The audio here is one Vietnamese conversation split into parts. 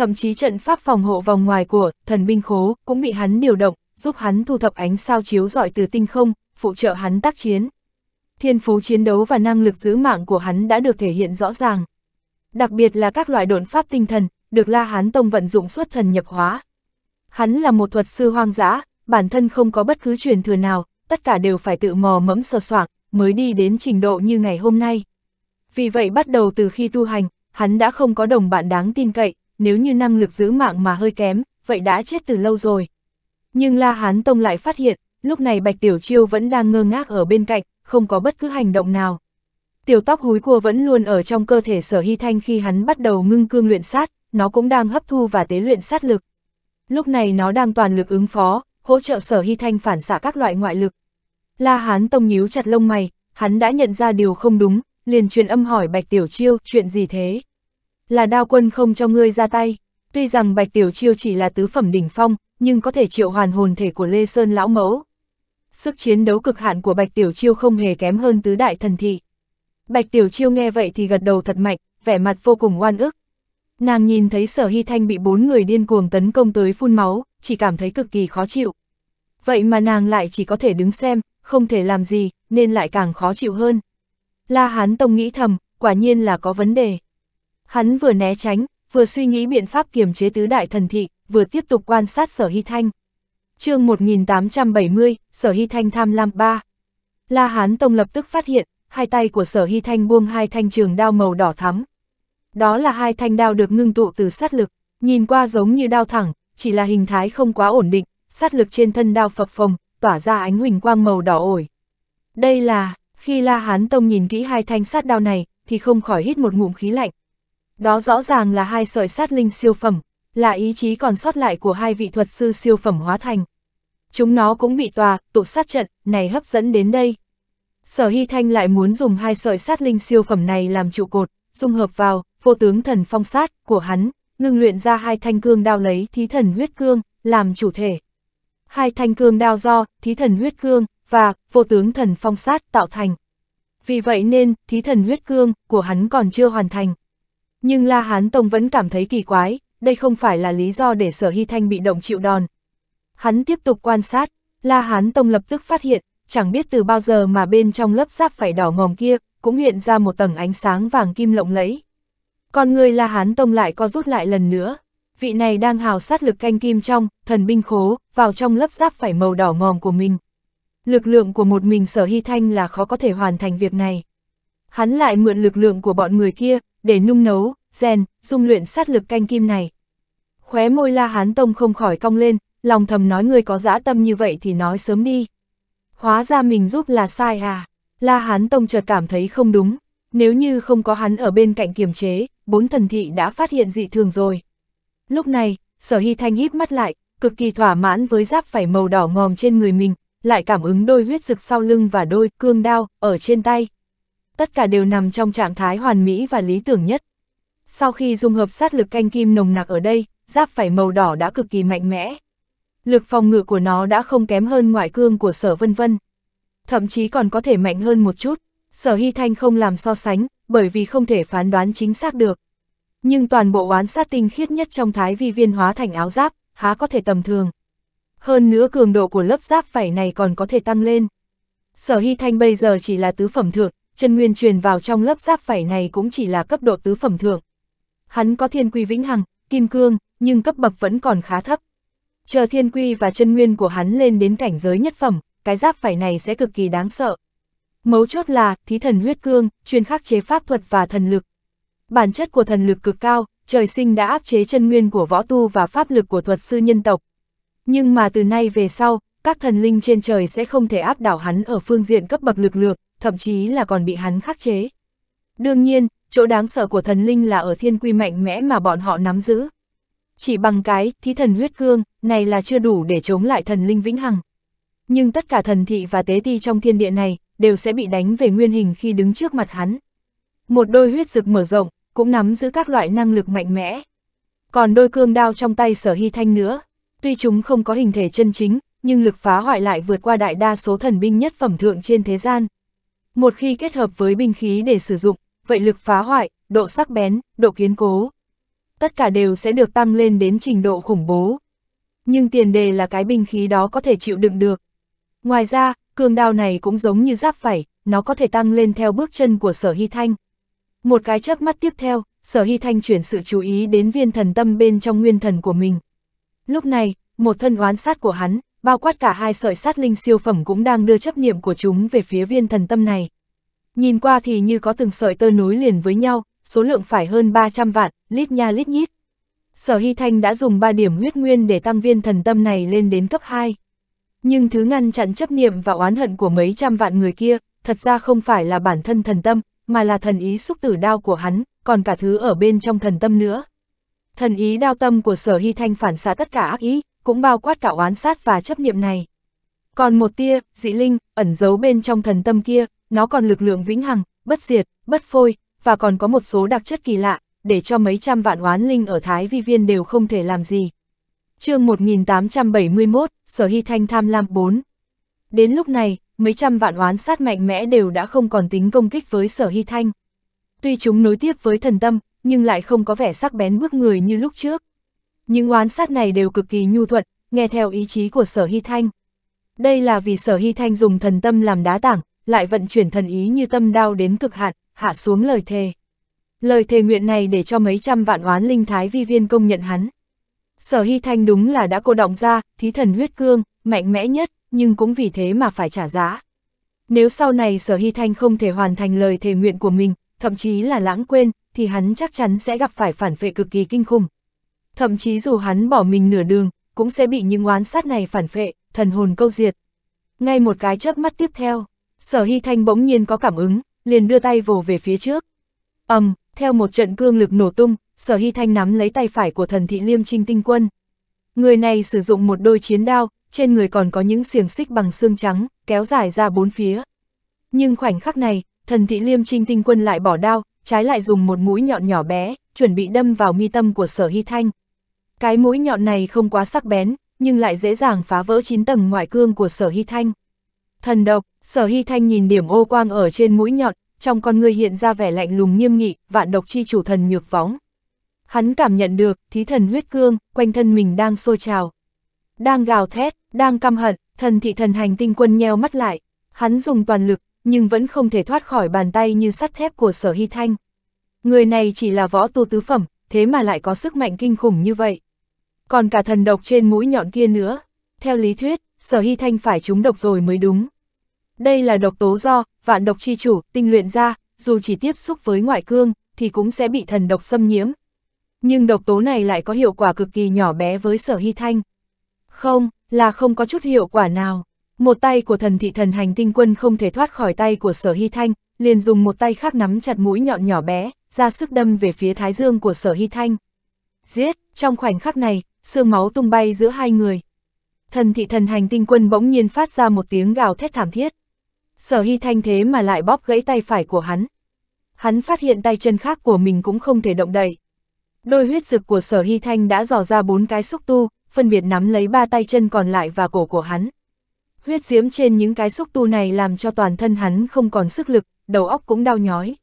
thậm chí trận pháp phòng hộ vòng ngoài của thần binh khố cũng bị hắn điều động, giúp hắn thu thập ánh sao chiếu rọi từ tinh không, phụ trợ hắn tác chiến. Thiên phú chiến đấu và năng lực giữ mạng của hắn đã được thể hiện rõ ràng. Đặc biệt là các loại độn pháp tinh thần, được La Hán Tông vận dụng suốt thần nhập hóa. Hắn là một thuật sư hoang dã, bản thân không có bất cứ truyền thừa nào, tất cả đều phải tự mò mẫm sờ soạng, mới đi đến trình độ như ngày hôm nay. Vì vậy bắt đầu từ khi tu hành, hắn đã không có đồng bạn đáng tin cậy, nếu như năng lực giữ mạng mà hơi kém, vậy đã chết từ lâu rồi. Nhưng La Hán Tông lại phát hiện, lúc này Bạch Tiểu Chiêu vẫn đang ngơ ngác ở bên cạnh, không có bất cứ hành động nào. Tiểu tóc húi cua vẫn luôn ở trong cơ thể sở hy thanh khi hắn bắt đầu ngưng cương luyện sát, nó cũng đang hấp thu và tế luyện sát lực. Lúc này nó đang toàn lực ứng phó, hỗ trợ sở hy thanh phản xạ các loại ngoại lực. La Hán Tông nhíu chặt lông mày, hắn đã nhận ra điều không đúng, liền truyền âm hỏi Bạch Tiểu Chiêu chuyện gì thế là đao quân không cho ngươi ra tay. Tuy rằng Bạch Tiểu Chiêu chỉ là tứ phẩm đỉnh phong, nhưng có thể triệu hoàn hồn thể của Lê Sơn lão mẫu. Sức chiến đấu cực hạn của Bạch Tiểu Chiêu không hề kém hơn tứ đại thần thị. Bạch Tiểu Chiêu nghe vậy thì gật đầu thật mạnh, vẻ mặt vô cùng oan ức. Nàng nhìn thấy Sở Hy Thanh bị bốn người điên cuồng tấn công tới phun máu, chỉ cảm thấy cực kỳ khó chịu. Vậy mà nàng lại chỉ có thể đứng xem, không thể làm gì, nên lại càng khó chịu hơn. La Hán Tông nghĩ thầm, quả nhiên là có vấn đề. Hắn vừa né tránh, vừa suy nghĩ biện pháp kiềm chế tứ đại thần thị, vừa tiếp tục quan sát sở hy thanh. chương 1870, sở hy thanh tham lam 3. La Hán Tông lập tức phát hiện, hai tay của sở hy thanh buông hai thanh trường đao màu đỏ thắm. Đó là hai thanh đao được ngưng tụ từ sát lực, nhìn qua giống như đao thẳng, chỉ là hình thái không quá ổn định, sát lực trên thân đao phập phồng, tỏa ra ánh huỳnh quang màu đỏ ổi. Đây là, khi La Hán Tông nhìn kỹ hai thanh sát đao này, thì không khỏi hít một ngụm khí lạnh, đó rõ ràng là hai sợi sát linh siêu phẩm, là ý chí còn sót lại của hai vị thuật sư siêu phẩm hóa thành. Chúng nó cũng bị tòa, tụ sát trận, này hấp dẫn đến đây. Sở Hy Thanh lại muốn dùng hai sợi sát linh siêu phẩm này làm trụ cột, dung hợp vào, vô tướng thần phong sát của hắn, ngưng luyện ra hai thanh cương đao lấy thí thần huyết cương, làm chủ thể. Hai thanh cương đao do, thí thần huyết cương, và, vô tướng thần phong sát tạo thành. Vì vậy nên, thí thần huyết cương của hắn còn chưa hoàn thành. Nhưng La Hán Tông vẫn cảm thấy kỳ quái, đây không phải là lý do để sở hy thanh bị động chịu đòn. Hắn tiếp tục quan sát, La Hán Tông lập tức phát hiện, chẳng biết từ bao giờ mà bên trong lớp giáp phải đỏ ngòm kia, cũng hiện ra một tầng ánh sáng vàng kim lộng lẫy. Còn người La Hán Tông lại co rút lại lần nữa, vị này đang hào sát lực canh kim trong, thần binh khố, vào trong lớp giáp phải màu đỏ ngòm của mình. Lực lượng của một mình sở hy thanh là khó có thể hoàn thành việc này. Hắn lại mượn lực lượng của bọn người kia, để nung nấu, rèn, dung luyện sát lực canh kim này. Khóe môi La Hán Tông không khỏi cong lên, lòng thầm nói người có dã tâm như vậy thì nói sớm đi. Hóa ra mình giúp là sai à? La Hán Tông chợt cảm thấy không đúng, nếu như không có hắn ở bên cạnh kiềm chế, bốn thần thị đã phát hiện dị thường rồi. Lúc này, Sở Hy Thanh híp mắt lại, cực kỳ thỏa mãn với giáp phải màu đỏ ngòm trên người mình, lại cảm ứng đôi huyết rực sau lưng và đôi cương đao ở trên tay tất cả đều nằm trong trạng thái hoàn mỹ và lý tưởng nhất. Sau khi dung hợp sát lực canh kim nồng nặc ở đây, giáp phải màu đỏ đã cực kỳ mạnh mẽ. Lực phòng ngự của nó đã không kém hơn ngoại cương của sở vân vân. Thậm chí còn có thể mạnh hơn một chút, sở hy thanh không làm so sánh, bởi vì không thể phán đoán chính xác được. Nhưng toàn bộ oán sát tinh khiết nhất trong thái vi viên hóa thành áo giáp, há có thể tầm thường. Hơn nữa cường độ của lớp giáp phải này còn có thể tăng lên. Sở Hy Thanh bây giờ chỉ là tứ phẩm thượng, Chân Nguyên truyền vào trong lớp giáp vảy này cũng chỉ là cấp độ tứ phẩm thượng. Hắn có thiên quy vĩnh hằng, kim cương, nhưng cấp bậc vẫn còn khá thấp. Chờ thiên quy và chân nguyên của hắn lên đến cảnh giới nhất phẩm, cái giáp vảy này sẽ cực kỳ đáng sợ. Mấu chốt là, thí thần huyết cương, chuyên khắc chế pháp thuật và thần lực. Bản chất của thần lực cực cao, trời sinh đã áp chế chân nguyên của võ tu và pháp lực của thuật sư nhân tộc. Nhưng mà từ nay về sau, các thần linh trên trời sẽ không thể áp đảo hắn ở phương diện cấp bậc lực lượng, thậm chí là còn bị hắn khắc chế. Đương nhiên, chỗ đáng sợ của thần linh là ở thiên quy mạnh mẽ mà bọn họ nắm giữ. Chỉ bằng cái thí thần huyết cương, này là chưa đủ để chống lại thần linh vĩnh hằng. Nhưng tất cả thần thị và tế ti trong thiên địa này đều sẽ bị đánh về nguyên hình khi đứng trước mặt hắn. Một đôi huyết rực mở rộng, cũng nắm giữ các loại năng lực mạnh mẽ. Còn đôi cương đao trong tay sở hy thanh nữa, tuy chúng không có hình thể chân chính, nhưng lực phá hoại lại vượt qua đại đa số thần binh nhất phẩm thượng trên thế gian. Một khi kết hợp với binh khí để sử dụng, vậy lực phá hoại, độ sắc bén, độ kiến cố, tất cả đều sẽ được tăng lên đến trình độ khủng bố. Nhưng tiền đề là cái binh khí đó có thể chịu đựng được. Ngoài ra, cường đao này cũng giống như giáp vảy, nó có thể tăng lên theo bước chân của sở hy thanh. Một cái chớp mắt tiếp theo, sở hy thanh chuyển sự chú ý đến viên thần tâm bên trong nguyên thần của mình. Lúc này, một thân oán sát của hắn bao quát cả hai sợi sát linh siêu phẩm cũng đang đưa chấp niệm của chúng về phía viên thần tâm này. Nhìn qua thì như có từng sợi tơ nối liền với nhau, số lượng phải hơn 300 vạn, lít nha lít nhít. Sở Hy Thanh đã dùng 3 điểm huyết nguyên để tăng viên thần tâm này lên đến cấp 2. Nhưng thứ ngăn chặn chấp niệm và oán hận của mấy trăm vạn người kia, thật ra không phải là bản thân thần tâm, mà là thần ý xúc tử đao của hắn, còn cả thứ ở bên trong thần tâm nữa. Thần ý đao tâm của sở hy thanh phản xạ tất cả ác ý, cũng bao quát cả oán sát và chấp niệm này. Còn một tia, dị linh, ẩn giấu bên trong thần tâm kia, nó còn lực lượng vĩnh hằng, bất diệt, bất phôi, và còn có một số đặc chất kỳ lạ, để cho mấy trăm vạn oán linh ở Thái Vi Viên đều không thể làm gì. chương 1871, Sở Hy Thanh Tham Lam 4 Đến lúc này, mấy trăm vạn oán sát mạnh mẽ đều đã không còn tính công kích với Sở Hy Thanh. Tuy chúng nối tiếp với thần tâm, nhưng lại không có vẻ sắc bén bước người như lúc trước những oán sát này đều cực kỳ nhu thuận, nghe theo ý chí của sở hy thanh. Đây là vì sở hy thanh dùng thần tâm làm đá tảng, lại vận chuyển thần ý như tâm đao đến cực hạn, hạ xuống lời thề. Lời thề nguyện này để cho mấy trăm vạn oán linh thái vi viên công nhận hắn. Sở hy thanh đúng là đã cô động ra, thí thần huyết cương, mạnh mẽ nhất, nhưng cũng vì thế mà phải trả giá. Nếu sau này sở hy thanh không thể hoàn thành lời thề nguyện của mình, thậm chí là lãng quên, thì hắn chắc chắn sẽ gặp phải phản vệ cực kỳ kinh khủng thậm chí dù hắn bỏ mình nửa đường, cũng sẽ bị những oán sát này phản phệ, thần hồn câu diệt. Ngay một cái chớp mắt tiếp theo, sở hy thanh bỗng nhiên có cảm ứng, liền đưa tay vồ về phía trước. ầm, um, theo một trận cương lực nổ tung, sở hy thanh nắm lấy tay phải của thần thị liêm trinh tinh quân. Người này sử dụng một đôi chiến đao, trên người còn có những xiềng xích bằng xương trắng, kéo dài ra bốn phía. Nhưng khoảnh khắc này, thần thị liêm trinh tinh quân lại bỏ đao, trái lại dùng một mũi nhọn nhỏ bé, chuẩn bị đâm vào mi tâm của sở hy thanh. Cái mũi nhọn này không quá sắc bén, nhưng lại dễ dàng phá vỡ chín tầng ngoại cương của sở hy thanh. Thần độc, sở hy thanh nhìn điểm ô quang ở trên mũi nhọn, trong con người hiện ra vẻ lạnh lùng nghiêm nghị, vạn độc chi chủ thần nhược võng. Hắn cảm nhận được, thí thần huyết cương, quanh thân mình đang sôi trào. Đang gào thét, đang căm hận, thần thị thần hành tinh quân nheo mắt lại. Hắn dùng toàn lực, nhưng vẫn không thể thoát khỏi bàn tay như sắt thép của sở hy thanh. Người này chỉ là võ tu tứ phẩm, thế mà lại có sức mạnh kinh khủng như vậy. Còn cả thần độc trên mũi nhọn kia nữa. Theo lý thuyết, sở hy thanh phải trúng độc rồi mới đúng. Đây là độc tố do, vạn độc chi chủ, tinh luyện ra, dù chỉ tiếp xúc với ngoại cương, thì cũng sẽ bị thần độc xâm nhiễm. Nhưng độc tố này lại có hiệu quả cực kỳ nhỏ bé với sở hy thanh. Không, là không có chút hiệu quả nào. Một tay của thần thị thần hành tinh quân không thể thoát khỏi tay của sở hy thanh, liền dùng một tay khác nắm chặt mũi nhọn nhỏ bé, ra sức đâm về phía thái dương của sở hy thanh. Giết, trong khoảnh khắc này, xương máu tung bay giữa hai người. Thần thị thần hành tinh quân bỗng nhiên phát ra một tiếng gào thét thảm thiết. Sở hy thanh thế mà lại bóp gãy tay phải của hắn. Hắn phát hiện tay chân khác của mình cũng không thể động đậy. Đôi huyết dực của sở hy thanh đã dò ra bốn cái xúc tu, phân biệt nắm lấy ba tay chân còn lại và cổ của hắn. Huyết diếm trên những cái xúc tu này làm cho toàn thân hắn không còn sức lực, đầu óc cũng đau nhói.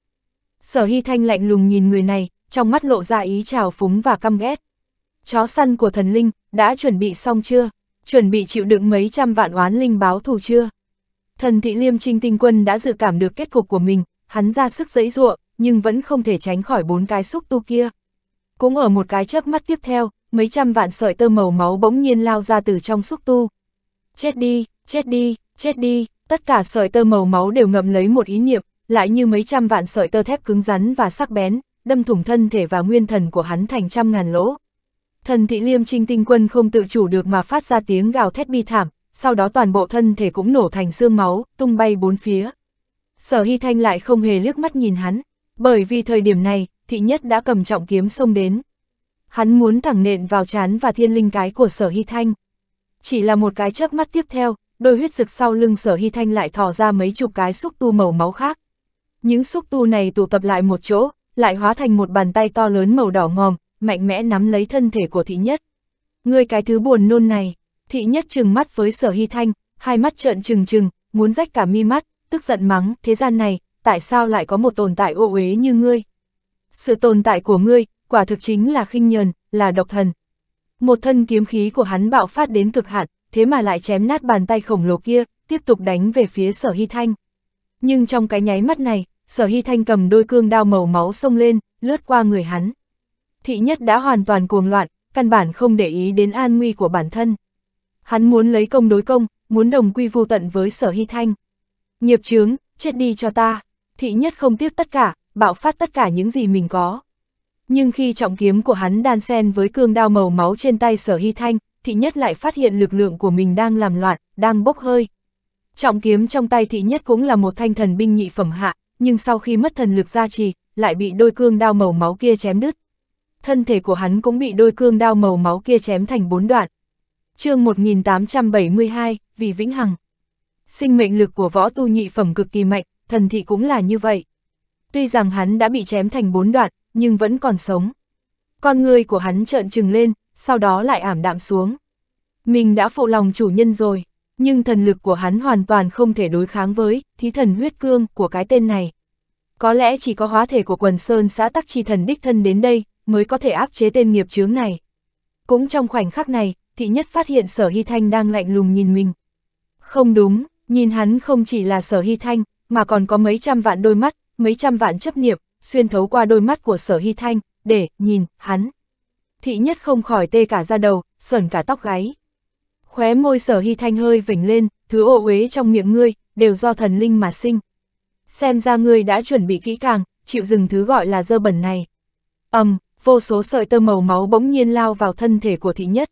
Sở Hy Thanh lạnh lùng nhìn người này, trong mắt lộ ra ý trào phúng và căm ghét. Chó săn của thần linh, đã chuẩn bị xong chưa? Chuẩn bị chịu đựng mấy trăm vạn oán linh báo thù chưa? Thần thị liêm trinh tinh quân đã dự cảm được kết cục của mình, hắn ra sức giấy ruộng, nhưng vẫn không thể tránh khỏi bốn cái xúc tu kia. Cũng ở một cái chớp mắt tiếp theo, mấy trăm vạn sợi tơ màu máu bỗng nhiên lao ra từ trong xúc tu. Chết đi! chết đi, chết đi, tất cả sợi tơ màu máu đều ngậm lấy một ý niệm, lại như mấy trăm vạn sợi tơ thép cứng rắn và sắc bén, đâm thủng thân thể và nguyên thần của hắn thành trăm ngàn lỗ. Thần thị liêm trinh tinh quân không tự chủ được mà phát ra tiếng gào thét bi thảm, sau đó toàn bộ thân thể cũng nổ thành xương máu, tung bay bốn phía. Sở Hy Thanh lại không hề liếc mắt nhìn hắn, bởi vì thời điểm này, thị nhất đã cầm trọng kiếm xông đến. Hắn muốn thẳng nện vào chán và thiên linh cái của Sở Hy Thanh. Chỉ là một cái chớp mắt tiếp theo, đôi huyết rực sau lưng sở hy thanh lại thò ra mấy chục cái xúc tu màu máu khác. Những xúc tu này tụ tập lại một chỗ, lại hóa thành một bàn tay to lớn màu đỏ ngòm, mạnh mẽ nắm lấy thân thể của thị nhất. Người cái thứ buồn nôn này, thị nhất trừng mắt với sở hy thanh, hai mắt trợn trừng trừng, muốn rách cả mi mắt, tức giận mắng, thế gian này, tại sao lại có một tồn tại ô uế như ngươi? Sự tồn tại của ngươi, quả thực chính là khinh nhờn, là độc thần. Một thân kiếm khí của hắn bạo phát đến cực hạn, thế mà lại chém nát bàn tay khổng lồ kia, tiếp tục đánh về phía sở hy thanh. Nhưng trong cái nháy mắt này, sở hy thanh cầm đôi cương đao màu máu xông lên, lướt qua người hắn. Thị nhất đã hoàn toàn cuồng loạn, căn bản không để ý đến an nguy của bản thân. Hắn muốn lấy công đối công, muốn đồng quy vu tận với sở hy thanh. Nghiệp chướng, chết đi cho ta. Thị nhất không tiếc tất cả, bạo phát tất cả những gì mình có. Nhưng khi trọng kiếm của hắn đan sen với cương đao màu máu trên tay sở hy thanh, thị nhất lại phát hiện lực lượng của mình đang làm loạn, đang bốc hơi. Trọng kiếm trong tay thị nhất cũng là một thanh thần binh nhị phẩm hạ, nhưng sau khi mất thần lực gia trì, lại bị đôi cương đao màu máu kia chém đứt. Thân thể của hắn cũng bị đôi cương đao màu máu kia chém thành bốn đoạn. chương 1872, vì vĩnh hằng. Sinh mệnh lực của võ tu nhị phẩm cực kỳ mạnh, thần thị cũng là như vậy. Tuy rằng hắn đã bị chém thành bốn đoạn, nhưng vẫn còn sống. Con người của hắn trợn trừng lên, sau đó lại ảm đạm xuống. Mình đã phụ lòng chủ nhân rồi, nhưng thần lực của hắn hoàn toàn không thể đối kháng với thí thần huyết cương của cái tên này. Có lẽ chỉ có hóa thể của quần sơn xã tắc chi thần đích thân đến đây mới có thể áp chế tên nghiệp chướng này. Cũng trong khoảnh khắc này, thị nhất phát hiện sở hy thanh đang lạnh lùng nhìn mình. Không đúng, nhìn hắn không chỉ là sở hy thanh, mà còn có mấy trăm vạn đôi mắt, mấy trăm vạn chấp niệm, xuyên thấu qua đôi mắt của sở hy thanh, để, nhìn, hắn thị nhất không khỏi tê cả da đầu, xuẩn cả tóc gáy. Khóe môi sở hy thanh hơi vỉnh lên, thứ ộ uế trong miệng ngươi, đều do thần linh mà sinh. Xem ra ngươi đã chuẩn bị kỹ càng, chịu dừng thứ gọi là dơ bẩn này. ầm, vô số sợi tơ màu máu bỗng nhiên lao vào thân thể của thị nhất.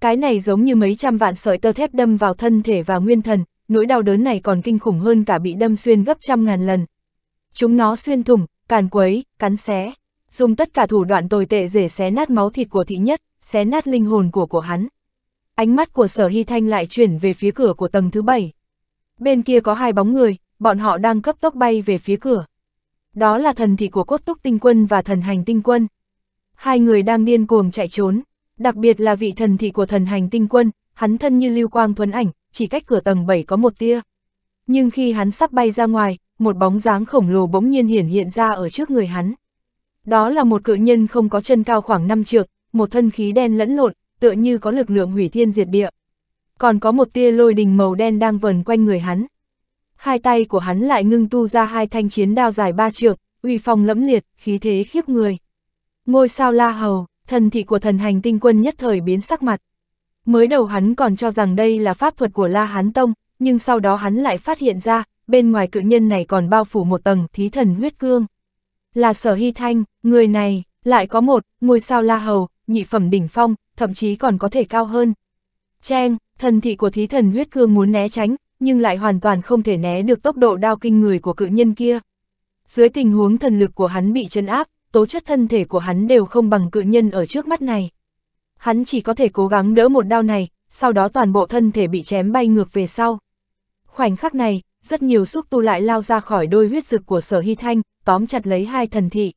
Cái này giống như mấy trăm vạn sợi tơ thép đâm vào thân thể và nguyên thần, nỗi đau đớn này còn kinh khủng hơn cả bị đâm xuyên gấp trăm ngàn lần. Chúng nó xuyên thủng, càn quấy, cắn xé dùng tất cả thủ đoạn tồi tệ để xé nát máu thịt của thị nhất, xé nát linh hồn của của hắn. Ánh mắt của sở hy thanh lại chuyển về phía cửa của tầng thứ bảy. Bên kia có hai bóng người, bọn họ đang cấp tốc bay về phía cửa. Đó là thần thị của cốt túc tinh quân và thần hành tinh quân. Hai người đang điên cuồng chạy trốn, đặc biệt là vị thần thị của thần hành tinh quân, hắn thân như lưu quang thuấn ảnh, chỉ cách cửa tầng 7 có một tia. Nhưng khi hắn sắp bay ra ngoài, một bóng dáng khổng lồ bỗng nhiên hiển hiện ra ở trước người hắn. Đó là một cự nhân không có chân cao khoảng 5 trượng, một thân khí đen lẫn lộn, tựa như có lực lượng hủy thiên diệt địa. Còn có một tia lôi đình màu đen đang vần quanh người hắn. Hai tay của hắn lại ngưng tu ra hai thanh chiến đao dài ba trượng, uy phong lẫm liệt, khí thế khiếp người. Ngôi sao La Hầu, thần thị của thần hành tinh quân nhất thời biến sắc mặt. Mới đầu hắn còn cho rằng đây là pháp thuật của La Hán Tông, nhưng sau đó hắn lại phát hiện ra, bên ngoài cự nhân này còn bao phủ một tầng thí thần huyết cương là sở hy thanh, người này, lại có một, ngôi sao la hầu, nhị phẩm đỉnh phong, thậm chí còn có thể cao hơn. Cheng, thần thị của thí thần huyết cương muốn né tránh, nhưng lại hoàn toàn không thể né được tốc độ đao kinh người của cự nhân kia. Dưới tình huống thần lực của hắn bị chân áp, tố chất thân thể của hắn đều không bằng cự nhân ở trước mắt này. Hắn chỉ có thể cố gắng đỡ một đao này, sau đó toàn bộ thân thể bị chém bay ngược về sau. Khoảnh khắc này, rất nhiều xúc tu lại lao ra khỏi đôi huyết dực của sở hy thanh, tóm chặt lấy hai thần thị.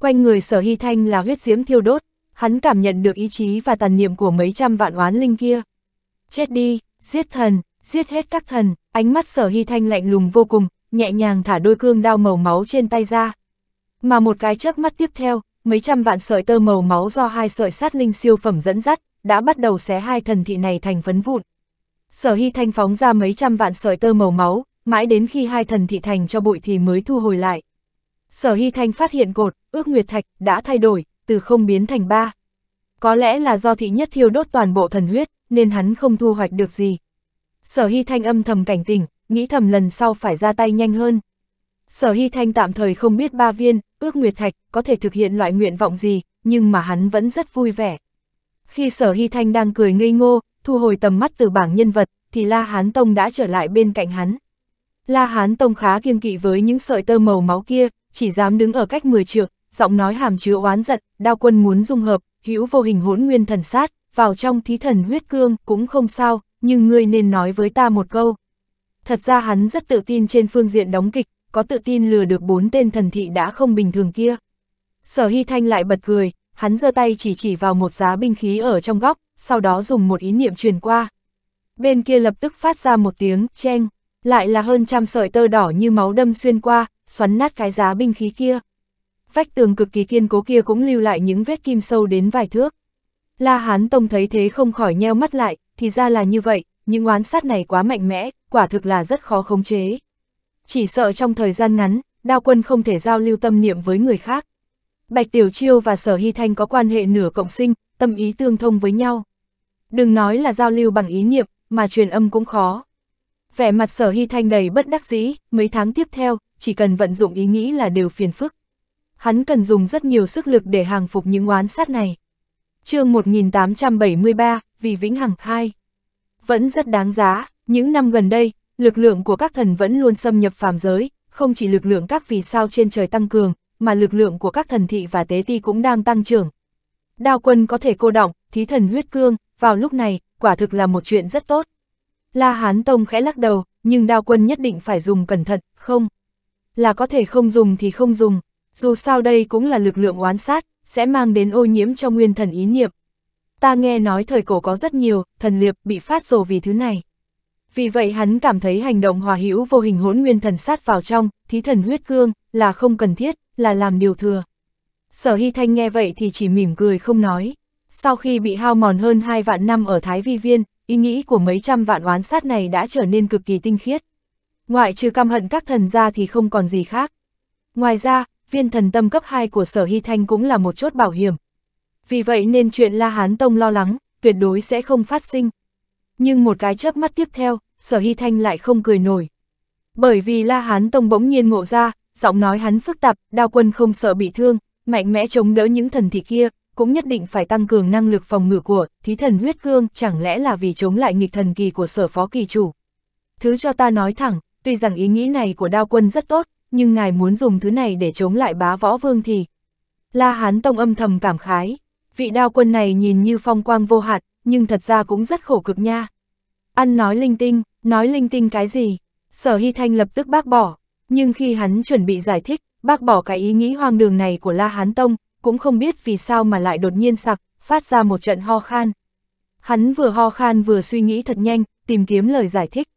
Quanh người sở hy thanh là huyết diễm thiêu đốt, hắn cảm nhận được ý chí và tàn niệm của mấy trăm vạn oán linh kia. Chết đi, giết thần, giết hết các thần, ánh mắt sở hy thanh lạnh lùng vô cùng, nhẹ nhàng thả đôi cương đao màu máu trên tay ra. Mà một cái chớp mắt tiếp theo, mấy trăm vạn sợi tơ màu máu do hai sợi sát linh siêu phẩm dẫn dắt, đã bắt đầu xé hai thần thị này thành phấn vụn. Sở Hy Thanh phóng ra mấy trăm vạn sợi tơ màu máu, mãi đến khi hai thần thị thành cho bụi thì mới thu hồi lại. Sở Hy Thanh phát hiện cột, ước nguyệt thạch, đã thay đổi, từ không biến thành ba. Có lẽ là do thị nhất thiêu đốt toàn bộ thần huyết, nên hắn không thu hoạch được gì. Sở Hy Thanh âm thầm cảnh tỉnh, nghĩ thầm lần sau phải ra tay nhanh hơn. Sở Hy Thanh tạm thời không biết ba viên, ước nguyệt thạch, có thể thực hiện loại nguyện vọng gì, nhưng mà hắn vẫn rất vui vẻ. Khi Sở Hy Thanh đang cười ngây ngô, thu hồi tầm mắt từ bảng nhân vật, thì La Hán Tông đã trở lại bên cạnh hắn. La Hán Tông khá kiêng kỵ với những sợi tơ màu máu kia, chỉ dám đứng ở cách 10 trượng, giọng nói hàm chứa oán giận, đao quân muốn dung hợp, hữu vô hình hỗn nguyên thần sát, vào trong thí thần huyết cương cũng không sao, nhưng ngươi nên nói với ta một câu. Thật ra hắn rất tự tin trên phương diện đóng kịch, có tự tin lừa được bốn tên thần thị đã không bình thường kia. Sở Hy Thanh lại bật cười, hắn giơ tay chỉ chỉ vào một giá binh khí ở trong góc, sau đó dùng một ý niệm truyền qua. Bên kia lập tức phát ra một tiếng cheng lại là hơn trăm sợi tơ đỏ như máu đâm xuyên qua, xoắn nát cái giá binh khí kia. Vách tường cực kỳ kiên cố kia cũng lưu lại những vết kim sâu đến vài thước. La Hán Tông thấy thế không khỏi nheo mắt lại, thì ra là như vậy, những oán sát này quá mạnh mẽ, quả thực là rất khó khống chế. Chỉ sợ trong thời gian ngắn, đao quân không thể giao lưu tâm niệm với người khác. Bạch Tiểu Chiêu và Sở Hy Thanh có quan hệ nửa cộng sinh, tâm ý tương thông với nhau. Đừng nói là giao lưu bằng ý niệm, mà truyền âm cũng khó. Vẻ mặt sở hy thanh đầy bất đắc dĩ, mấy tháng tiếp theo, chỉ cần vận dụng ý nghĩ là đều phiền phức. Hắn cần dùng rất nhiều sức lực để hàng phục những oán sát này. chương 1873, vì vĩnh hằng 2. Vẫn rất đáng giá, những năm gần đây, lực lượng của các thần vẫn luôn xâm nhập phàm giới, không chỉ lực lượng các vì sao trên trời tăng cường, mà lực lượng của các thần thị và tế ti cũng đang tăng trưởng. Đao quân có thể cô động, thí thần huyết cương, vào lúc này, quả thực là một chuyện rất tốt. La Hán Tông khẽ lắc đầu, nhưng đao quân nhất định phải dùng cẩn thận, không? Là có thể không dùng thì không dùng, dù sao đây cũng là lực lượng oán sát, sẽ mang đến ô nhiễm cho nguyên thần ý niệm. Ta nghe nói thời cổ có rất nhiều, thần liệp bị phát rồ vì thứ này. Vì vậy hắn cảm thấy hành động hòa hữu vô hình hỗn nguyên thần sát vào trong, thí thần huyết cương, là không cần thiết, là làm điều thừa. Sở Hy Thanh nghe vậy thì chỉ mỉm cười không nói. Sau khi bị hao mòn hơn hai vạn năm ở Thái Vi Viên, ý nghĩ của mấy trăm vạn oán sát này đã trở nên cực kỳ tinh khiết. Ngoại trừ căm hận các thần ra thì không còn gì khác. Ngoài ra, viên thần tâm cấp 2 của sở hy thanh cũng là một chốt bảo hiểm. Vì vậy nên chuyện La Hán Tông lo lắng, tuyệt đối sẽ không phát sinh. Nhưng một cái chớp mắt tiếp theo, sở hy thanh lại không cười nổi. Bởi vì La Hán Tông bỗng nhiên ngộ ra, giọng nói hắn phức tạp, đao quân không sợ bị thương, mạnh mẽ chống đỡ những thần thị kia, cũng nhất định phải tăng cường năng lực phòng ngự của thí thần huyết gương, chẳng lẽ là vì chống lại nghịch thần kỳ của sở phó kỳ chủ. Thứ cho ta nói thẳng, tuy rằng ý nghĩ này của đao quân rất tốt, nhưng ngài muốn dùng thứ này để chống lại bá võ vương thì... La Hán Tông âm thầm cảm khái, vị đao quân này nhìn như phong quang vô hạn, nhưng thật ra cũng rất khổ cực nha. Ăn nói linh tinh, nói linh tinh cái gì? Sở Hy Thanh lập tức bác bỏ, nhưng khi hắn chuẩn bị giải thích, bác bỏ cái ý nghĩ hoang đường này của La Hán Tông, cũng không biết vì sao mà lại đột nhiên sặc, phát ra một trận ho khan. Hắn vừa ho khan vừa suy nghĩ thật nhanh, tìm kiếm lời giải thích.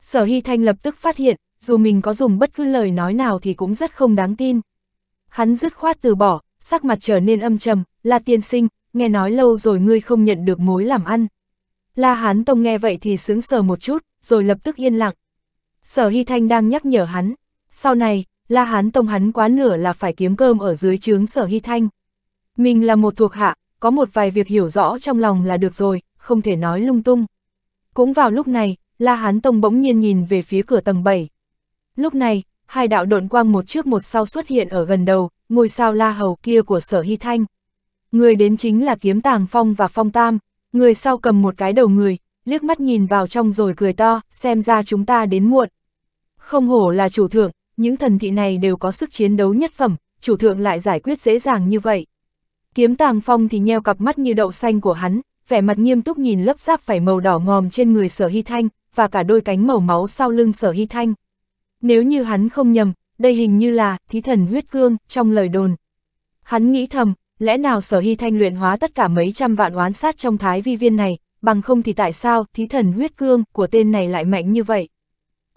Sở Hy Thanh lập tức phát hiện, dù mình có dùng bất cứ lời nói nào thì cũng rất không đáng tin. Hắn dứt khoát từ bỏ, sắc mặt trở nên âm trầm, là tiên sinh, nghe nói lâu rồi ngươi không nhận được mối làm ăn. La Hán Tông nghe vậy thì sướng sờ một chút, rồi lập tức yên lặng. Sở Hy Thanh đang nhắc nhở hắn, sau này, La Hán Tông hắn quá nửa là phải kiếm cơm ở dưới trướng sở hy thanh. Mình là một thuộc hạ, có một vài việc hiểu rõ trong lòng là được rồi, không thể nói lung tung. Cũng vào lúc này, La Hán Tông bỗng nhiên nhìn về phía cửa tầng 7. Lúc này, hai đạo độn quang một trước một sau xuất hiện ở gần đầu, ngôi sao La Hầu kia của sở hy thanh. Người đến chính là kiếm tàng phong và phong tam, người sau cầm một cái đầu người, liếc mắt nhìn vào trong rồi cười to, xem ra chúng ta đến muộn. Không hổ là chủ thượng, những thần thị này đều có sức chiến đấu nhất phẩm, chủ thượng lại giải quyết dễ dàng như vậy. Kiếm tàng phong thì nheo cặp mắt như đậu xanh của hắn, vẻ mặt nghiêm túc nhìn lớp giáp phải màu đỏ ngòm trên người sở hy thanh, và cả đôi cánh màu máu sau lưng sở hy thanh. Nếu như hắn không nhầm, đây hình như là thí thần huyết cương trong lời đồn. Hắn nghĩ thầm, lẽ nào sở hy thanh luyện hóa tất cả mấy trăm vạn oán sát trong thái vi viên này, bằng không thì tại sao thí thần huyết cương của tên này lại mạnh như vậy?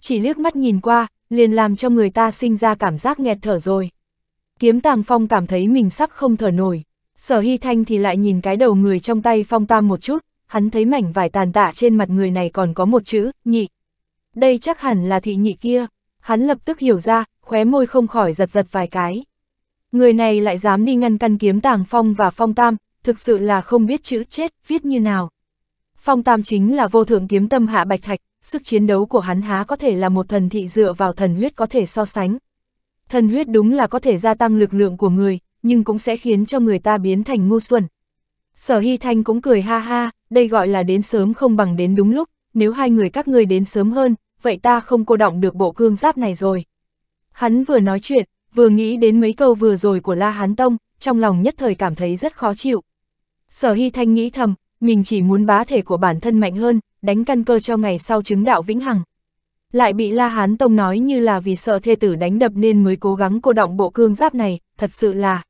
Chỉ liếc mắt nhìn qua, liền làm cho người ta sinh ra cảm giác nghẹt thở rồi. Kiếm tàng phong cảm thấy mình sắp không thở nổi, sở hy thanh thì lại nhìn cái đầu người trong tay phong tam một chút, hắn thấy mảnh vải tàn tạ trên mặt người này còn có một chữ, nhị. Đây chắc hẳn là thị nhị kia, hắn lập tức hiểu ra, khóe môi không khỏi giật giật vài cái. Người này lại dám đi ngăn căn kiếm tàng phong và phong tam, thực sự là không biết chữ chết, viết như nào. Phong tam chính là vô thượng kiếm tâm hạ bạch thạch, sức chiến đấu của hắn há có thể là một thần thị dựa vào thần huyết có thể so sánh. Thần huyết đúng là có thể gia tăng lực lượng của người, nhưng cũng sẽ khiến cho người ta biến thành ngu xuẩn. Sở Hy Thanh cũng cười ha ha, đây gọi là đến sớm không bằng đến đúng lúc, nếu hai người các ngươi đến sớm hơn, vậy ta không cô động được bộ cương giáp này rồi. Hắn vừa nói chuyện, vừa nghĩ đến mấy câu vừa rồi của La Hán Tông, trong lòng nhất thời cảm thấy rất khó chịu. Sở Hy Thanh nghĩ thầm, mình chỉ muốn bá thể của bản thân mạnh hơn, đánh căn cơ cho ngày sau chứng đạo vĩnh hằng. Lại bị La Hán Tông nói như là vì sợ thê tử đánh đập nên mới cố gắng cô động bộ cương giáp này, thật sự là...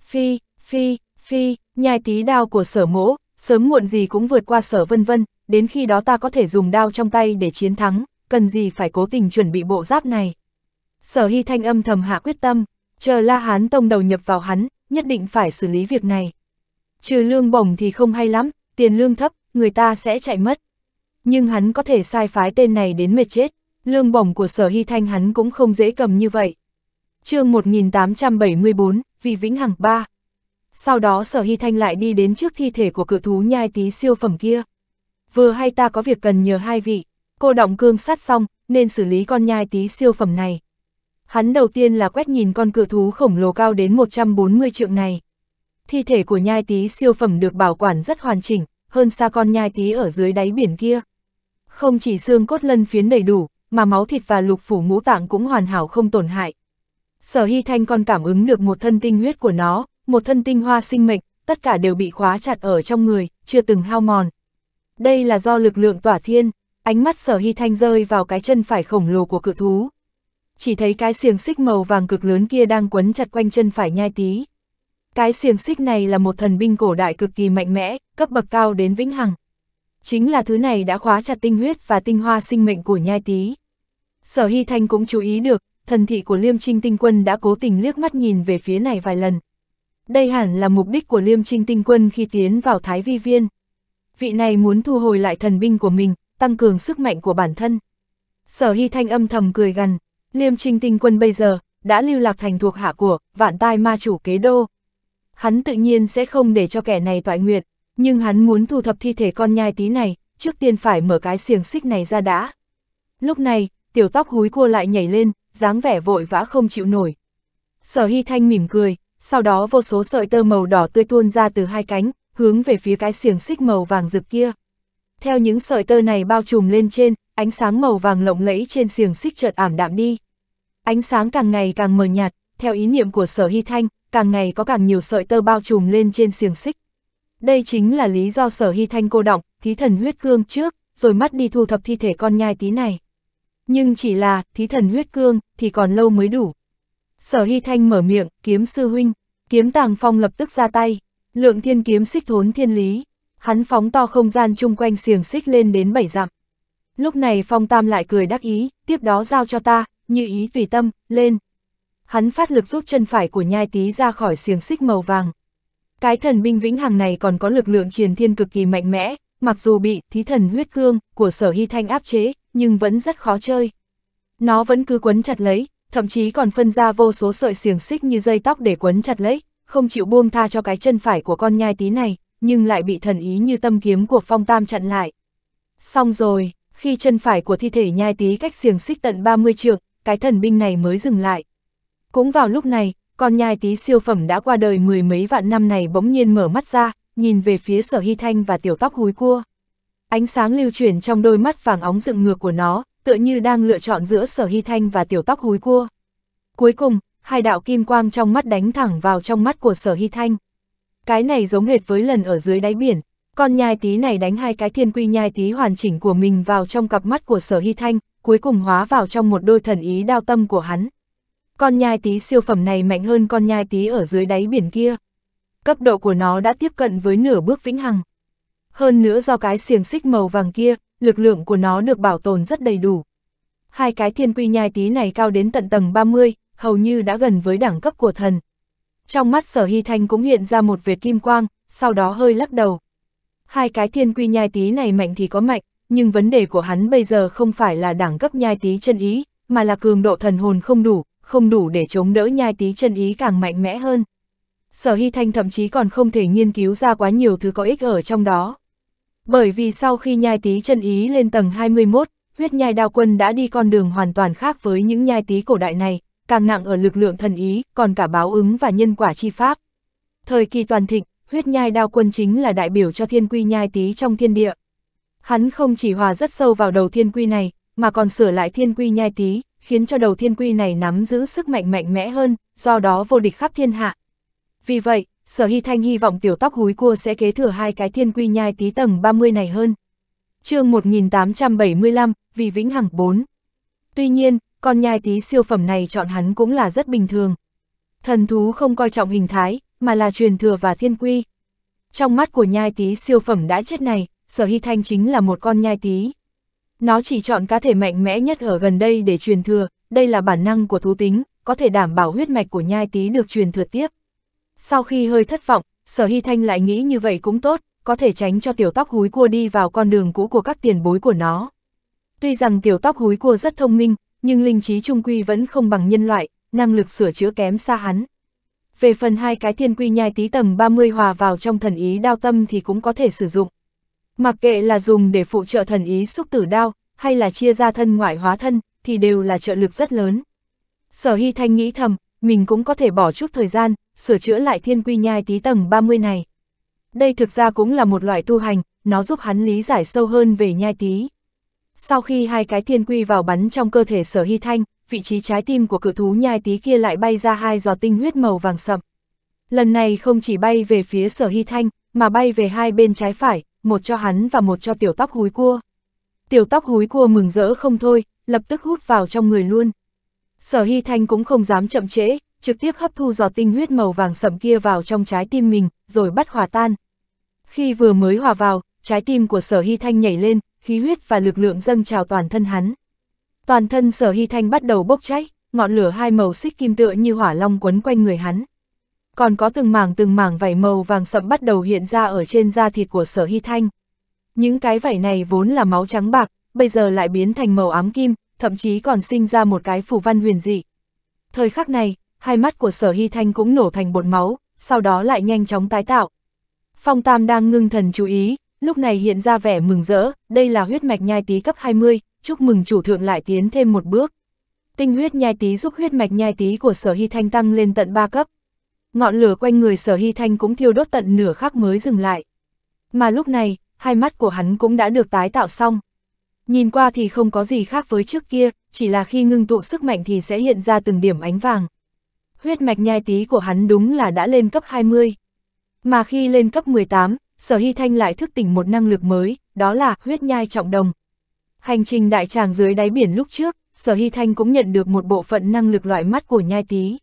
Phi, phi, phi, nhai tí đao của sở mỗ, sớm muộn gì cũng vượt qua sở vân vân, đến khi đó ta có thể dùng đao trong tay để chiến thắng, cần gì phải cố tình chuẩn bị bộ giáp này. Sở Hy Thanh âm thầm hạ quyết tâm, chờ La Hán Tông đầu nhập vào hắn, nhất định phải xử lý việc này. Trừ lương bổng thì không hay lắm, tiền lương thấp, người ta sẽ chạy mất nhưng hắn có thể sai phái tên này đến mệt chết, lương bổng của sở hy thanh hắn cũng không dễ cầm như vậy. chương 1874, vì vĩnh hằng ba. Sau đó sở hy thanh lại đi đến trước thi thể của cự thú nhai tí siêu phẩm kia. Vừa hay ta có việc cần nhờ hai vị, cô động cương sát xong, nên xử lý con nhai tí siêu phẩm này. Hắn đầu tiên là quét nhìn con cự thú khổng lồ cao đến 140 trượng này. Thi thể của nhai tí siêu phẩm được bảo quản rất hoàn chỉnh, hơn xa con nhai tí ở dưới đáy biển kia. Không chỉ xương cốt lân phiến đầy đủ, mà máu thịt và lục phủ ngũ tạng cũng hoàn hảo không tổn hại. Sở Hy Thanh còn cảm ứng được một thân tinh huyết của nó, một thân tinh hoa sinh mệnh, tất cả đều bị khóa chặt ở trong người, chưa từng hao mòn. Đây là do lực lượng tỏa thiên, ánh mắt Sở Hy Thanh rơi vào cái chân phải khổng lồ của cự thú. Chỉ thấy cái xiềng xích màu vàng cực lớn kia đang quấn chặt quanh chân phải nhai tí. Cái xiềng xích này là một thần binh cổ đại cực kỳ mạnh mẽ, cấp bậc cao đến vĩnh hằng chính là thứ này đã khóa chặt tinh huyết và tinh hoa sinh mệnh của nhai tý. Sở Hy Thanh cũng chú ý được, thần thị của Liêm Trinh Tinh Quân đã cố tình liếc mắt nhìn về phía này vài lần. Đây hẳn là mục đích của Liêm Trinh Tinh Quân khi tiến vào Thái Vi Viên. Vị này muốn thu hồi lại thần binh của mình, tăng cường sức mạnh của bản thân. Sở Hy Thanh âm thầm cười gằn, Liêm Trinh Tinh Quân bây giờ đã lưu lạc thành thuộc hạ của vạn tai ma chủ kế đô. Hắn tự nhiên sẽ không để cho kẻ này toại nguyệt, nhưng hắn muốn thu thập thi thể con nhai tí này, trước tiên phải mở cái xiềng xích này ra đã. Lúc này, tiểu tóc húi cua lại nhảy lên, dáng vẻ vội vã không chịu nổi. Sở Hy Thanh mỉm cười, sau đó vô số sợi tơ màu đỏ tươi tuôn ra từ hai cánh, hướng về phía cái xiềng xích màu vàng rực kia. Theo những sợi tơ này bao trùm lên trên, ánh sáng màu vàng lộng lẫy trên xiềng xích chợt ảm đạm đi. Ánh sáng càng ngày càng mờ nhạt, theo ý niệm của Sở Hy Thanh, càng ngày có càng nhiều sợi tơ bao trùm lên trên xiềng xích. Đây chính là lý do sở hy thanh cô động, thí thần huyết cương trước, rồi mắt đi thu thập thi thể con nhai tí này. Nhưng chỉ là, thí thần huyết cương, thì còn lâu mới đủ. Sở hy thanh mở miệng, kiếm sư huynh, kiếm tàng phong lập tức ra tay, lượng thiên kiếm xích thốn thiên lý, hắn phóng to không gian chung quanh xiềng xích lên đến bảy dặm. Lúc này phong tam lại cười đắc ý, tiếp đó giao cho ta, như ý vì tâm, lên. Hắn phát lực rút chân phải của nhai tí ra khỏi xiềng xích màu vàng. Cái thần binh vĩnh hằng này còn có lực lượng truyền thiên cực kỳ mạnh mẽ, mặc dù bị thí thần huyết cương của sở hy thanh áp chế, nhưng vẫn rất khó chơi. Nó vẫn cứ quấn chặt lấy, thậm chí còn phân ra vô số sợi xiềng xích như dây tóc để quấn chặt lấy, không chịu buông tha cho cái chân phải của con nhai tí này, nhưng lại bị thần ý như tâm kiếm của phong tam chặn lại. Xong rồi, khi chân phải của thi thể nhai tí cách xiềng xích tận 30 trượng, cái thần binh này mới dừng lại. Cũng vào lúc này, con nhai tí siêu phẩm đã qua đời mười mấy vạn năm này bỗng nhiên mở mắt ra, nhìn về phía sở hy thanh và tiểu tóc húi cua. Ánh sáng lưu chuyển trong đôi mắt vàng óng dựng ngược của nó, tựa như đang lựa chọn giữa sở hy thanh và tiểu tóc húi cua. Cuối cùng, hai đạo kim quang trong mắt đánh thẳng vào trong mắt của sở hy thanh. Cái này giống hệt với lần ở dưới đáy biển, con nhai tí này đánh hai cái thiên quy nhai tí hoàn chỉnh của mình vào trong cặp mắt của sở hy thanh, cuối cùng hóa vào trong một đôi thần ý đao tâm của hắn. Con nhai tí siêu phẩm này mạnh hơn con nhai tí ở dưới đáy biển kia. Cấp độ của nó đã tiếp cận với nửa bước vĩnh hằng. Hơn nữa do cái xiềng xích màu vàng kia, lực lượng của nó được bảo tồn rất đầy đủ. Hai cái thiên quy nhai tí này cao đến tận tầng 30, hầu như đã gần với đẳng cấp của thần. Trong mắt sở hy thanh cũng hiện ra một vệt kim quang, sau đó hơi lắc đầu. Hai cái thiên quy nhai tí này mạnh thì có mạnh, nhưng vấn đề của hắn bây giờ không phải là đẳng cấp nhai tí chân ý, mà là cường độ thần hồn không đủ, không đủ để chống đỡ nhai tí chân ý càng mạnh mẽ hơn. Sở Hy Thanh thậm chí còn không thể nghiên cứu ra quá nhiều thứ có ích ở trong đó. Bởi vì sau khi nhai tí chân ý lên tầng 21, huyết nhai đao quân đã đi con đường hoàn toàn khác với những nhai tí cổ đại này, càng nặng ở lực lượng thần ý, còn cả báo ứng và nhân quả chi pháp. Thời kỳ toàn thịnh, huyết nhai đao quân chính là đại biểu cho thiên quy nhai tí trong thiên địa. Hắn không chỉ hòa rất sâu vào đầu thiên quy này, mà còn sửa lại thiên quy nhai tí, khiến cho đầu thiên quy này nắm giữ sức mạnh mạnh mẽ hơn, do đó vô địch khắp thiên hạ. Vì vậy, Sở Hy Thanh hy vọng tiểu tóc húi cua sẽ kế thừa hai cái thiên quy nhai tí tầng 30 này hơn. chương 1875, vì vĩnh hằng 4. Tuy nhiên, con nhai tí siêu phẩm này chọn hắn cũng là rất bình thường. Thần thú không coi trọng hình thái, mà là truyền thừa và thiên quy. Trong mắt của nhai tí siêu phẩm đã chết này, Sở Hy Thanh chính là một con nhai tí, nó chỉ chọn cá thể mạnh mẽ nhất ở gần đây để truyền thừa, đây là bản năng của thú tính, có thể đảm bảo huyết mạch của nhai tí được truyền thừa tiếp. Sau khi hơi thất vọng, sở hy thanh lại nghĩ như vậy cũng tốt, có thể tránh cho tiểu tóc húi cua đi vào con đường cũ của các tiền bối của nó. Tuy rằng tiểu tóc húi cua rất thông minh, nhưng linh trí trung quy vẫn không bằng nhân loại, năng lực sửa chữa kém xa hắn. Về phần hai cái thiên quy nhai tí tầng 30 hòa vào trong thần ý đao tâm thì cũng có thể sử dụng. Mặc kệ là dùng để phụ trợ thần ý xúc tử đao, hay là chia ra thân ngoại hóa thân, thì đều là trợ lực rất lớn. Sở Hy Thanh nghĩ thầm, mình cũng có thể bỏ chút thời gian, sửa chữa lại thiên quy nhai tí tầng 30 này. Đây thực ra cũng là một loại tu hành, nó giúp hắn lý giải sâu hơn về nhai tí. Sau khi hai cái thiên quy vào bắn trong cơ thể sở hy thanh, vị trí trái tim của cự thú nhai tí kia lại bay ra hai giò tinh huyết màu vàng sậm. Lần này không chỉ bay về phía sở hy thanh, mà bay về hai bên trái phải, một cho hắn và một cho tiểu tóc húi cua. Tiểu tóc húi cua mừng rỡ không thôi, lập tức hút vào trong người luôn. Sở Hy Thanh cũng không dám chậm trễ, trực tiếp hấp thu giọt tinh huyết màu vàng sậm kia vào trong trái tim mình, rồi bắt hòa tan. Khi vừa mới hòa vào, trái tim của Sở Hy Thanh nhảy lên, khí huyết và lực lượng dâng trào toàn thân hắn. Toàn thân Sở Hy Thanh bắt đầu bốc cháy, ngọn lửa hai màu xích kim tựa như hỏa long quấn quanh người hắn còn có từng mảng từng mảng vảy màu vàng sậm bắt đầu hiện ra ở trên da thịt của sở hy thanh. Những cái vảy này vốn là máu trắng bạc, bây giờ lại biến thành màu ám kim, thậm chí còn sinh ra một cái phủ văn huyền dị. Thời khắc này, hai mắt của sở hy thanh cũng nổ thành bột máu, sau đó lại nhanh chóng tái tạo. Phong Tam đang ngưng thần chú ý, lúc này hiện ra vẻ mừng rỡ, đây là huyết mạch nhai tí cấp 20, chúc mừng chủ thượng lại tiến thêm một bước. Tinh huyết nhai tí giúp huyết mạch nhai tí của sở hy thanh tăng lên tận 3 cấp ngọn lửa quanh người sở hy thanh cũng thiêu đốt tận nửa khắc mới dừng lại. Mà lúc này, hai mắt của hắn cũng đã được tái tạo xong. Nhìn qua thì không có gì khác với trước kia, chỉ là khi ngưng tụ sức mạnh thì sẽ hiện ra từng điểm ánh vàng. Huyết mạch nhai tí của hắn đúng là đã lên cấp 20. Mà khi lên cấp 18, Sở Hy Thanh lại thức tỉnh một năng lực mới, đó là huyết nhai trọng đồng. Hành trình đại tràng dưới đáy biển lúc trước, Sở Hy Thanh cũng nhận được một bộ phận năng lực loại mắt của nhai tí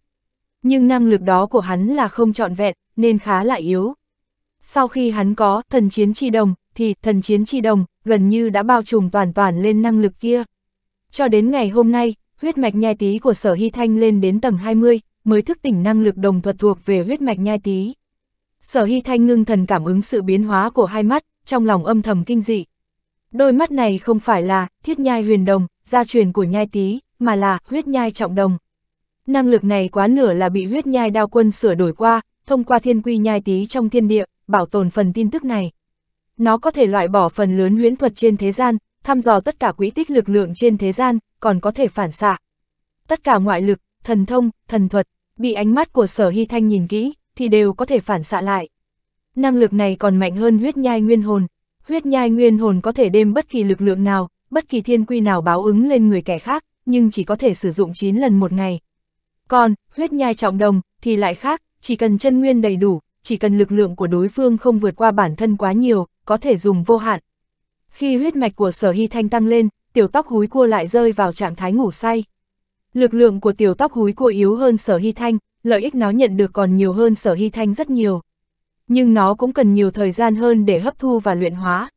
nhưng năng lực đó của hắn là không trọn vẹn, nên khá là yếu. Sau khi hắn có thần chiến chi đồng, thì thần chiến chi đồng gần như đã bao trùm toàn toàn lên năng lực kia. Cho đến ngày hôm nay, huyết mạch nhai tí của sở hy thanh lên đến tầng 20, mới thức tỉnh năng lực đồng thuật thuộc về huyết mạch nhai tí. Sở hy thanh ngưng thần cảm ứng sự biến hóa của hai mắt, trong lòng âm thầm kinh dị. Đôi mắt này không phải là thiết nhai huyền đồng, gia truyền của nhai tí, mà là huyết nhai trọng đồng. Năng lực này quá nửa là bị huyết nhai đao quân sửa đổi qua, thông qua thiên quy nhai tí trong thiên địa, bảo tồn phần tin tức này. Nó có thể loại bỏ phần lớn huyễn thuật trên thế gian, thăm dò tất cả quỹ tích lực lượng trên thế gian, còn có thể phản xạ. Tất cả ngoại lực, thần thông, thần thuật, bị ánh mắt của sở hy thanh nhìn kỹ, thì đều có thể phản xạ lại. Năng lực này còn mạnh hơn huyết nhai nguyên hồn. Huyết nhai nguyên hồn có thể đem bất kỳ lực lượng nào, bất kỳ thiên quy nào báo ứng lên người kẻ khác, nhưng chỉ có thể sử dụng 9 lần một ngày, còn, huyết nhai trọng đồng, thì lại khác, chỉ cần chân nguyên đầy đủ, chỉ cần lực lượng của đối phương không vượt qua bản thân quá nhiều, có thể dùng vô hạn. Khi huyết mạch của sở hy thanh tăng lên, tiểu tóc húi cua lại rơi vào trạng thái ngủ say. Lực lượng của tiểu tóc húi cua yếu hơn sở hy thanh, lợi ích nó nhận được còn nhiều hơn sở hy thanh rất nhiều. Nhưng nó cũng cần nhiều thời gian hơn để hấp thu và luyện hóa.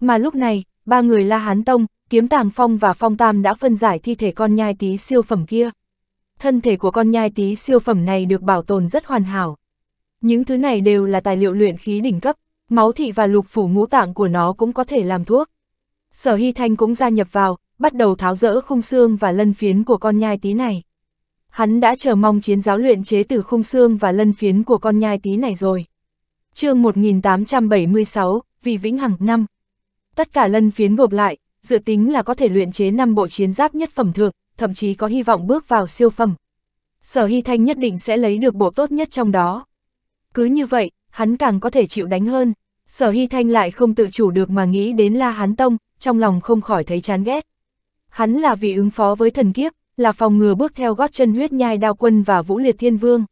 Mà lúc này, ba người La Hán Tông, Kiếm Tàng Phong và Phong Tam đã phân giải thi thể con nhai tí siêu phẩm kia thân thể của con nhai tí siêu phẩm này được bảo tồn rất hoàn hảo. Những thứ này đều là tài liệu luyện khí đỉnh cấp, máu thị và lục phủ ngũ tạng của nó cũng có thể làm thuốc. Sở Hy Thanh cũng gia nhập vào, bắt đầu tháo rỡ khung xương và lân phiến của con nhai tí này. Hắn đã chờ mong chiến giáo luyện chế từ khung xương và lân phiến của con nhai tí này rồi. chương 1876, vì vĩnh hằng năm. Tất cả lân phiến gộp lại, dự tính là có thể luyện chế 5 bộ chiến giáp nhất phẩm thượng, thậm chí có hy vọng bước vào siêu phẩm. Sở Hy Thanh nhất định sẽ lấy được bộ tốt nhất trong đó. Cứ như vậy, hắn càng có thể chịu đánh hơn. Sở Hy Thanh lại không tự chủ được mà nghĩ đến La Hán Tông, trong lòng không khỏi thấy chán ghét. Hắn là vì ứng phó với thần kiếp, là phòng ngừa bước theo gót chân huyết nhai đao quân và vũ liệt thiên vương.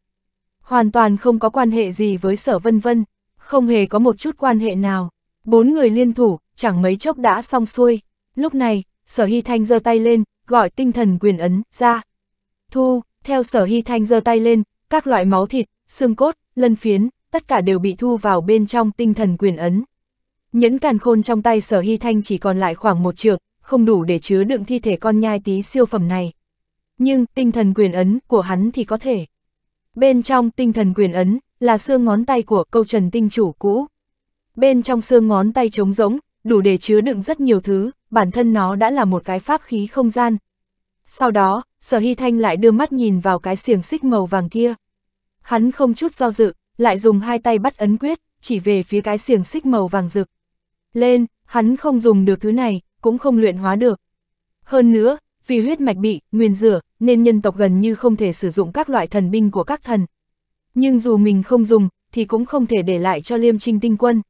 Hoàn toàn không có quan hệ gì với sở vân vân, không hề có một chút quan hệ nào. Bốn người liên thủ, chẳng mấy chốc đã xong xuôi. Lúc này, sở hy thanh giơ tay lên, gọi tinh thần quyền ấn, ra. Thu, theo sở hy thanh giơ tay lên, các loại máu thịt, xương cốt, lân phiến, tất cả đều bị thu vào bên trong tinh thần quyền ấn. Nhẫn càn khôn trong tay sở hy thanh chỉ còn lại khoảng một trượng, không đủ để chứa đựng thi thể con nhai tí siêu phẩm này. Nhưng tinh thần quyền ấn của hắn thì có thể. Bên trong tinh thần quyền ấn là xương ngón tay của câu trần tinh chủ cũ. Bên trong xương ngón tay trống rỗng, đủ để chứa đựng rất nhiều thứ, bản thân nó đã là một cái pháp khí không gian. Sau đó, Sở Hy Thanh lại đưa mắt nhìn vào cái xiềng xích màu vàng kia. Hắn không chút do dự, lại dùng hai tay bắt ấn quyết, chỉ về phía cái xiềng xích màu vàng rực. Lên, hắn không dùng được thứ này, cũng không luyện hóa được. Hơn nữa, vì huyết mạch bị, nguyên rửa, nên nhân tộc gần như không thể sử dụng các loại thần binh của các thần. Nhưng dù mình không dùng, thì cũng không thể để lại cho liêm trinh tinh quân.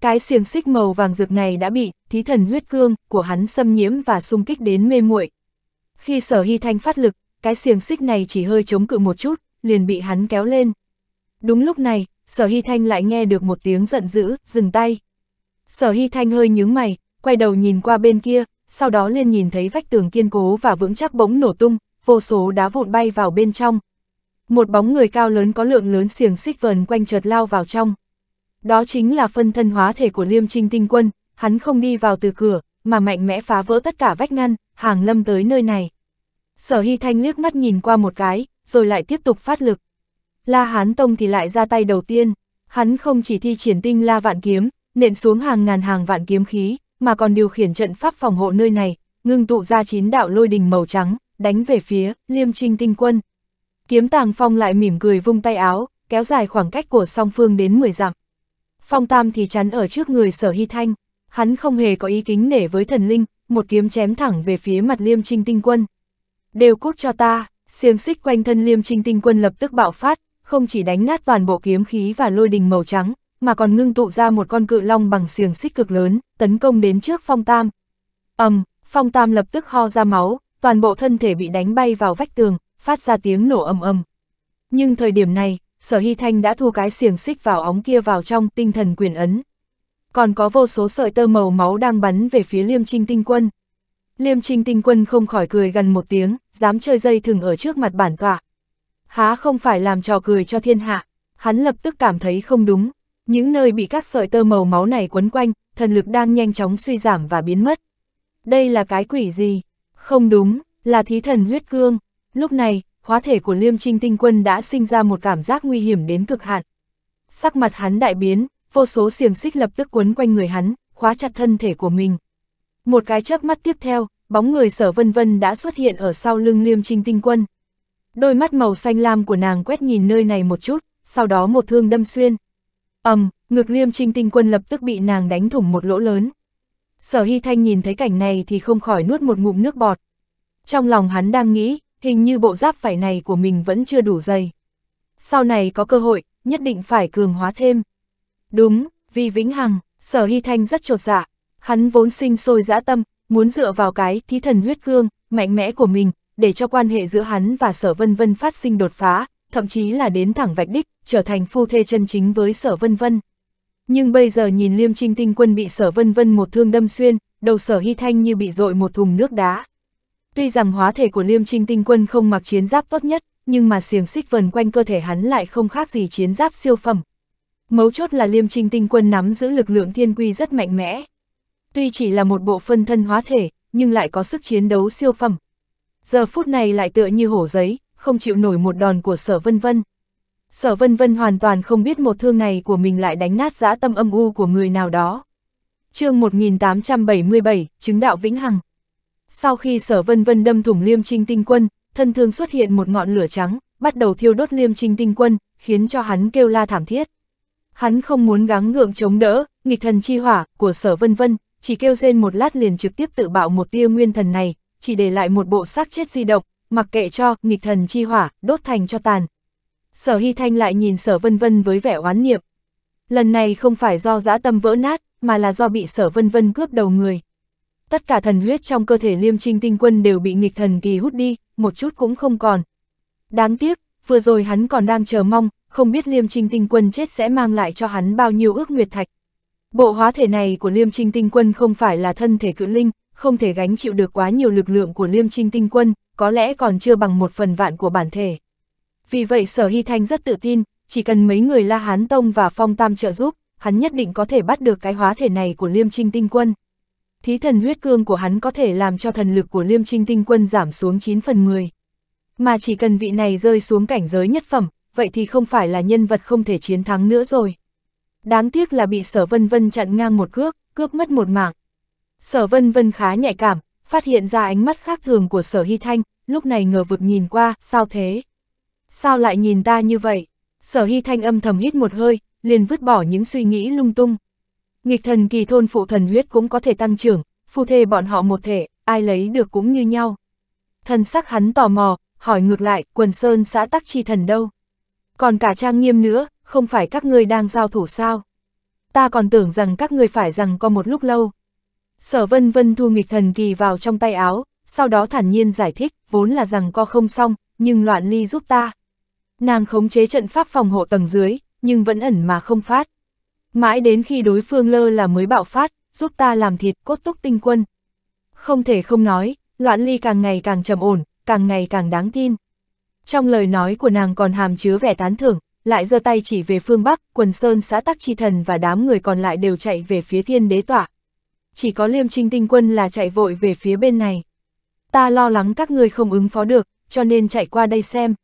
Cái xiềng xích màu vàng rực này đã bị thí thần huyết cương của hắn xâm nhiễm và xung kích đến mê muội. Khi sở hy thanh phát lực, cái xiềng xích này chỉ hơi chống cự một chút, liền bị hắn kéo lên. Đúng lúc này, sở hy thanh lại nghe được một tiếng giận dữ, dừng tay. Sở hy thanh hơi nhướng mày, quay đầu nhìn qua bên kia, sau đó liền nhìn thấy vách tường kiên cố và vững chắc bỗng nổ tung, vô số đá vụn bay vào bên trong. Một bóng người cao lớn có lượng lớn xiềng xích vờn quanh chợt lao vào trong đó chính là phân thân hóa thể của Liêm Trinh Tinh Quân, hắn không đi vào từ cửa, mà mạnh mẽ phá vỡ tất cả vách ngăn, hàng lâm tới nơi này. Sở Hy Thanh liếc mắt nhìn qua một cái, rồi lại tiếp tục phát lực. La Hán Tông thì lại ra tay đầu tiên, hắn không chỉ thi triển tinh La Vạn Kiếm, nện xuống hàng ngàn hàng vạn kiếm khí, mà còn điều khiển trận pháp phòng hộ nơi này, ngưng tụ ra chín đạo lôi đình màu trắng, đánh về phía Liêm Trinh Tinh Quân. Kiếm Tàng Phong lại mỉm cười vung tay áo, kéo dài khoảng cách của song phương đến 10 dặm. Phong Tam thì chắn ở trước người sở hy thanh, hắn không hề có ý kính nể với thần linh, một kiếm chém thẳng về phía mặt liêm trinh tinh quân. Đều cút cho ta, xiềng xích quanh thân liêm trinh tinh quân lập tức bạo phát, không chỉ đánh nát toàn bộ kiếm khí và lôi đình màu trắng, mà còn ngưng tụ ra một con cự long bằng xiềng xích cực lớn, tấn công đến trước Phong Tam. ầm, um, Phong Tam lập tức ho ra máu, toàn bộ thân thể bị đánh bay vào vách tường, phát ra tiếng nổ ầm ầm. Nhưng thời điểm này, sở hy thanh đã thu cái xiềng xích vào ống kia vào trong tinh thần quyền ấn. Còn có vô số sợi tơ màu máu đang bắn về phía liêm trinh tinh quân. Liêm trinh tinh quân không khỏi cười gần một tiếng, dám chơi dây thừng ở trước mặt bản tọa. Há không phải làm trò cười cho thiên hạ, hắn lập tức cảm thấy không đúng. Những nơi bị các sợi tơ màu máu này quấn quanh, thần lực đang nhanh chóng suy giảm và biến mất. Đây là cái quỷ gì? Không đúng, là thí thần huyết cương. Lúc này, hóa thể của Liêm Trinh Tinh Quân đã sinh ra một cảm giác nguy hiểm đến cực hạn. Sắc mặt hắn đại biến, vô số xiềng xích lập tức quấn quanh người hắn, khóa chặt thân thể của mình. Một cái chớp mắt tiếp theo, bóng người sở vân vân đã xuất hiện ở sau lưng Liêm Trinh Tinh Quân. Đôi mắt màu xanh lam của nàng quét nhìn nơi này một chút, sau đó một thương đâm xuyên. ầm, um, ngực Liêm Trinh Tinh Quân lập tức bị nàng đánh thủng một lỗ lớn. Sở Hy Thanh nhìn thấy cảnh này thì không khỏi nuốt một ngụm nước bọt. Trong lòng hắn đang nghĩ, hình như bộ giáp phải này của mình vẫn chưa đủ dày. Sau này có cơ hội, nhất định phải cường hóa thêm. Đúng, vì Vĩnh Hằng, Sở Hy Thanh rất trột dạ, hắn vốn sinh sôi dã tâm, muốn dựa vào cái thí thần huyết cương, mạnh mẽ của mình, để cho quan hệ giữa hắn và Sở Vân Vân phát sinh đột phá, thậm chí là đến thẳng vạch đích, trở thành phu thê chân chính với Sở Vân Vân. Nhưng bây giờ nhìn Liêm Trinh Tinh Quân bị Sở Vân Vân một thương đâm xuyên, đầu Sở Hy Thanh như bị dội một thùng nước đá. Tuy rằng hóa thể của Liêm Trinh Tinh Quân không mặc chiến giáp tốt nhất, nhưng mà xiềng xích vần quanh cơ thể hắn lại không khác gì chiến giáp siêu phẩm. Mấu chốt là Liêm Trinh Tinh Quân nắm giữ lực lượng thiên quy rất mạnh mẽ. Tuy chỉ là một bộ phân thân hóa thể, nhưng lại có sức chiến đấu siêu phẩm. Giờ phút này lại tựa như hổ giấy, không chịu nổi một đòn của sở vân vân. Sở vân vân hoàn toàn không biết một thương này của mình lại đánh nát dã tâm âm u của người nào đó. chương 1877, chứng đạo vĩnh hằng. Sau khi sở vân vân đâm thủng liêm trinh tinh quân, thân thương xuất hiện một ngọn lửa trắng, bắt đầu thiêu đốt liêm trinh tinh quân, khiến cho hắn kêu la thảm thiết. Hắn không muốn gắng gượng chống đỡ, nghịch thần chi hỏa của sở vân vân, chỉ kêu rên một lát liền trực tiếp tự bạo một tia nguyên thần này, chỉ để lại một bộ xác chết di động, mặc kệ cho, nghịch thần chi hỏa, đốt thành cho tàn. Sở Hy Thanh lại nhìn sở vân vân với vẻ oán niệm. Lần này không phải do dã tâm vỡ nát, mà là do bị sở vân vân cướp đầu người tất cả thần huyết trong cơ thể liêm trinh tinh quân đều bị nghịch thần kỳ hút đi, một chút cũng không còn. Đáng tiếc, vừa rồi hắn còn đang chờ mong, không biết liêm trinh tinh quân chết sẽ mang lại cho hắn bao nhiêu ước nguyệt thạch. Bộ hóa thể này của liêm trinh tinh quân không phải là thân thể cự linh, không thể gánh chịu được quá nhiều lực lượng của liêm trinh tinh quân, có lẽ còn chưa bằng một phần vạn của bản thể. Vì vậy sở hy thanh rất tự tin, chỉ cần mấy người La Hán Tông và Phong Tam trợ giúp, hắn nhất định có thể bắt được cái hóa thể này của liêm trinh tinh quân thí thần huyết cương của hắn có thể làm cho thần lực của liêm trinh tinh quân giảm xuống 9 phần 10. Mà chỉ cần vị này rơi xuống cảnh giới nhất phẩm, vậy thì không phải là nhân vật không thể chiến thắng nữa rồi. Đáng tiếc là bị sở vân vân chặn ngang một cước, cướp mất một mạng. Sở vân vân khá nhạy cảm, phát hiện ra ánh mắt khác thường của sở hy thanh, lúc này ngờ vực nhìn qua, sao thế? Sao lại nhìn ta như vậy? Sở hy thanh âm thầm hít một hơi, liền vứt bỏ những suy nghĩ lung tung. Nghịch thần kỳ thôn phụ thần huyết cũng có thể tăng trưởng, phu thê bọn họ một thể, ai lấy được cũng như nhau. Thần sắc hắn tò mò, hỏi ngược lại, quần sơn xã tắc chi thần đâu? Còn cả trang nghiêm nữa, không phải các ngươi đang giao thủ sao? Ta còn tưởng rằng các ngươi phải rằng có một lúc lâu. Sở vân vân thu nghịch thần kỳ vào trong tay áo, sau đó thản nhiên giải thích, vốn là rằng co không xong, nhưng loạn ly giúp ta. Nàng khống chế trận pháp phòng hộ tầng dưới, nhưng vẫn ẩn mà không phát. Mãi đến khi đối phương lơ là mới bạo phát, giúp ta làm thịt cốt túc tinh quân. Không thể không nói, loạn ly càng ngày càng trầm ổn, càng ngày càng đáng tin. Trong lời nói của nàng còn hàm chứa vẻ tán thưởng, lại giơ tay chỉ về phương Bắc, quần sơn xã tắc chi thần và đám người còn lại đều chạy về phía thiên đế tọa. Chỉ có liêm trinh tinh quân là chạy vội về phía bên này. Ta lo lắng các người không ứng phó được, cho nên chạy qua đây xem.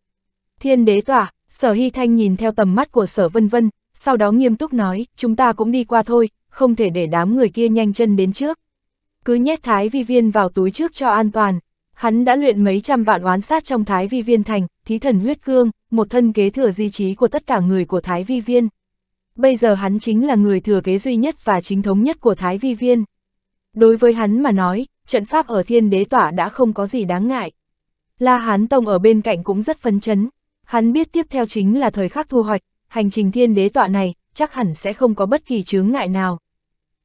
Thiên đế tỏa, sở hy thanh nhìn theo tầm mắt của sở vân vân, sau đó nghiêm túc nói, chúng ta cũng đi qua thôi, không thể để đám người kia nhanh chân đến trước. Cứ nhét Thái Vi Viên vào túi trước cho an toàn. Hắn đã luyện mấy trăm vạn oán sát trong Thái Vi Viên thành, thí thần huyết cương, một thân kế thừa di trí của tất cả người của Thái Vi Viên. Bây giờ hắn chính là người thừa kế duy nhất và chính thống nhất của Thái Vi Viên. Đối với hắn mà nói, trận pháp ở thiên đế tỏa đã không có gì đáng ngại. La Hán Tông ở bên cạnh cũng rất phấn chấn. Hắn biết tiếp theo chính là thời khắc thu hoạch, hành trình thiên đế tọa này, chắc hẳn sẽ không có bất kỳ chướng ngại nào.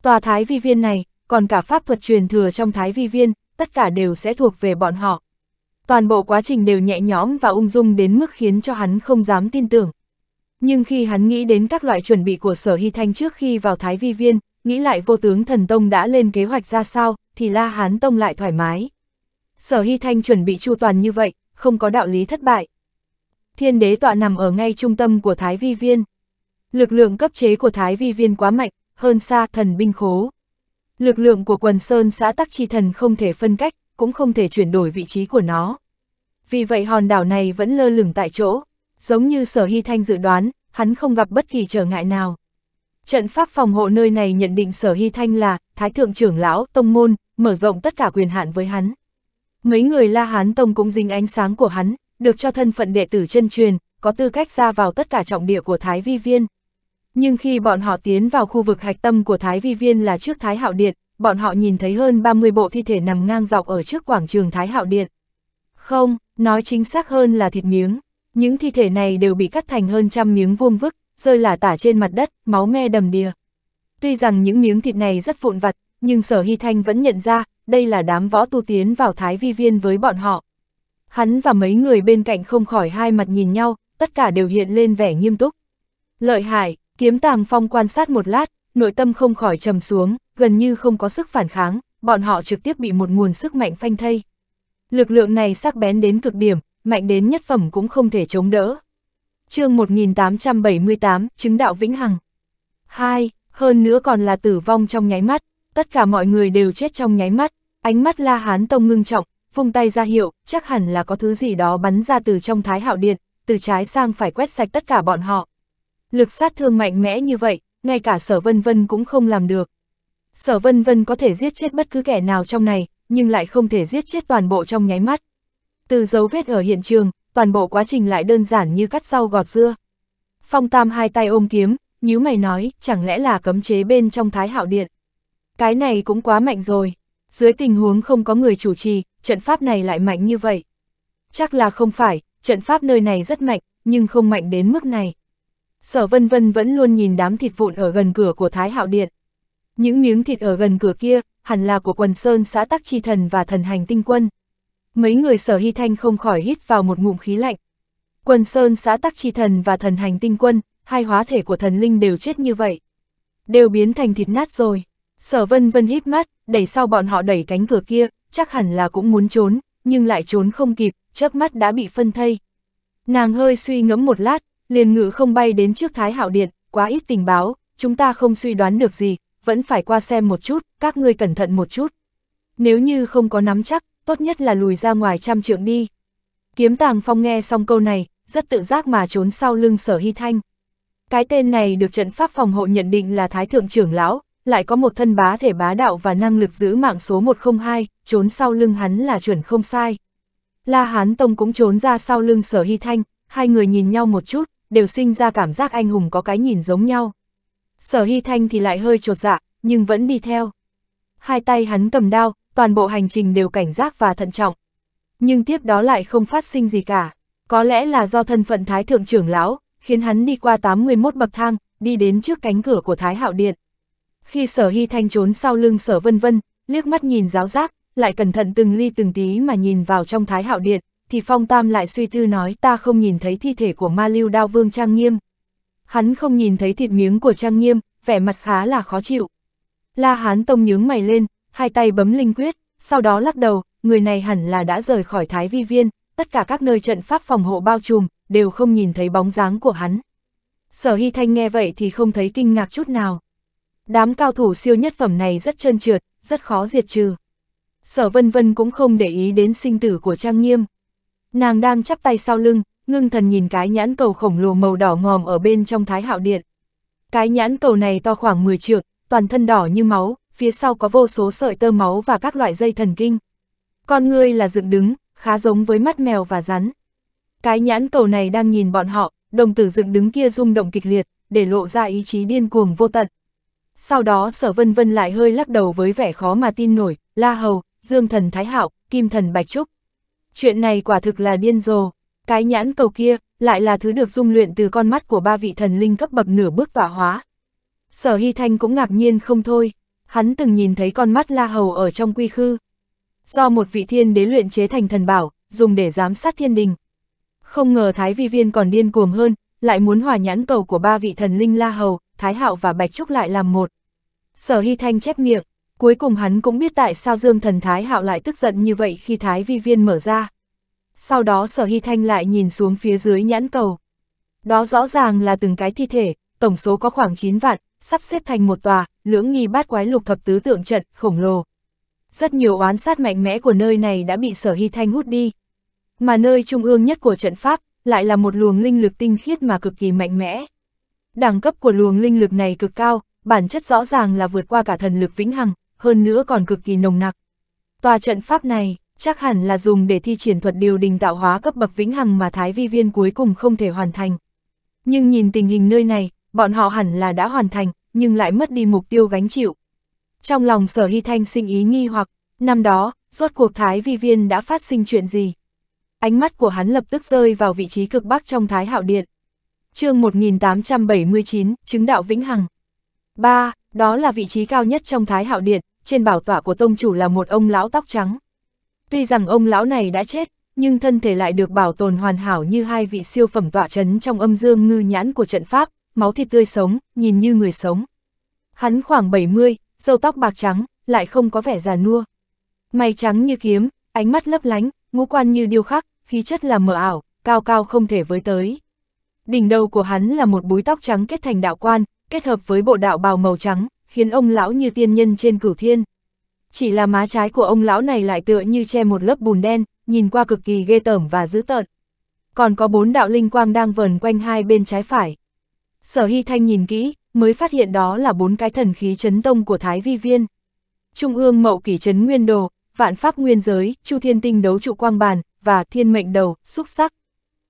Tòa thái vi viên này, còn cả pháp thuật truyền thừa trong thái vi viên, tất cả đều sẽ thuộc về bọn họ. Toàn bộ quá trình đều nhẹ nhõm và ung dung đến mức khiến cho hắn không dám tin tưởng. Nhưng khi hắn nghĩ đến các loại chuẩn bị của sở hy thanh trước khi vào thái vi viên, nghĩ lại vô tướng thần tông đã lên kế hoạch ra sao, thì la hán tông lại thoải mái. Sở hy thanh chuẩn bị chu toàn như vậy, không có đạo lý thất bại thiên đế tọa nằm ở ngay trung tâm của Thái Vi Viên. Lực lượng cấp chế của Thái Vi Viên quá mạnh, hơn xa thần binh khố. Lực lượng của quần sơn xã Tắc Chi Thần không thể phân cách, cũng không thể chuyển đổi vị trí của nó. Vì vậy hòn đảo này vẫn lơ lửng tại chỗ, giống như sở hy thanh dự đoán, hắn không gặp bất kỳ trở ngại nào. Trận pháp phòng hộ nơi này nhận định sở hy thanh là Thái Thượng trưởng lão Tông Môn, mở rộng tất cả quyền hạn với hắn. Mấy người La Hán Tông cũng dính ánh sáng của hắn, được cho thân phận đệ tử chân truyền, có tư cách ra vào tất cả trọng địa của Thái Vi Viên. Nhưng khi bọn họ tiến vào khu vực hạch tâm của Thái Vi Viên là trước Thái Hạo Điện, bọn họ nhìn thấy hơn 30 bộ thi thể nằm ngang dọc ở trước quảng trường Thái Hạo Điện. Không, nói chính xác hơn là thịt miếng. Những thi thể này đều bị cắt thành hơn trăm miếng vuông vức, rơi lả tả trên mặt đất, máu me đầm đìa. Tuy rằng những miếng thịt này rất vụn vặt, nhưng Sở Hy Thanh vẫn nhận ra, đây là đám võ tu tiến vào Thái Vi Viên với bọn họ. Hắn và mấy người bên cạnh không khỏi hai mặt nhìn nhau, tất cả đều hiện lên vẻ nghiêm túc. Lợi hại, kiếm tàng phong quan sát một lát, nội tâm không khỏi trầm xuống, gần như không có sức phản kháng, bọn họ trực tiếp bị một nguồn sức mạnh phanh thây. Lực lượng này sắc bén đến cực điểm, mạnh đến nhất phẩm cũng không thể chống đỡ. chương 1878, chứng đạo vĩnh hằng. 2. Hơn nữa còn là tử vong trong nháy mắt, tất cả mọi người đều chết trong nháy mắt, ánh mắt La Hán Tông ngưng trọng, vung tay ra hiệu, chắc hẳn là có thứ gì đó bắn ra từ trong thái hạo điện, từ trái sang phải quét sạch tất cả bọn họ. Lực sát thương mạnh mẽ như vậy, ngay cả sở vân vân cũng không làm được. Sở vân vân có thể giết chết bất cứ kẻ nào trong này, nhưng lại không thể giết chết toàn bộ trong nháy mắt. Từ dấu vết ở hiện trường, toàn bộ quá trình lại đơn giản như cắt rau gọt dưa. Phong Tam hai tay ôm kiếm, nhíu mày nói, chẳng lẽ là cấm chế bên trong Thái Hạo Điện. Cái này cũng quá mạnh rồi dưới tình huống không có người chủ trì, trận pháp này lại mạnh như vậy. Chắc là không phải, trận pháp nơi này rất mạnh, nhưng không mạnh đến mức này. Sở vân vân vẫn luôn nhìn đám thịt vụn ở gần cửa của Thái Hạo Điện. Những miếng thịt ở gần cửa kia, hẳn là của quần sơn xã Tắc Chi Thần và thần hành tinh quân. Mấy người sở hy thanh không khỏi hít vào một ngụm khí lạnh. Quần sơn xã Tắc Chi Thần và thần hành tinh quân, hai hóa thể của thần linh đều chết như vậy. Đều biến thành thịt nát rồi. Sở vân vân hít mắt, đẩy sau bọn họ đẩy cánh cửa kia, chắc hẳn là cũng muốn trốn, nhưng lại trốn không kịp, chớp mắt đã bị phân thây. Nàng hơi suy ngẫm một lát, liền ngự không bay đến trước Thái Hạo Điện, quá ít tình báo, chúng ta không suy đoán được gì, vẫn phải qua xem một chút, các ngươi cẩn thận một chút. Nếu như không có nắm chắc, tốt nhất là lùi ra ngoài trăm trượng đi. Kiếm tàng phong nghe xong câu này, rất tự giác mà trốn sau lưng sở hy thanh. Cái tên này được trận pháp phòng hộ nhận định là Thái Thượng trưởng lão, lại có một thân bá thể bá đạo và năng lực giữ mạng số 102, trốn sau lưng hắn là chuẩn không sai. La Hán Tông cũng trốn ra sau lưng sở hy thanh, hai người nhìn nhau một chút, đều sinh ra cảm giác anh hùng có cái nhìn giống nhau. Sở hy thanh thì lại hơi trột dạ, nhưng vẫn đi theo. Hai tay hắn cầm đao, toàn bộ hành trình đều cảnh giác và thận trọng. Nhưng tiếp đó lại không phát sinh gì cả. Có lẽ là do thân phận Thái Thượng trưởng lão, khiến hắn đi qua 81 bậc thang, đi đến trước cánh cửa của Thái Hạo Điện. Khi sở hy thanh trốn sau lưng sở vân vân, liếc mắt nhìn giáo giác, lại cẩn thận từng ly từng tí mà nhìn vào trong thái hạo điện, thì phong tam lại suy tư nói ta không nhìn thấy thi thể của ma lưu đao vương trang nghiêm. Hắn không nhìn thấy thịt miếng của trang nghiêm, vẻ mặt khá là khó chịu. La hán tông nhướng mày lên, hai tay bấm linh quyết, sau đó lắc đầu, người này hẳn là đã rời khỏi thái vi viên, tất cả các nơi trận pháp phòng hộ bao trùm, đều không nhìn thấy bóng dáng của hắn. Sở Hy Thanh nghe vậy thì không thấy kinh ngạc chút nào. Đám cao thủ siêu nhất phẩm này rất trơn trượt, rất khó diệt trừ. Sở vân vân cũng không để ý đến sinh tử của Trang Nghiêm. Nàng đang chắp tay sau lưng, ngưng thần nhìn cái nhãn cầu khổng lồ màu đỏ ngòm ở bên trong thái hạo điện. Cái nhãn cầu này to khoảng 10 trượng, toàn thân đỏ như máu, phía sau có vô số sợi tơ máu và các loại dây thần kinh. Con ngươi là dựng đứng, khá giống với mắt mèo và rắn. Cái nhãn cầu này đang nhìn bọn họ, đồng tử dựng đứng kia rung động kịch liệt, để lộ ra ý chí điên cuồng vô tận. Sau đó sở vân vân lại hơi lắc đầu với vẻ khó mà tin nổi, La Hầu, Dương Thần Thái Hạo, Kim Thần Bạch Trúc. Chuyện này quả thực là điên rồ, cái nhãn cầu kia lại là thứ được dung luyện từ con mắt của ba vị thần linh cấp bậc nửa bước tỏa hóa. Sở Hy Thanh cũng ngạc nhiên không thôi, hắn từng nhìn thấy con mắt La Hầu ở trong quy khư. Do một vị thiên đế luyện chế thành thần bảo, dùng để giám sát thiên đình. Không ngờ Thái Vi Viên còn điên cuồng hơn, lại muốn hòa nhãn cầu của ba vị thần linh La Hầu, Thái Hạo và Bạch Trúc lại làm một. Sở Hy Thanh chép miệng, cuối cùng hắn cũng biết tại sao Dương Thần Thái Hạo lại tức giận như vậy khi Thái Vi Viên mở ra. Sau đó Sở Hy Thanh lại nhìn xuống phía dưới nhãn cầu. Đó rõ ràng là từng cái thi thể, tổng số có khoảng 9 vạn, sắp xếp thành một tòa, lưỡng nghi bát quái lục thập tứ tượng trận, khổng lồ. Rất nhiều oán sát mạnh mẽ của nơi này đã bị Sở Hy Thanh hút đi. Mà nơi trung ương nhất của trận pháp lại là một luồng linh lực tinh khiết mà cực kỳ mạnh mẽ đẳng cấp của luồng linh lực này cực cao, bản chất rõ ràng là vượt qua cả thần lực vĩnh hằng, hơn nữa còn cực kỳ nồng nặc. Tòa trận pháp này, chắc hẳn là dùng để thi triển thuật điều đình tạo hóa cấp bậc vĩnh hằng mà Thái Vi Viên cuối cùng không thể hoàn thành. Nhưng nhìn tình hình nơi này, bọn họ hẳn là đã hoàn thành, nhưng lại mất đi mục tiêu gánh chịu. Trong lòng sở hy thanh sinh ý nghi hoặc, năm đó, rốt cuộc Thái Vi Viên đã phát sinh chuyện gì? Ánh mắt của hắn lập tức rơi vào vị trí cực bắc trong Thái Hạo Điện chương 1879, chứng đạo vĩnh hằng. 3. Đó là vị trí cao nhất trong Thái Hạo Điện, trên bảo tọa của tông chủ là một ông lão tóc trắng. Tuy rằng ông lão này đã chết, nhưng thân thể lại được bảo tồn hoàn hảo như hai vị siêu phẩm tọa trấn trong âm dương ngư nhãn của trận pháp, máu thịt tươi sống, nhìn như người sống. Hắn khoảng 70, râu tóc bạc trắng, lại không có vẻ già nua. Mày trắng như kiếm, ánh mắt lấp lánh, ngũ quan như điêu khắc, khí chất là mờ ảo, cao cao không thể với tới đỉnh đầu của hắn là một búi tóc trắng kết thành đạo quan, kết hợp với bộ đạo bào màu trắng, khiến ông lão như tiên nhân trên cửu thiên. Chỉ là má trái của ông lão này lại tựa như che một lớp bùn đen, nhìn qua cực kỳ ghê tởm và dữ tợn. Còn có bốn đạo linh quang đang vờn quanh hai bên trái phải. Sở Hy Thanh nhìn kỹ, mới phát hiện đó là bốn cái thần khí chấn tông của Thái Vi Viên. Trung ương mậu kỷ chấn nguyên đồ, vạn pháp nguyên giới, chu thiên tinh đấu trụ quang bàn, và thiên mệnh đầu, xúc sắc.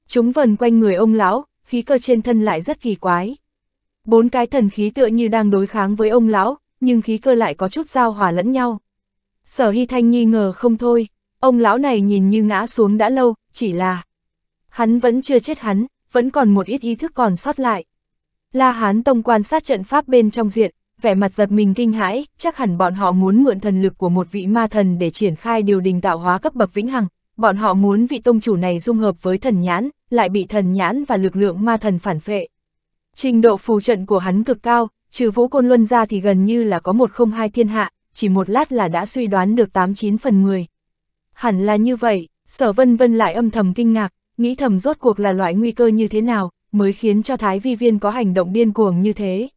Chúng vần quanh người ông lão, khí cơ trên thân lại rất kỳ quái. Bốn cái thần khí tựa như đang đối kháng với ông lão, nhưng khí cơ lại có chút giao hòa lẫn nhau. Sở Hy Thanh nghi ngờ không thôi, ông lão này nhìn như ngã xuống đã lâu, chỉ là... Hắn vẫn chưa chết hắn, vẫn còn một ít ý thức còn sót lại. La Hán Tông quan sát trận pháp bên trong diện, vẻ mặt giật mình kinh hãi, chắc hẳn bọn họ muốn mượn thần lực của một vị ma thần để triển khai điều đình tạo hóa cấp bậc vĩnh hằng, bọn họ muốn vị tông chủ này dung hợp với thần nhãn, lại bị thần nhãn và lực lượng ma thần phản phệ. Trình độ phù trận của hắn cực cao, trừ vũ côn luân ra thì gần như là có một không hai thiên hạ, chỉ một lát là đã suy đoán được 89 phần 10. Hẳn là như vậy, sở vân vân lại âm thầm kinh ngạc, nghĩ thầm rốt cuộc là loại nguy cơ như thế nào, mới khiến cho Thái Vi Viên có hành động điên cuồng như thế.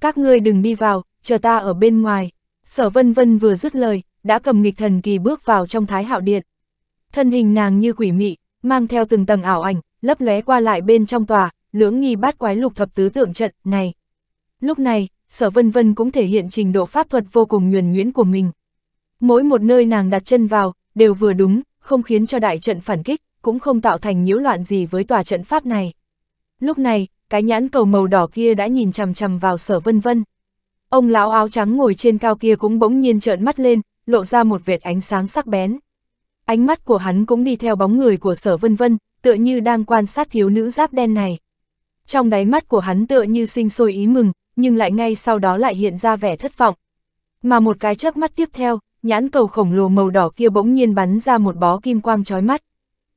Các ngươi đừng đi vào, chờ ta ở bên ngoài. Sở vân vân vừa dứt lời, đã cầm nghịch thần kỳ bước vào trong Thái Hạo Điện thân hình nàng như quỷ mị, mang theo từng tầng ảo ảnh, lấp lóe qua lại bên trong tòa, lưỡng nghi bát quái lục thập tứ tượng trận này. Lúc này, Sở Vân Vân cũng thể hiện trình độ pháp thuật vô cùng nhuần nhuyễn của mình. Mỗi một nơi nàng đặt chân vào, đều vừa đúng, không khiến cho đại trận phản kích, cũng không tạo thành nhiễu loạn gì với tòa trận pháp này. Lúc này, cái nhãn cầu màu đỏ kia đã nhìn chằm chằm vào Sở Vân Vân. Ông lão áo trắng ngồi trên cao kia cũng bỗng nhiên trợn mắt lên, lộ ra một vệt ánh sáng sắc bén. Ánh mắt của hắn cũng đi theo bóng người của sở vân vân, tựa như đang quan sát thiếu nữ giáp đen này. Trong đáy mắt của hắn tựa như sinh sôi ý mừng, nhưng lại ngay sau đó lại hiện ra vẻ thất vọng. Mà một cái chớp mắt tiếp theo, nhãn cầu khổng lồ màu đỏ kia bỗng nhiên bắn ra một bó kim quang chói mắt.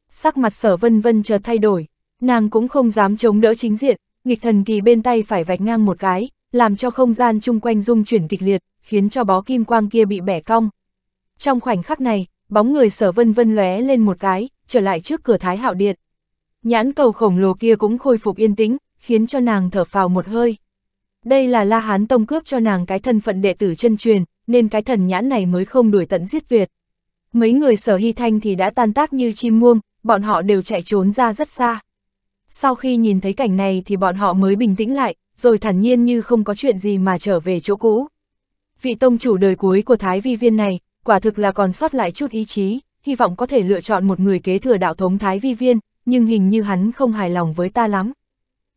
Sắc mặt sở vân vân chợt thay đổi, nàng cũng không dám chống đỡ chính diện, nghịch thần kỳ bên tay phải vạch ngang một cái, làm cho không gian chung quanh rung chuyển kịch liệt, khiến cho bó kim quang kia bị bẻ cong. Trong khoảnh khắc này, bóng người sở vân vân lóe lên một cái, trở lại trước cửa Thái Hạo Điện. Nhãn cầu khổng lồ kia cũng khôi phục yên tĩnh, khiến cho nàng thở phào một hơi. Đây là La Hán Tông cướp cho nàng cái thân phận đệ tử chân truyền, nên cái thần nhãn này mới không đuổi tận giết tuyệt. Mấy người sở hy thanh thì đã tan tác như chim muông, bọn họ đều chạy trốn ra rất xa. Sau khi nhìn thấy cảnh này thì bọn họ mới bình tĩnh lại, rồi thản nhiên như không có chuyện gì mà trở về chỗ cũ. Vị tông chủ đời cuối của Thái Vi Viên này, quả thực là còn sót lại chút ý chí, hy vọng có thể lựa chọn một người kế thừa đạo thống Thái Vi Viên, nhưng hình như hắn không hài lòng với ta lắm.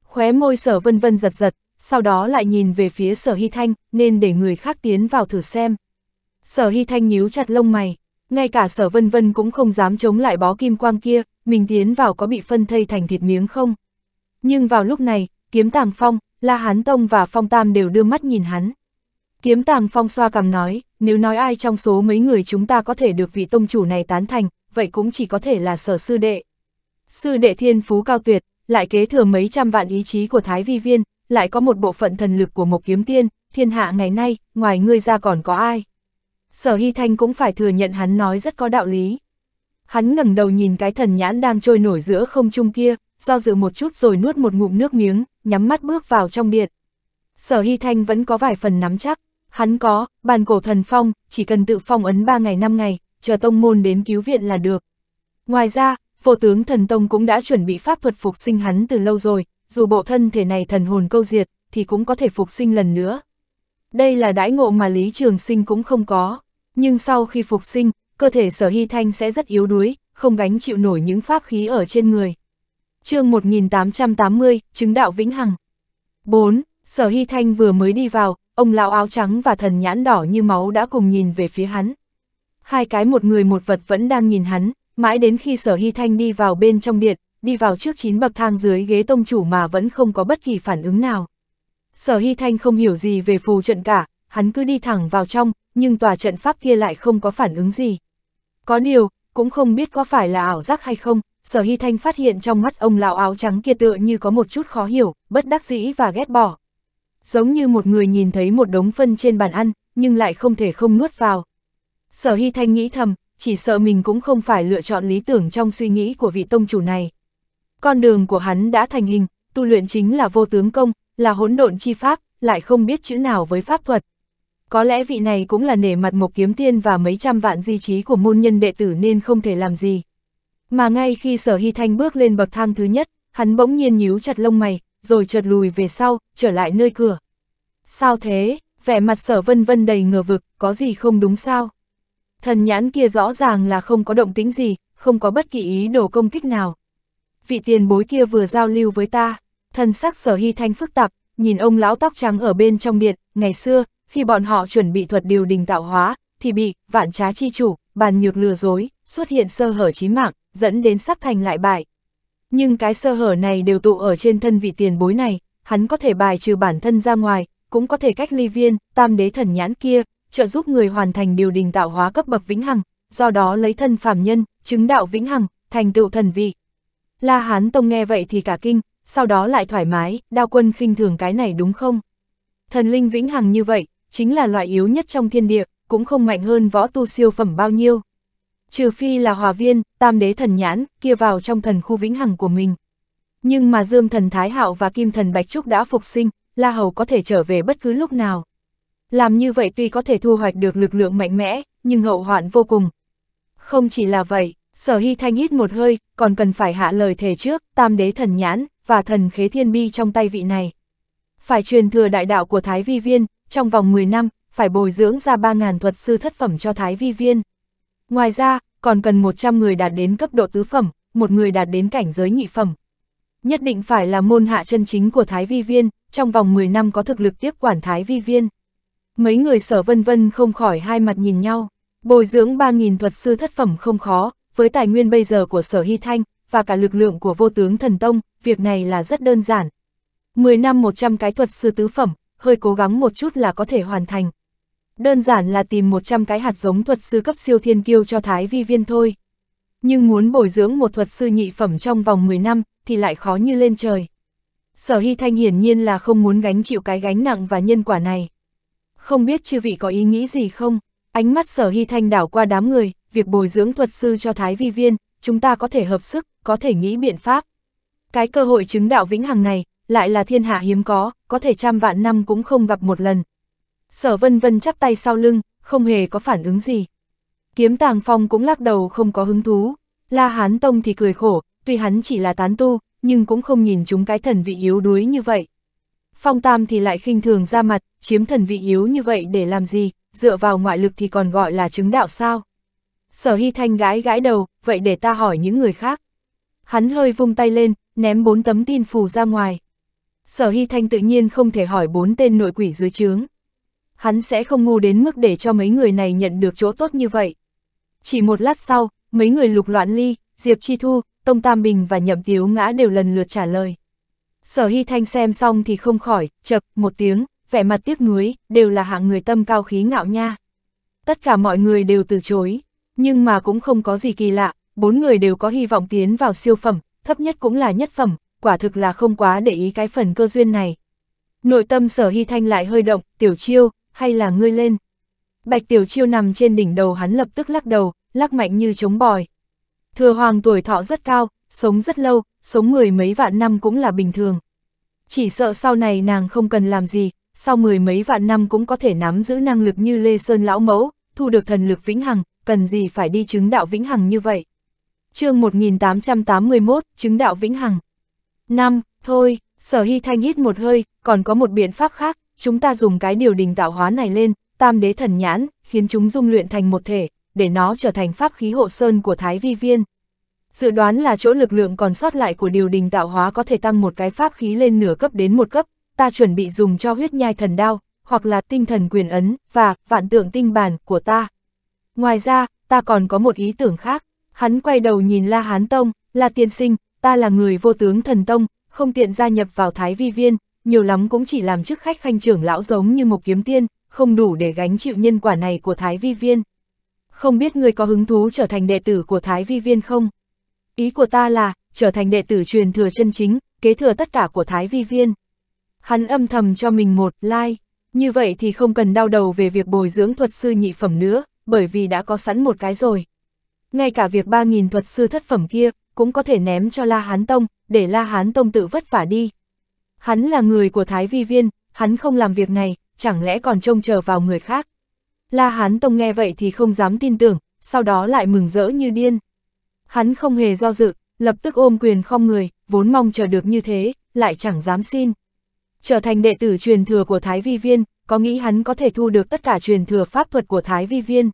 Khóe môi sở vân vân giật giật, sau đó lại nhìn về phía sở hy thanh, nên để người khác tiến vào thử xem. Sở hy thanh nhíu chặt lông mày, ngay cả sở vân vân cũng không dám chống lại bó kim quang kia, mình tiến vào có bị phân thây thành thịt miếng không. Nhưng vào lúc này, kiếm tàng phong, La Hán Tông và Phong Tam đều đưa mắt nhìn hắn. Kiếm tàng phong xoa cằm nói, nếu nói ai trong số mấy người chúng ta có thể được vị tông chủ này tán thành, vậy cũng chỉ có thể là sở sư đệ. Sư đệ thiên phú cao tuyệt, lại kế thừa mấy trăm vạn ý chí của Thái Vi Viên, lại có một bộ phận thần lực của một kiếm tiên, thiên hạ ngày nay, ngoài ngươi ra còn có ai. Sở Hy Thanh cũng phải thừa nhận hắn nói rất có đạo lý. Hắn ngẩng đầu nhìn cái thần nhãn đang trôi nổi giữa không trung kia, do dự một chút rồi nuốt một ngụm nước miếng, nhắm mắt bước vào trong điện. Sở Hy Thanh vẫn có vài phần nắm chắc, Hắn có, bàn cổ thần phong, chỉ cần tự phong ấn 3 ngày 5 ngày, chờ tông môn đến cứu viện là được. Ngoài ra, vô tướng thần tông cũng đã chuẩn bị pháp thuật phục sinh hắn từ lâu rồi, dù bộ thân thể này thần hồn câu diệt, thì cũng có thể phục sinh lần nữa. Đây là đãi ngộ mà Lý Trường Sinh cũng không có, nhưng sau khi phục sinh, cơ thể sở hy thanh sẽ rất yếu đuối, không gánh chịu nổi những pháp khí ở trên người. chương 1880, Chứng đạo Vĩnh Hằng 4. Sở Hy Thanh vừa mới đi vào, ông lão áo trắng và thần nhãn đỏ như máu đã cùng nhìn về phía hắn. Hai cái một người một vật vẫn đang nhìn hắn, mãi đến khi sở hy thanh đi vào bên trong điện, đi vào trước chín bậc thang dưới ghế tông chủ mà vẫn không có bất kỳ phản ứng nào. Sở hy thanh không hiểu gì về phù trận cả, hắn cứ đi thẳng vào trong, nhưng tòa trận pháp kia lại không có phản ứng gì. Có điều, cũng không biết có phải là ảo giác hay không, sở hy thanh phát hiện trong mắt ông lão áo trắng kia tựa như có một chút khó hiểu, bất đắc dĩ và ghét bỏ giống như một người nhìn thấy một đống phân trên bàn ăn, nhưng lại không thể không nuốt vào. Sở Hy Thanh nghĩ thầm, chỉ sợ mình cũng không phải lựa chọn lý tưởng trong suy nghĩ của vị tông chủ này. Con đường của hắn đã thành hình, tu luyện chính là vô tướng công, là hỗn độn chi pháp, lại không biết chữ nào với pháp thuật. Có lẽ vị này cũng là nể mặt Mộc Kiếm Tiên và mấy trăm vạn di trí của môn nhân đệ tử nên không thể làm gì. Mà ngay khi Sở Hy Thanh bước lên bậc thang thứ nhất, hắn bỗng nhiên nhíu chặt lông mày, rồi chợt lùi về sau, trở lại nơi cửa. Sao thế, vẻ mặt sở vân vân đầy ngờ vực, có gì không đúng sao? Thần nhãn kia rõ ràng là không có động tính gì, không có bất kỳ ý đồ công kích nào. Vị tiền bối kia vừa giao lưu với ta, thần sắc sở hy thanh phức tạp, nhìn ông lão tóc trắng ở bên trong điện, ngày xưa, khi bọn họ chuẩn bị thuật điều đình tạo hóa, thì bị, vạn trá chi chủ, bàn nhược lừa dối, xuất hiện sơ hở chí mạng, dẫn đến sắp thành lại bại. Nhưng cái sơ hở này đều tụ ở trên thân vị tiền bối này, hắn có thể bài trừ bản thân ra ngoài, cũng có thể cách ly viên, tam đế thần nhãn kia, trợ giúp người hoàn thành điều đình tạo hóa cấp bậc vĩnh hằng, do đó lấy thân phàm nhân, chứng đạo vĩnh hằng, thành tựu thần vị. La Hán Tông nghe vậy thì cả kinh, sau đó lại thoải mái, đao quân khinh thường cái này đúng không? Thần linh vĩnh hằng như vậy, chính là loại yếu nhất trong thiên địa, cũng không mạnh hơn võ tu siêu phẩm bao nhiêu trừ phi là hòa viên, tam đế thần nhãn, kia vào trong thần khu vĩnh hằng của mình. Nhưng mà Dương thần Thái Hạo và Kim thần Bạch Trúc đã phục sinh, La Hầu có thể trở về bất cứ lúc nào. Làm như vậy tuy có thể thu hoạch được lực lượng mạnh mẽ, nhưng hậu hoạn vô cùng. Không chỉ là vậy, Sở Hy Thanh hít một hơi, còn cần phải hạ lời thề trước, tam đế thần nhãn, và thần khế thiên bi trong tay vị này. Phải truyền thừa đại đạo của Thái Vi Viên, trong vòng 10 năm, phải bồi dưỡng ra 3.000 thuật sư thất phẩm cho Thái Vi Viên. Ngoài ra, còn cần 100 người đạt đến cấp độ tứ phẩm, một người đạt đến cảnh giới nhị phẩm. Nhất định phải là môn hạ chân chính của Thái Vi Viên, trong vòng 10 năm có thực lực tiếp quản Thái Vi Viên. Mấy người sở vân vân không khỏi hai mặt nhìn nhau, bồi dưỡng 3.000 thuật sư thất phẩm không khó, với tài nguyên bây giờ của sở Hy Thanh, và cả lực lượng của vô tướng thần tông, việc này là rất đơn giản. 10 năm 100 cái thuật sư tứ phẩm, hơi cố gắng một chút là có thể hoàn thành. Đơn giản là tìm 100 cái hạt giống thuật sư cấp siêu thiên kiêu cho Thái Vi Viên thôi. Nhưng muốn bồi dưỡng một thuật sư nhị phẩm trong vòng 10 năm, thì lại khó như lên trời. Sở Hy Thanh hiển nhiên là không muốn gánh chịu cái gánh nặng và nhân quả này. Không biết chư vị có ý nghĩ gì không? Ánh mắt Sở Hy Thanh đảo qua đám người, việc bồi dưỡng thuật sư cho Thái Vi Viên, chúng ta có thể hợp sức, có thể nghĩ biện pháp. Cái cơ hội chứng đạo vĩnh hằng này, lại là thiên hạ hiếm có, có thể trăm vạn năm cũng không gặp một lần, Sở vân vân chắp tay sau lưng, không hề có phản ứng gì. Kiếm tàng phong cũng lắc đầu không có hứng thú. La Hán Tông thì cười khổ, tuy hắn chỉ là tán tu, nhưng cũng không nhìn chúng cái thần vị yếu đuối như vậy. Phong Tam thì lại khinh thường ra mặt, chiếm thần vị yếu như vậy để làm gì, dựa vào ngoại lực thì còn gọi là chứng đạo sao. Sở Hy Thanh gái gãi đầu, vậy để ta hỏi những người khác. Hắn hơi vung tay lên, ném bốn tấm tin phù ra ngoài. Sở Hy Thanh tự nhiên không thể hỏi bốn tên nội quỷ dưới trướng hắn sẽ không ngu đến mức để cho mấy người này nhận được chỗ tốt như vậy. Chỉ một lát sau, mấy người lục loạn ly, Diệp Chi Thu, Tông Tam Bình và Nhậm Tiếu Ngã đều lần lượt trả lời. Sở Hy Thanh xem xong thì không khỏi, chật, một tiếng, vẻ mặt tiếc nuối, đều là hạng người tâm cao khí ngạo nha. Tất cả mọi người đều từ chối, nhưng mà cũng không có gì kỳ lạ, bốn người đều có hy vọng tiến vào siêu phẩm, thấp nhất cũng là nhất phẩm, quả thực là không quá để ý cái phần cơ duyên này. Nội tâm sở hy thanh lại hơi động, tiểu chiêu, hay là ngươi lên? Bạch Tiểu Chiêu nằm trên đỉnh đầu hắn lập tức lắc đầu, lắc mạnh như chống bòi. Thừa hoàng tuổi thọ rất cao, sống rất lâu, sống mười mấy vạn năm cũng là bình thường. Chỉ sợ sau này nàng không cần làm gì, sau mười mấy vạn năm cũng có thể nắm giữ năng lực như Lê Sơn Lão Mẫu, thu được thần lực vĩnh hằng, cần gì phải đi chứng đạo vĩnh hằng như vậy. chương 1881, chứng đạo vĩnh hằng. Năm, thôi, sở hy thanh hít một hơi, còn có một biện pháp khác, chúng ta dùng cái điều đình tạo hóa này lên, tam đế thần nhãn, khiến chúng dung luyện thành một thể, để nó trở thành pháp khí hộ sơn của Thái Vi Viên. Dự đoán là chỗ lực lượng còn sót lại của điều đình tạo hóa có thể tăng một cái pháp khí lên nửa cấp đến một cấp, ta chuẩn bị dùng cho huyết nhai thần đao, hoặc là tinh thần quyền ấn, và vạn tượng tinh bản của ta. Ngoài ra, ta còn có một ý tưởng khác, hắn quay đầu nhìn La Hán Tông, La Tiên Sinh, ta là người vô tướng thần Tông, không tiện gia nhập vào Thái Vi Viên, nhiều lắm cũng chỉ làm chức khách khanh trưởng lão giống như một kiếm tiên, không đủ để gánh chịu nhân quả này của Thái Vi Viên. Không biết người có hứng thú trở thành đệ tử của Thái Vi Viên không? Ý của ta là, trở thành đệ tử truyền thừa chân chính, kế thừa tất cả của Thái Vi Viên. Hắn âm thầm cho mình một like, như vậy thì không cần đau đầu về việc bồi dưỡng thuật sư nhị phẩm nữa, bởi vì đã có sẵn một cái rồi. Ngay cả việc 3.000 thuật sư thất phẩm kia, cũng có thể ném cho La Hán Tông, để La Hán Tông tự vất vả đi, Hắn là người của Thái Vi Viên, hắn không làm việc này, chẳng lẽ còn trông chờ vào người khác. La Hán Tông nghe vậy thì không dám tin tưởng, sau đó lại mừng rỡ như điên. Hắn không hề do dự, lập tức ôm quyền không người, vốn mong chờ được như thế, lại chẳng dám xin. Trở thành đệ tử truyền thừa của Thái Vi Viên, có nghĩ hắn có thể thu được tất cả truyền thừa pháp thuật của Thái Vi Viên.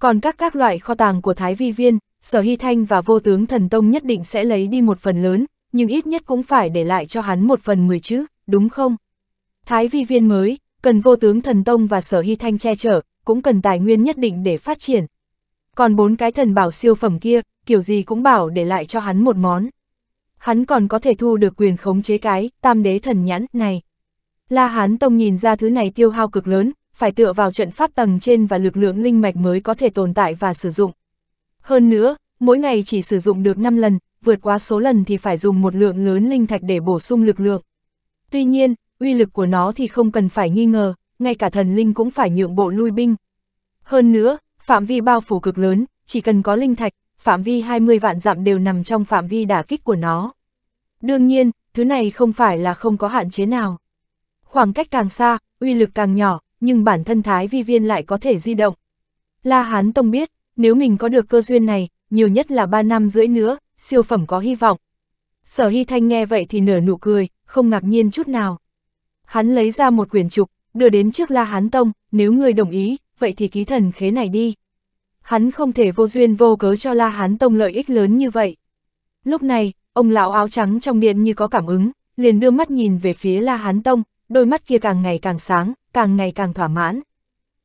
Còn các các loại kho tàng của Thái Vi Viên, Sở Hy Thanh và Vô Tướng Thần Tông nhất định sẽ lấy đi một phần lớn, nhưng ít nhất cũng phải để lại cho hắn một phần mười chứ, đúng không? Thái vi viên mới, cần vô tướng thần tông và sở hy thanh che chở, cũng cần tài nguyên nhất định để phát triển. Còn bốn cái thần bảo siêu phẩm kia, kiểu gì cũng bảo để lại cho hắn một món. Hắn còn có thể thu được quyền khống chế cái, tam đế thần nhãn, này. La Hán Tông nhìn ra thứ này tiêu hao cực lớn, phải tựa vào trận pháp tầng trên và lực lượng linh mạch mới có thể tồn tại và sử dụng. Hơn nữa, mỗi ngày chỉ sử dụng được 5 lần, vượt quá số lần thì phải dùng một lượng lớn linh thạch để bổ sung lực lượng. Tuy nhiên, uy lực của nó thì không cần phải nghi ngờ, ngay cả thần linh cũng phải nhượng bộ lui binh. Hơn nữa, phạm vi bao phủ cực lớn, chỉ cần có linh thạch, phạm vi 20 vạn dặm đều nằm trong phạm vi đả kích của nó. Đương nhiên, thứ này không phải là không có hạn chế nào. Khoảng cách càng xa, uy lực càng nhỏ, nhưng bản thân thái vi viên lại có thể di động. La Hán Tông biết, nếu mình có được cơ duyên này, nhiều nhất là 3 năm rưỡi nữa, siêu phẩm có hy vọng. Sở Hy Thanh nghe vậy thì nở nụ cười, không ngạc nhiên chút nào. Hắn lấy ra một quyển trục, đưa đến trước La Hán Tông, nếu người đồng ý, vậy thì ký thần khế này đi. Hắn không thể vô duyên vô cớ cho La Hán Tông lợi ích lớn như vậy. Lúc này, ông lão áo trắng trong điện như có cảm ứng, liền đưa mắt nhìn về phía La Hán Tông, đôi mắt kia càng ngày càng sáng, càng ngày càng thỏa mãn.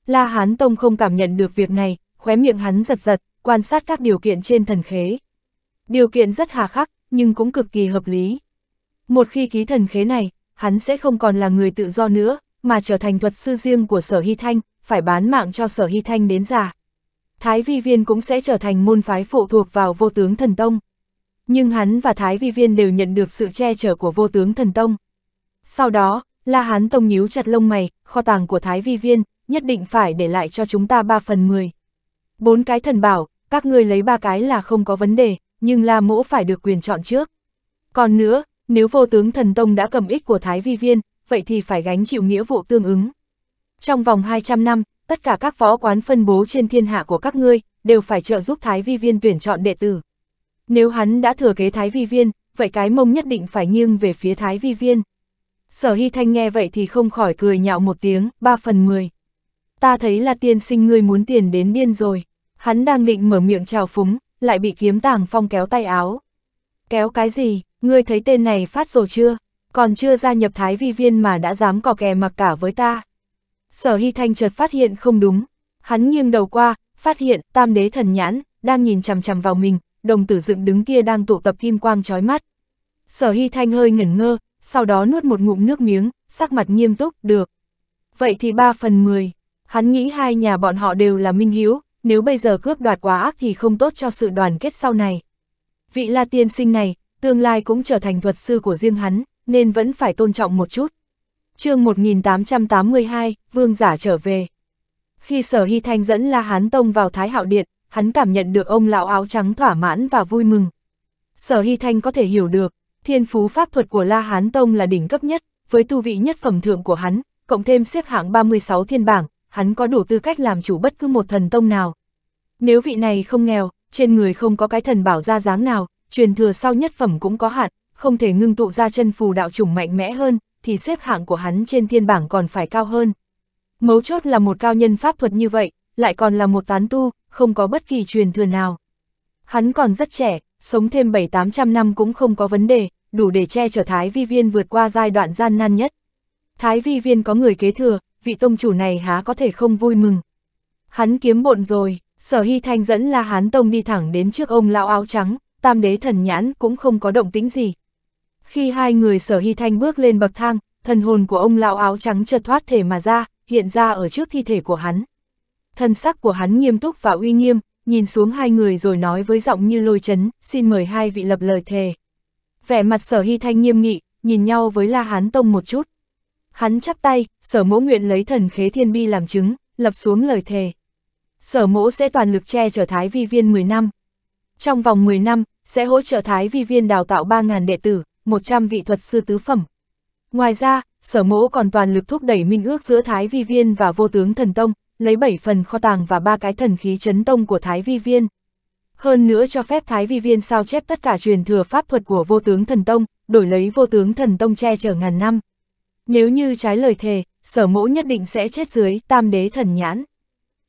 La Hán Tông không cảm nhận được việc này, khóe miệng hắn giật giật, quan sát các điều kiện trên thần khế. Điều kiện rất hà khắc, nhưng cũng cực kỳ hợp lý. Một khi ký thần khế này, hắn sẽ không còn là người tự do nữa, mà trở thành thuật sư riêng của Sở Hy Thanh, phải bán mạng cho Sở Hy Thanh đến già. Thái Vi Viên cũng sẽ trở thành môn phái phụ thuộc vào vô tướng thần tông. Nhưng hắn và Thái Vi Viên đều nhận được sự che chở của vô tướng thần tông. Sau đó, La Hán Tông nhíu chặt lông mày, kho tàng của Thái Vi Viên, nhất định phải để lại cho chúng ta 3 phần 10. Bốn cái thần bảo, các ngươi lấy ba cái là không có vấn đề, nhưng là mỗ phải được quyền chọn trước. Còn nữa, nếu vô tướng thần tông đã cầm ích của Thái Vi Viên, vậy thì phải gánh chịu nghĩa vụ tương ứng. Trong vòng 200 năm, tất cả các võ quán phân bố trên thiên hạ của các ngươi, đều phải trợ giúp Thái Vi Viên tuyển chọn đệ tử. Nếu hắn đã thừa kế Thái Vi Viên, vậy cái mông nhất định phải nghiêng về phía Thái Vi Viên. Sở Hy Thanh nghe vậy thì không khỏi cười nhạo một tiếng, ba phần mười. Ta thấy là tiên sinh ngươi muốn tiền đến điên rồi. Hắn đang định mở miệng trào phúng, lại bị kiếm tàng phong kéo tay áo. Kéo cái gì, ngươi thấy tên này phát rồi chưa? Còn chưa gia nhập thái vi viên mà đã dám cò kè mặc cả với ta. Sở Hy Thanh chợt phát hiện không đúng. Hắn nghiêng đầu qua, phát hiện tam đế thần nhãn, đang nhìn chằm chằm vào mình, đồng tử dựng đứng kia đang tụ tập kim quang trói mắt. Sở Hy Thanh hơi ngẩn ngơ, sau đó nuốt một ngụm nước miếng, sắc mặt nghiêm túc, được. Vậy thì 3 phần 10, hắn nghĩ hai nhà bọn họ đều là minh hiếu, nếu bây giờ cướp đoạt quá ác thì không tốt cho sự đoàn kết sau này. Vị La tiên sinh này, tương lai cũng trở thành thuật sư của riêng hắn, nên vẫn phải tôn trọng một chút. chương 1882, Vương Giả trở về. Khi Sở Hy Thanh dẫn La Hán Tông vào Thái Hạo Điện, hắn cảm nhận được ông lão áo trắng thỏa mãn và vui mừng. Sở Hy Thanh có thể hiểu được, thiên phú pháp thuật của La Hán Tông là đỉnh cấp nhất, với tu vị nhất phẩm thượng của hắn, cộng thêm xếp hạng 36 thiên bảng, hắn có đủ tư cách làm chủ bất cứ một thần tông nào. Nếu vị này không nghèo, trên người không có cái thần bảo ra dáng nào, truyền thừa sau nhất phẩm cũng có hạn, không thể ngưng tụ ra chân phù đạo chủng mạnh mẽ hơn, thì xếp hạng của hắn trên thiên bảng còn phải cao hơn. Mấu chốt là một cao nhân pháp thuật như vậy, lại còn là một tán tu, không có bất kỳ truyền thừa nào. Hắn còn rất trẻ, sống thêm 7-800 năm cũng không có vấn đề, đủ để che chở Thái Vi Viên vượt qua giai đoạn gian nan nhất. Thái Vi Viên có người kế thừa, vị tông chủ này há có thể không vui mừng. Hắn kiếm bộn rồi, sở hy thanh dẫn La Hán Tông đi thẳng đến trước ông lão áo trắng, tam đế thần nhãn cũng không có động tĩnh gì. Khi hai người sở hy thanh bước lên bậc thang, thần hồn của ông lão áo trắng chợt thoát thể mà ra, hiện ra ở trước thi thể của hắn. Thân sắc của hắn nghiêm túc và uy nghiêm, nhìn xuống hai người rồi nói với giọng như lôi chấn, xin mời hai vị lập lời thề. Vẻ mặt sở hy thanh nghiêm nghị, nhìn nhau với La Hán Tông một chút. Hắn chắp tay, sở mỗ nguyện lấy thần khế thiên bi làm chứng, lập xuống lời thề. Sở mỗ sẽ toàn lực che chở Thái Vi Viên 10 năm. Trong vòng 10 năm, sẽ hỗ trợ Thái Vi Viên đào tạo 3.000 đệ tử, 100 vị thuật sư tứ phẩm. Ngoài ra, sở mỗ còn toàn lực thúc đẩy minh ước giữa Thái Vi Viên và vô tướng thần tông, lấy 7 phần kho tàng và ba cái thần khí chấn tông của Thái Vi Viên. Hơn nữa cho phép Thái Vi Viên sao chép tất cả truyền thừa pháp thuật của vô tướng thần tông, đổi lấy vô tướng thần tông che chở ngàn năm. Nếu như trái lời thề, sở mẫu nhất định sẽ chết dưới tam đế thần nhãn.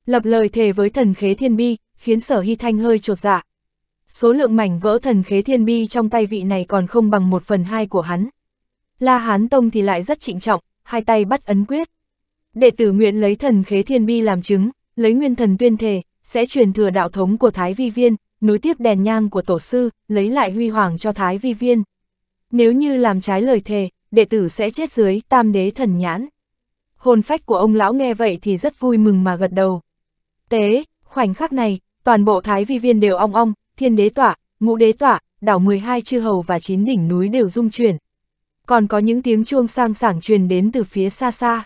Lập lời thề với thần khế thiên bi, khiến sở hy thanh hơi trột dạ. Số lượng mảnh vỡ thần khế thiên bi trong tay vị này còn không bằng một phần hai của hắn. La Hán Tông thì lại rất trịnh trọng, hai tay bắt ấn quyết. Đệ tử nguyện lấy thần khế thiên bi làm chứng, lấy nguyên thần tuyên thề, sẽ truyền thừa đạo thống của Thái Vi Viên, nối tiếp đèn nhang của tổ sư, lấy lại huy hoàng cho Thái Vi Viên. Nếu như làm trái lời thề, đệ tử sẽ chết dưới tam đế thần nhãn. Hồn phách của ông lão nghe vậy thì rất vui mừng mà gật đầu. Tế, khoảnh khắc này, toàn bộ thái vi viên đều ong ong, thiên đế tỏa, ngũ đế tỏa, đảo 12 chư hầu và chín đỉnh núi đều rung chuyển. Còn có những tiếng chuông sang sảng truyền đến từ phía xa xa.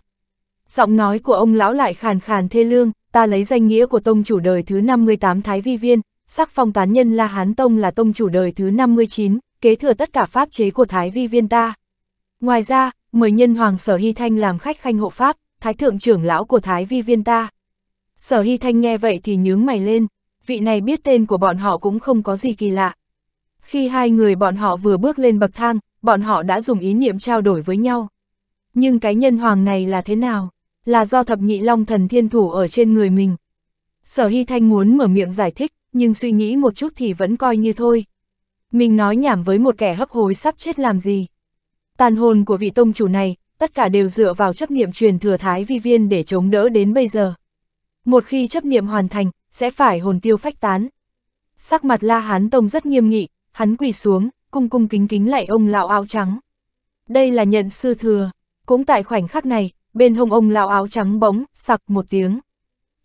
Giọng nói của ông lão lại khàn khàn thê lương, ta lấy danh nghĩa của tông chủ đời thứ 58 Thái Vi Viên, sắc phong tán nhân La Hán Tông là tông chủ đời thứ 59, kế thừa tất cả pháp chế của Thái Vi Viên ta. Ngoài ra, mời nhân hoàng Sở Hy Thanh làm khách khanh hộ pháp, thái thượng trưởng lão của Thái Vi Viên ta. Sở Hy Thanh nghe vậy thì nhướng mày lên, vị này biết tên của bọn họ cũng không có gì kỳ lạ. Khi hai người bọn họ vừa bước lên bậc thang, bọn họ đã dùng ý niệm trao đổi với nhau. Nhưng cái nhân hoàng này là thế nào? Là do thập nhị long thần thiên thủ ở trên người mình. Sở Hy Thanh muốn mở miệng giải thích, nhưng suy nghĩ một chút thì vẫn coi như thôi. Mình nói nhảm với một kẻ hấp hối sắp chết làm gì. Tàn hồn của vị tông chủ này, tất cả đều dựa vào chấp niệm truyền thừa thái vi viên để chống đỡ đến bây giờ. Một khi chấp niệm hoàn thành, sẽ phải hồn tiêu phách tán. Sắc mặt La Hán Tông rất nghiêm nghị, hắn quỳ xuống, cung cung kính kính lại ông lão áo trắng. Đây là nhận sư thừa, cũng tại khoảnh khắc này, bên hông ông lão áo trắng bỗng, sặc một tiếng.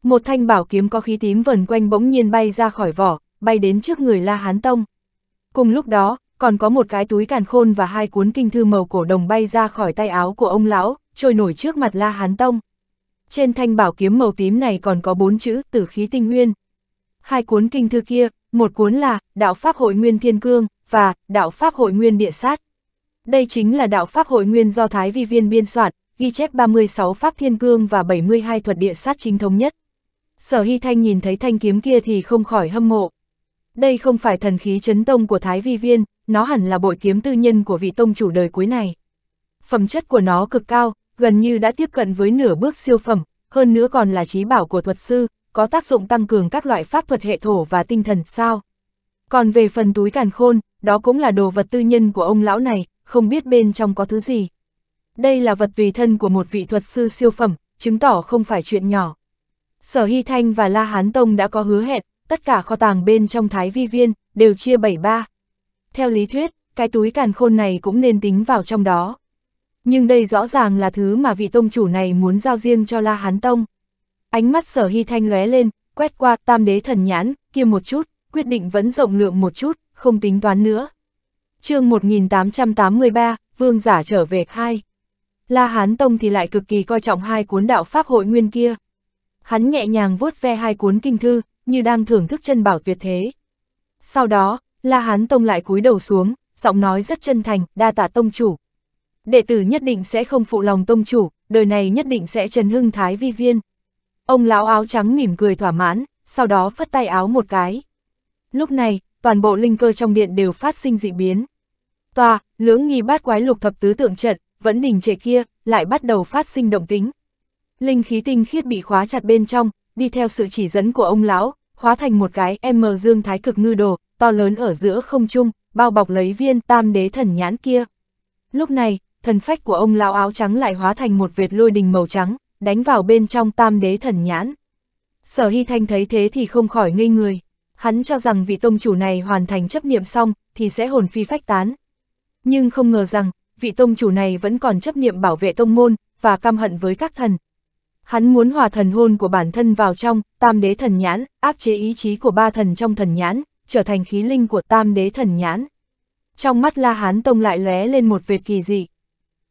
Một thanh bảo kiếm có khí tím vần quanh bỗng nhiên bay ra khỏi vỏ, bay đến trước người La Hán Tông. Cùng lúc đó, còn có một cái túi càn khôn và hai cuốn kinh thư màu cổ đồng bay ra khỏi tay áo của ông lão, trôi nổi trước mặt La Hán Tông. Trên thanh bảo kiếm màu tím này còn có bốn chữ tử khí tinh nguyên. Hai cuốn kinh thư kia, một cuốn là Đạo Pháp Hội Nguyên Thiên Cương và Đạo Pháp Hội Nguyên Địa Sát. Đây chính là Đạo Pháp Hội Nguyên do Thái Vi Viên biên soạn, ghi chép 36 Pháp Thiên Cương và 72 thuật địa sát chính thống nhất. Sở Hy Thanh nhìn thấy thanh kiếm kia thì không khỏi hâm mộ. Đây không phải thần khí chấn tông của Thái Vi Viên, nó hẳn là bội kiếm tư nhân của vị tông chủ đời cuối này. Phẩm chất của nó cực cao, gần như đã tiếp cận với nửa bước siêu phẩm, hơn nữa còn là trí bảo của thuật sư, có tác dụng tăng cường các loại pháp thuật hệ thổ và tinh thần sao. Còn về phần túi càn khôn, đó cũng là đồ vật tư nhân của ông lão này, không biết bên trong có thứ gì. Đây là vật tùy thân của một vị thuật sư siêu phẩm, chứng tỏ không phải chuyện nhỏ. Sở Hy Thanh và La Hán Tông đã có hứa hẹn, tất cả kho tàng bên trong Thái Vi Viên đều chia 73 theo lý thuyết, cái túi càn khôn này cũng nên tính vào trong đó. Nhưng đây rõ ràng là thứ mà vị tông chủ này muốn giao riêng cho La Hán Tông. Ánh mắt sở hy thanh lóe lên, quét qua tam đế thần nhãn, kia một chút, quyết định vẫn rộng lượng một chút, không tính toán nữa. chương 1883, Vương giả trở về hai. La Hán Tông thì lại cực kỳ coi trọng hai cuốn đạo Pháp hội nguyên kia. Hắn nhẹ nhàng vuốt ve hai cuốn kinh thư, như đang thưởng thức chân bảo tuyệt thế. Sau đó, La Hán Tông lại cúi đầu xuống, giọng nói rất chân thành, đa tạ tông chủ. Đệ tử nhất định sẽ không phụ lòng tông chủ, đời này nhất định sẽ trần hưng thái vi viên. Ông lão áo trắng mỉm cười thỏa mãn, sau đó phất tay áo một cái. Lúc này, toàn bộ linh cơ trong điện đều phát sinh dị biến. Tòa, lưỡng nghi bát quái lục thập tứ tượng trận, vẫn đình trệ kia, lại bắt đầu phát sinh động tính. Linh khí tinh khiết bị khóa chặt bên trong, đi theo sự chỉ dẫn của ông lão, hóa thành một cái M dương thái cực ngư đồ, to lớn ở giữa không trung, bao bọc lấy viên tam đế thần nhãn kia. Lúc này, thần phách của ông lão áo trắng lại hóa thành một vệt lôi đình màu trắng, đánh vào bên trong tam đế thần nhãn. Sở Hy Thanh thấy thế thì không khỏi ngây người. Hắn cho rằng vị tông chủ này hoàn thành chấp niệm xong thì sẽ hồn phi phách tán. Nhưng không ngờ rằng, vị tông chủ này vẫn còn chấp niệm bảo vệ tông môn và căm hận với các thần, Hắn muốn hòa thần hôn của bản thân vào trong, tam đế thần nhãn, áp chế ý chí của ba thần trong thần nhãn, trở thành khí linh của tam đế thần nhãn. Trong mắt La Hán Tông lại lóe lên một vệt kỳ dị.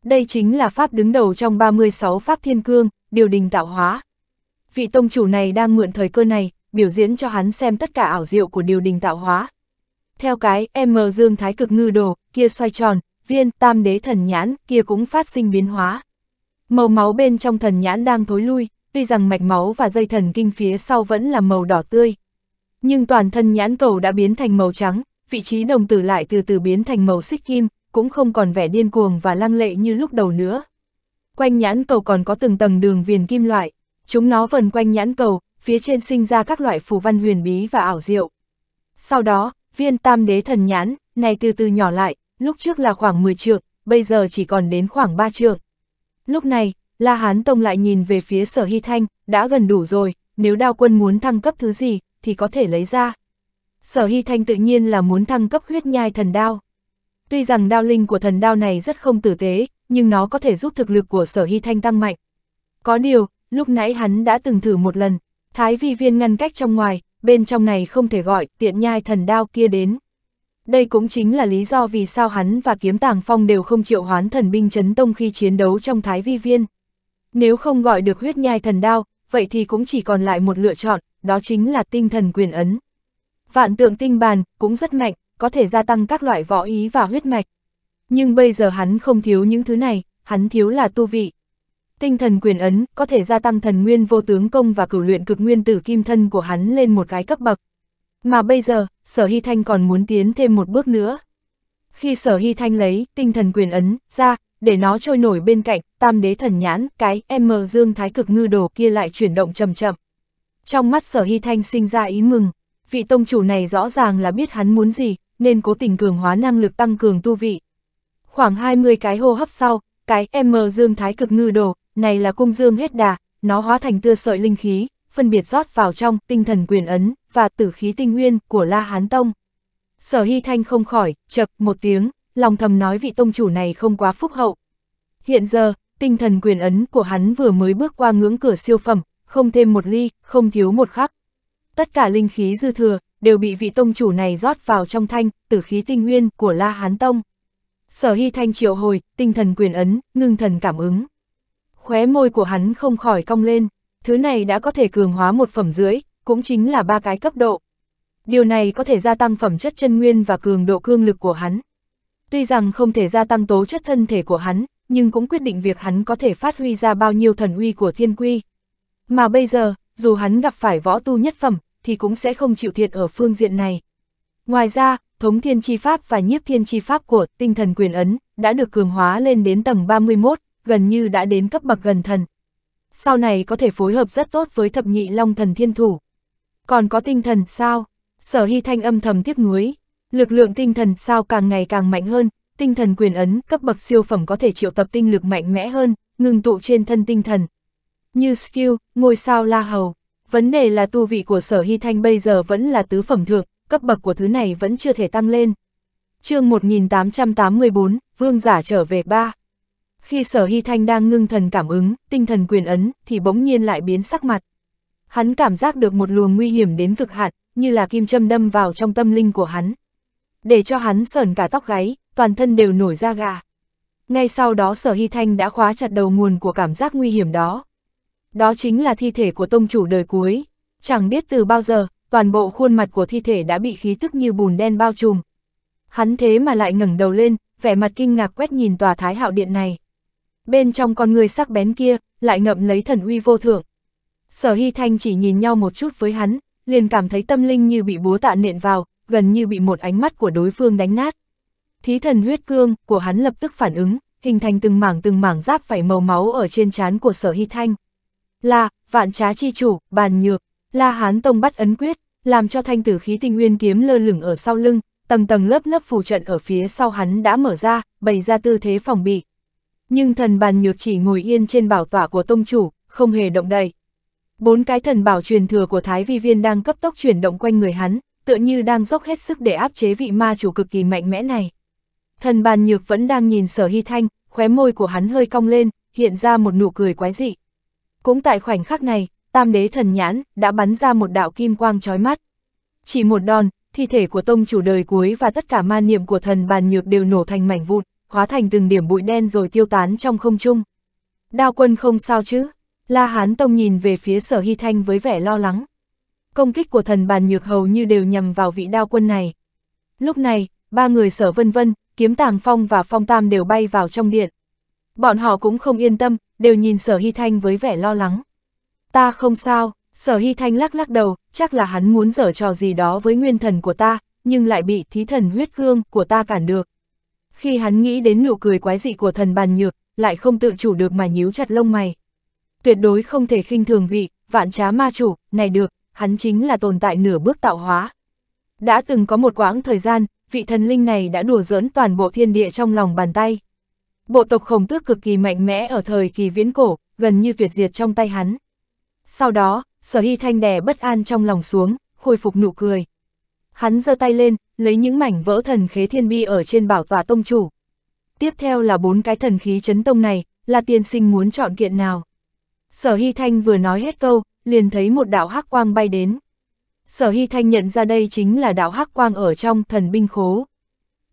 Đây chính là pháp đứng đầu trong 36 pháp thiên cương, điều đình tạo hóa. Vị tông chủ này đang mượn thời cơ này, biểu diễn cho hắn xem tất cả ảo diệu của điều đình tạo hóa. Theo cái M dương thái cực ngư đồ, kia xoay tròn, viên tam đế thần nhãn, kia cũng phát sinh biến hóa. Màu máu bên trong thần nhãn đang thối lui, tuy rằng mạch máu và dây thần kinh phía sau vẫn là màu đỏ tươi. Nhưng toàn thân nhãn cầu đã biến thành màu trắng, vị trí đồng tử lại từ từ biến thành màu xích kim, cũng không còn vẻ điên cuồng và lăng lệ như lúc đầu nữa. Quanh nhãn cầu còn có từng tầng đường viền kim loại, chúng nó vần quanh nhãn cầu, phía trên sinh ra các loại phù văn huyền bí và ảo diệu. Sau đó, viên tam đế thần nhãn, này từ từ nhỏ lại, lúc trước là khoảng 10 trượng, bây giờ chỉ còn đến khoảng 3 trượng. Lúc này, La Hán Tông lại nhìn về phía sở Hy Thanh, đã gần đủ rồi, nếu đao quân muốn thăng cấp thứ gì, thì có thể lấy ra. Sở Hy Thanh tự nhiên là muốn thăng cấp huyết nhai thần đao. Tuy rằng đao linh của thần đao này rất không tử tế, nhưng nó có thể giúp thực lực của sở Hy Thanh tăng mạnh. Có điều, lúc nãy hắn đã từng thử một lần, thái vi viên ngăn cách trong ngoài, bên trong này không thể gọi tiện nhai thần đao kia đến. Đây cũng chính là lý do vì sao hắn và kiếm tàng phong đều không chịu hoán thần binh chấn tông khi chiến đấu trong thái vi viên. Nếu không gọi được huyết nhai thần đao, vậy thì cũng chỉ còn lại một lựa chọn, đó chính là tinh thần quyền ấn. Vạn tượng tinh bàn cũng rất mạnh, có thể gia tăng các loại võ ý và huyết mạch. Nhưng bây giờ hắn không thiếu những thứ này, hắn thiếu là tu vị. Tinh thần quyền ấn có thể gia tăng thần nguyên vô tướng công và cửu luyện cực nguyên tử kim thân của hắn lên một cái cấp bậc. Mà bây giờ, Sở Hy Thanh còn muốn tiến thêm một bước nữa. Khi Sở Hy Thanh lấy tinh thần quyền ấn ra, để nó trôi nổi bên cạnh, tam đế thần nhãn, cái M dương thái cực ngư đồ kia lại chuyển động chậm chậm. Trong mắt Sở Hy Thanh sinh ra ý mừng, vị tông chủ này rõ ràng là biết hắn muốn gì, nên cố tình cường hóa năng lực tăng cường tu vị. Khoảng 20 cái hô hấp sau, cái M dương thái cực ngư đồ, này là cung dương hết đà, nó hóa thành tưa sợi linh khí, phân biệt rót vào trong tinh thần quyền ấn và tử khí tinh nguyên của La Hán Tông. Sở Hy Thanh không khỏi, chật một tiếng, lòng thầm nói vị tông chủ này không quá phúc hậu. Hiện giờ, tinh thần quyền ấn của hắn vừa mới bước qua ngưỡng cửa siêu phẩm, không thêm một ly, không thiếu một khắc. Tất cả linh khí dư thừa, đều bị vị tông chủ này rót vào trong thanh, tử khí tinh nguyên của La Hán Tông. Sở Hy Thanh triệu hồi, tinh thần quyền ấn, ngưng thần cảm ứng. Khóe môi của hắn không khỏi cong lên thứ này đã có thể cường hóa một phẩm dưới, cũng chính là ba cái cấp độ. Điều này có thể gia tăng phẩm chất chân nguyên và cường độ cương lực của hắn. Tuy rằng không thể gia tăng tố chất thân thể của hắn, nhưng cũng quyết định việc hắn có thể phát huy ra bao nhiêu thần uy của thiên quy. Mà bây giờ, dù hắn gặp phải võ tu nhất phẩm, thì cũng sẽ không chịu thiệt ở phương diện này. Ngoài ra, thống thiên chi pháp và nhiếp thiên chi pháp của tinh thần quyền ấn đã được cường hóa lên đến tầng 31, gần như đã đến cấp bậc gần thần, sau này có thể phối hợp rất tốt với thập nhị long thần thiên thủ. Còn có tinh thần sao? Sở Hy Thanh âm thầm tiếc nuối, lực lượng tinh thần sao càng ngày càng mạnh hơn, tinh thần quyền ấn cấp bậc siêu phẩm có thể triệu tập tinh lực mạnh mẽ hơn, ngừng tụ trên thân tinh thần. Như skill, ngôi sao la hầu, vấn đề là tu vị của Sở Hy Thanh bây giờ vẫn là tứ phẩm thượng, cấp bậc của thứ này vẫn chưa thể tăng lên. chương 1884, Vương Giả trở về 3 khi sở hy thanh đang ngưng thần cảm ứng, tinh thần quyền ấn, thì bỗng nhiên lại biến sắc mặt. Hắn cảm giác được một luồng nguy hiểm đến cực hạn, như là kim châm đâm vào trong tâm linh của hắn. Để cho hắn sờn cả tóc gáy, toàn thân đều nổi ra gà. Ngay sau đó sở hy thanh đã khóa chặt đầu nguồn của cảm giác nguy hiểm đó. Đó chính là thi thể của tông chủ đời cuối. Chẳng biết từ bao giờ, toàn bộ khuôn mặt của thi thể đã bị khí tức như bùn đen bao trùm. Hắn thế mà lại ngẩng đầu lên, vẻ mặt kinh ngạc quét nhìn tòa thái hạo điện này bên trong con người sắc bén kia, lại ngậm lấy thần uy vô thượng. Sở Hy Thanh chỉ nhìn nhau một chút với hắn, liền cảm thấy tâm linh như bị búa tạ nện vào, gần như bị một ánh mắt của đối phương đánh nát. Thí thần huyết cương của hắn lập tức phản ứng, hình thành từng mảng từng mảng giáp phải màu máu ở trên trán của sở hy thanh. Là, vạn trá chi chủ, bàn nhược, la hán tông bắt ấn quyết, làm cho thanh tử khí tinh nguyên kiếm lơ lửng ở sau lưng, tầng tầng lớp lớp phù trận ở phía sau hắn đã mở ra, bày ra tư thế phòng bị. Nhưng thần bàn nhược chỉ ngồi yên trên bảo tỏa của tông chủ, không hề động đậy. Bốn cái thần bảo truyền thừa của Thái Vi Viên đang cấp tốc chuyển động quanh người hắn, tựa như đang dốc hết sức để áp chế vị ma chủ cực kỳ mạnh mẽ này. Thần bàn nhược vẫn đang nhìn sở hy thanh, khóe môi của hắn hơi cong lên, hiện ra một nụ cười quái dị. Cũng tại khoảnh khắc này, tam đế thần nhãn đã bắn ra một đạo kim quang trói mắt. Chỉ một đòn, thi thể của tông chủ đời cuối và tất cả ma niệm của thần bàn nhược đều nổ thành mảnh vụn hóa thành từng điểm bụi đen rồi tiêu tán trong không trung. Đao quân không sao chứ? La Hán Tông nhìn về phía sở hy thanh với vẻ lo lắng. Công kích của thần bàn nhược hầu như đều nhằm vào vị đao quân này. Lúc này, ba người sở vân vân, kiếm tàng phong và phong tam đều bay vào trong điện. Bọn họ cũng không yên tâm, đều nhìn sở hy thanh với vẻ lo lắng. Ta không sao, sở hy thanh lắc lắc đầu, chắc là hắn muốn dở trò gì đó với nguyên thần của ta, nhưng lại bị thí thần huyết gương của ta cản được khi hắn nghĩ đến nụ cười quái dị của thần bàn nhược, lại không tự chủ được mà nhíu chặt lông mày. Tuyệt đối không thể khinh thường vị, vạn trá ma chủ, này được, hắn chính là tồn tại nửa bước tạo hóa. Đã từng có một quãng thời gian, vị thần linh này đã đùa giỡn toàn bộ thiên địa trong lòng bàn tay. Bộ tộc khổng tước cực kỳ mạnh mẽ ở thời kỳ viễn cổ, gần như tuyệt diệt trong tay hắn. Sau đó, sở hy thanh đè bất an trong lòng xuống, khôi phục nụ cười. Hắn giơ tay lên, lấy những mảnh vỡ thần khế thiên bi ở trên bảo tòa tông chủ. Tiếp theo là bốn cái thần khí chấn tông này, là tiên sinh muốn chọn kiện nào. Sở Hy Thanh vừa nói hết câu, liền thấy một đạo hắc quang bay đến. Sở Hy Thanh nhận ra đây chính là đạo hắc quang ở trong thần binh khố.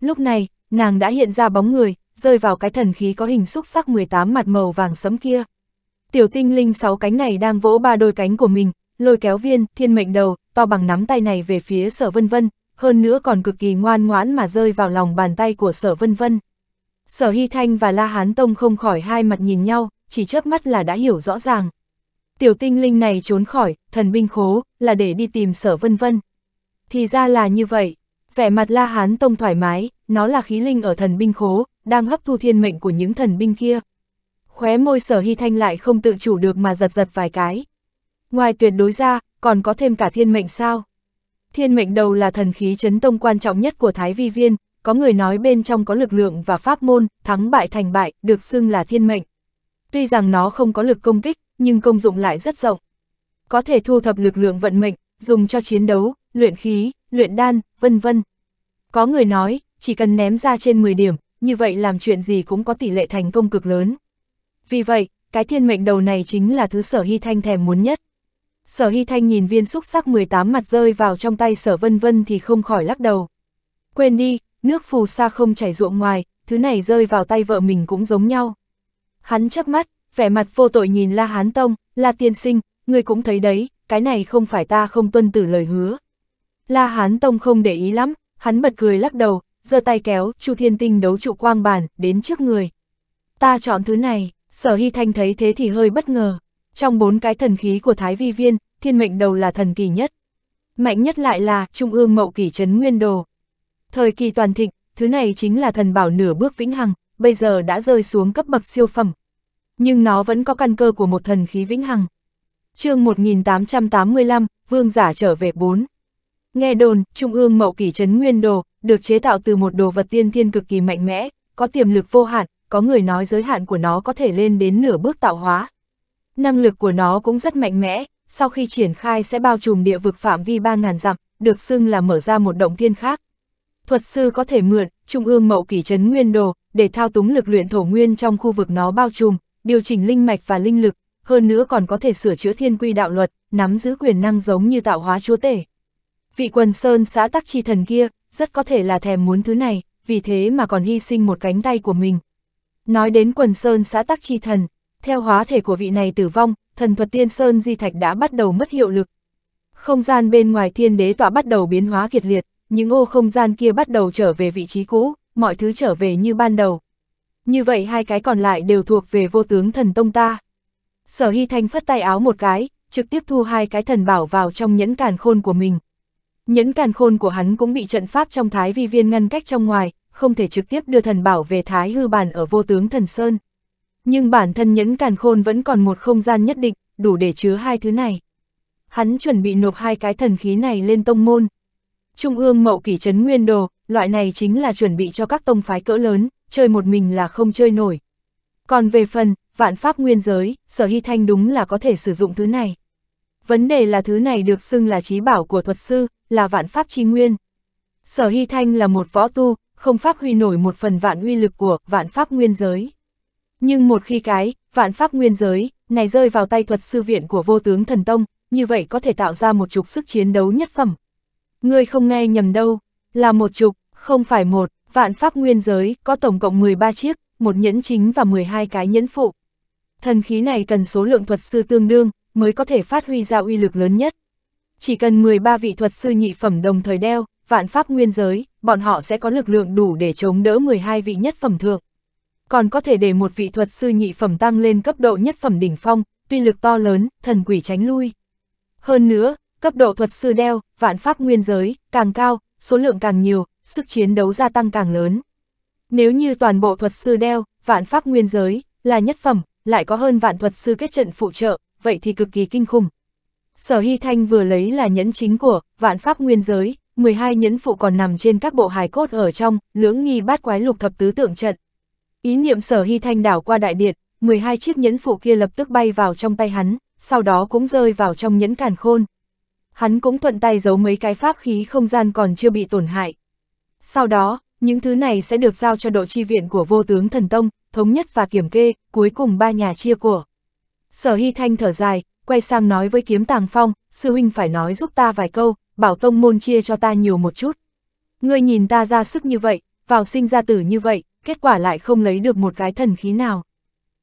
Lúc này, nàng đã hiện ra bóng người, rơi vào cái thần khí có hình xúc sắc 18 mặt màu vàng sẫm kia. Tiểu tinh linh sáu cánh này đang vỗ ba đôi cánh của mình, lôi kéo viên, thiên mệnh đầu, to bằng nắm tay này về phía sở vân vân, hơn nữa còn cực kỳ ngoan ngoãn mà rơi vào lòng bàn tay của sở vân vân. Sở Hy Thanh và La Hán Tông không khỏi hai mặt nhìn nhau, chỉ chớp mắt là đã hiểu rõ ràng. Tiểu tinh linh này trốn khỏi, thần binh khố, là để đi tìm sở vân vân. Thì ra là như vậy, vẻ mặt La Hán Tông thoải mái, nó là khí linh ở thần binh khố, đang hấp thu thiên mệnh của những thần binh kia. Khóe môi sở hy thanh lại không tự chủ được mà giật giật vài cái. Ngoài tuyệt đối ra, còn có thêm cả thiên mệnh sao? Thiên mệnh đầu là thần khí chấn tông quan trọng nhất của Thái Vi Viên, có người nói bên trong có lực lượng và pháp môn, thắng bại thành bại, được xưng là thiên mệnh. Tuy rằng nó không có lực công kích, nhưng công dụng lại rất rộng. Có thể thu thập lực lượng vận mệnh, dùng cho chiến đấu, luyện khí, luyện đan, vân vân. Có người nói, chỉ cần ném ra trên 10 điểm, như vậy làm chuyện gì cũng có tỷ lệ thành công cực lớn. Vì vậy, cái thiên mệnh đầu này chính là thứ sở hy thanh thèm muốn nhất. Sở Hy Thanh nhìn viên xúc sắc 18 mặt rơi vào trong tay sở vân vân thì không khỏi lắc đầu. Quên đi, nước phù sa không chảy ruộng ngoài, thứ này rơi vào tay vợ mình cũng giống nhau. Hắn chớp mắt, vẻ mặt vô tội nhìn La Hán Tông, La Tiên Sinh, người cũng thấy đấy, cái này không phải ta không tuân tử lời hứa. La Hán Tông không để ý lắm, hắn bật cười lắc đầu, giơ tay kéo, Chu Thiên Tinh đấu trụ quang bàn, đến trước người. Ta chọn thứ này, sở hy thanh thấy thế thì hơi bất ngờ trong bốn cái thần khí của Thái Vi Viên, thiên mệnh đầu là thần kỳ nhất. Mạnh nhất lại là Trung ương mậu kỷ trấn nguyên đồ. Thời kỳ toàn thịnh, thứ này chính là thần bảo nửa bước vĩnh hằng, bây giờ đã rơi xuống cấp bậc siêu phẩm. Nhưng nó vẫn có căn cơ của một thần khí vĩnh hằng. chương 1885, vương giả trở về 4. Nghe đồn, Trung ương mậu kỷ trấn nguyên đồ, được chế tạo từ một đồ vật tiên thiên cực kỳ mạnh mẽ, có tiềm lực vô hạn, có người nói giới hạn của nó có thể lên đến nửa bước tạo hóa, Năng lực của nó cũng rất mạnh mẽ, sau khi triển khai sẽ bao trùm địa vực phạm vi 3.000 dặm, được xưng là mở ra một động thiên khác. Thuật sư có thể mượn, trung ương mậu kỷ trấn nguyên đồ, để thao túng lực luyện thổ nguyên trong khu vực nó bao trùm, điều chỉnh linh mạch và linh lực, hơn nữa còn có thể sửa chữa thiên quy đạo luật, nắm giữ quyền năng giống như tạo hóa chúa tể. Vị quần sơn xã tắc chi thần kia, rất có thể là thèm muốn thứ này, vì thế mà còn hy sinh một cánh tay của mình. Nói đến quần sơn xã tắc chi thần, theo hóa thể của vị này tử vong, thần thuật tiên sơn di thạch đã bắt đầu mất hiệu lực. Không gian bên ngoài thiên đế tọa bắt đầu biến hóa kiệt liệt, những ô không gian kia bắt đầu trở về vị trí cũ, mọi thứ trở về như ban đầu. Như vậy hai cái còn lại đều thuộc về vô tướng thần tông ta. Sở Hy Thanh phất tay áo một cái, trực tiếp thu hai cái thần bảo vào trong nhẫn càn khôn của mình. Nhẫn càn khôn của hắn cũng bị trận pháp trong thái vi viên ngăn cách trong ngoài, không thể trực tiếp đưa thần bảo về thái hư bàn ở vô tướng thần sơn. Nhưng bản thân nhẫn càn khôn vẫn còn một không gian nhất định, đủ để chứa hai thứ này. Hắn chuẩn bị nộp hai cái thần khí này lên tông môn. Trung ương mậu kỷ trấn nguyên đồ, loại này chính là chuẩn bị cho các tông phái cỡ lớn, chơi một mình là không chơi nổi. Còn về phần, vạn pháp nguyên giới, sở hy thanh đúng là có thể sử dụng thứ này. Vấn đề là thứ này được xưng là trí bảo của thuật sư, là vạn pháp chi nguyên. Sở hy thanh là một võ tu, không pháp huy nổi một phần vạn uy lực của vạn pháp nguyên giới. Nhưng một khi cái, vạn pháp nguyên giới, này rơi vào tay thuật sư viện của vô tướng thần tông, như vậy có thể tạo ra một trục sức chiến đấu nhất phẩm. Ngươi không nghe nhầm đâu, là một trục, không phải một, vạn pháp nguyên giới có tổng cộng 13 chiếc, một nhẫn chính và 12 cái nhẫn phụ. Thần khí này cần số lượng thuật sư tương đương, mới có thể phát huy ra uy lực lớn nhất. Chỉ cần 13 vị thuật sư nhị phẩm đồng thời đeo, vạn pháp nguyên giới, bọn họ sẽ có lực lượng đủ để chống đỡ 12 vị nhất phẩm thượng còn có thể để một vị thuật sư nhị phẩm tăng lên cấp độ nhất phẩm đỉnh phong, tuy lực to lớn, thần quỷ tránh lui. Hơn nữa, cấp độ thuật sư đeo, vạn pháp nguyên giới, càng cao, số lượng càng nhiều, sức chiến đấu gia tăng càng lớn. Nếu như toàn bộ thuật sư đeo, vạn pháp nguyên giới, là nhất phẩm, lại có hơn vạn thuật sư kết trận phụ trợ, vậy thì cực kỳ kinh khủng. Sở Hy Thanh vừa lấy là nhẫn chính của vạn pháp nguyên giới, 12 nhẫn phụ còn nằm trên các bộ hài cốt ở trong, lưỡng nghi bát quái lục thập tứ tượng trận. Ý niệm sở hy thanh đảo qua đại điện, 12 chiếc nhẫn phụ kia lập tức bay vào trong tay hắn, sau đó cũng rơi vào trong nhẫn càn khôn. Hắn cũng thuận tay giấu mấy cái pháp khí không gian còn chưa bị tổn hại. Sau đó, những thứ này sẽ được giao cho độ chi viện của vô tướng thần tông, thống nhất và kiểm kê, cuối cùng ba nhà chia của. Sở Hy Thanh thở dài, quay sang nói với kiếm tàng phong, sư huynh phải nói giúp ta vài câu, bảo tông môn chia cho ta nhiều một chút. Ngươi nhìn ta ra sức như vậy, vào sinh ra tử như vậy, kết quả lại không lấy được một cái thần khí nào.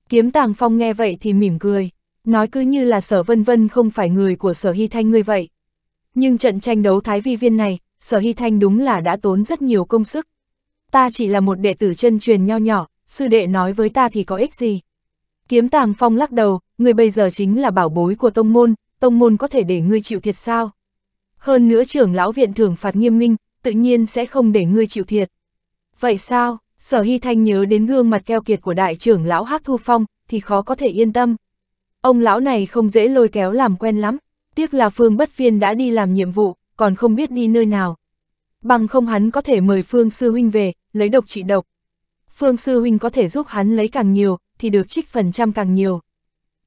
Kiếm tàng phong nghe vậy thì mỉm cười, nói cứ như là sở vân vân không phải người của sở hy thanh ngươi vậy. Nhưng trận tranh đấu thái vi viên này, sở hy thanh đúng là đã tốn rất nhiều công sức. Ta chỉ là một đệ tử chân truyền nho nhỏ, sư đệ nói với ta thì có ích gì. Kiếm tàng phong lắc đầu, người bây giờ chính là bảo bối của tông môn, tông môn có thể để ngươi chịu thiệt sao? Hơn nữa trưởng lão viện thưởng phạt nghiêm minh, tự nhiên sẽ không để ngươi chịu thiệt. Vậy sao? Sở Hy Thanh nhớ đến gương mặt keo kiệt của đại trưởng lão Hắc Thu Phong, thì khó có thể yên tâm. Ông lão này không dễ lôi kéo làm quen lắm, tiếc là Phương Bất Phiên đã đi làm nhiệm vụ, còn không biết đi nơi nào. Bằng không hắn có thể mời Phương Sư Huynh về, lấy độc trị độc. Phương Sư Huynh có thể giúp hắn lấy càng nhiều, thì được trích phần trăm càng nhiều.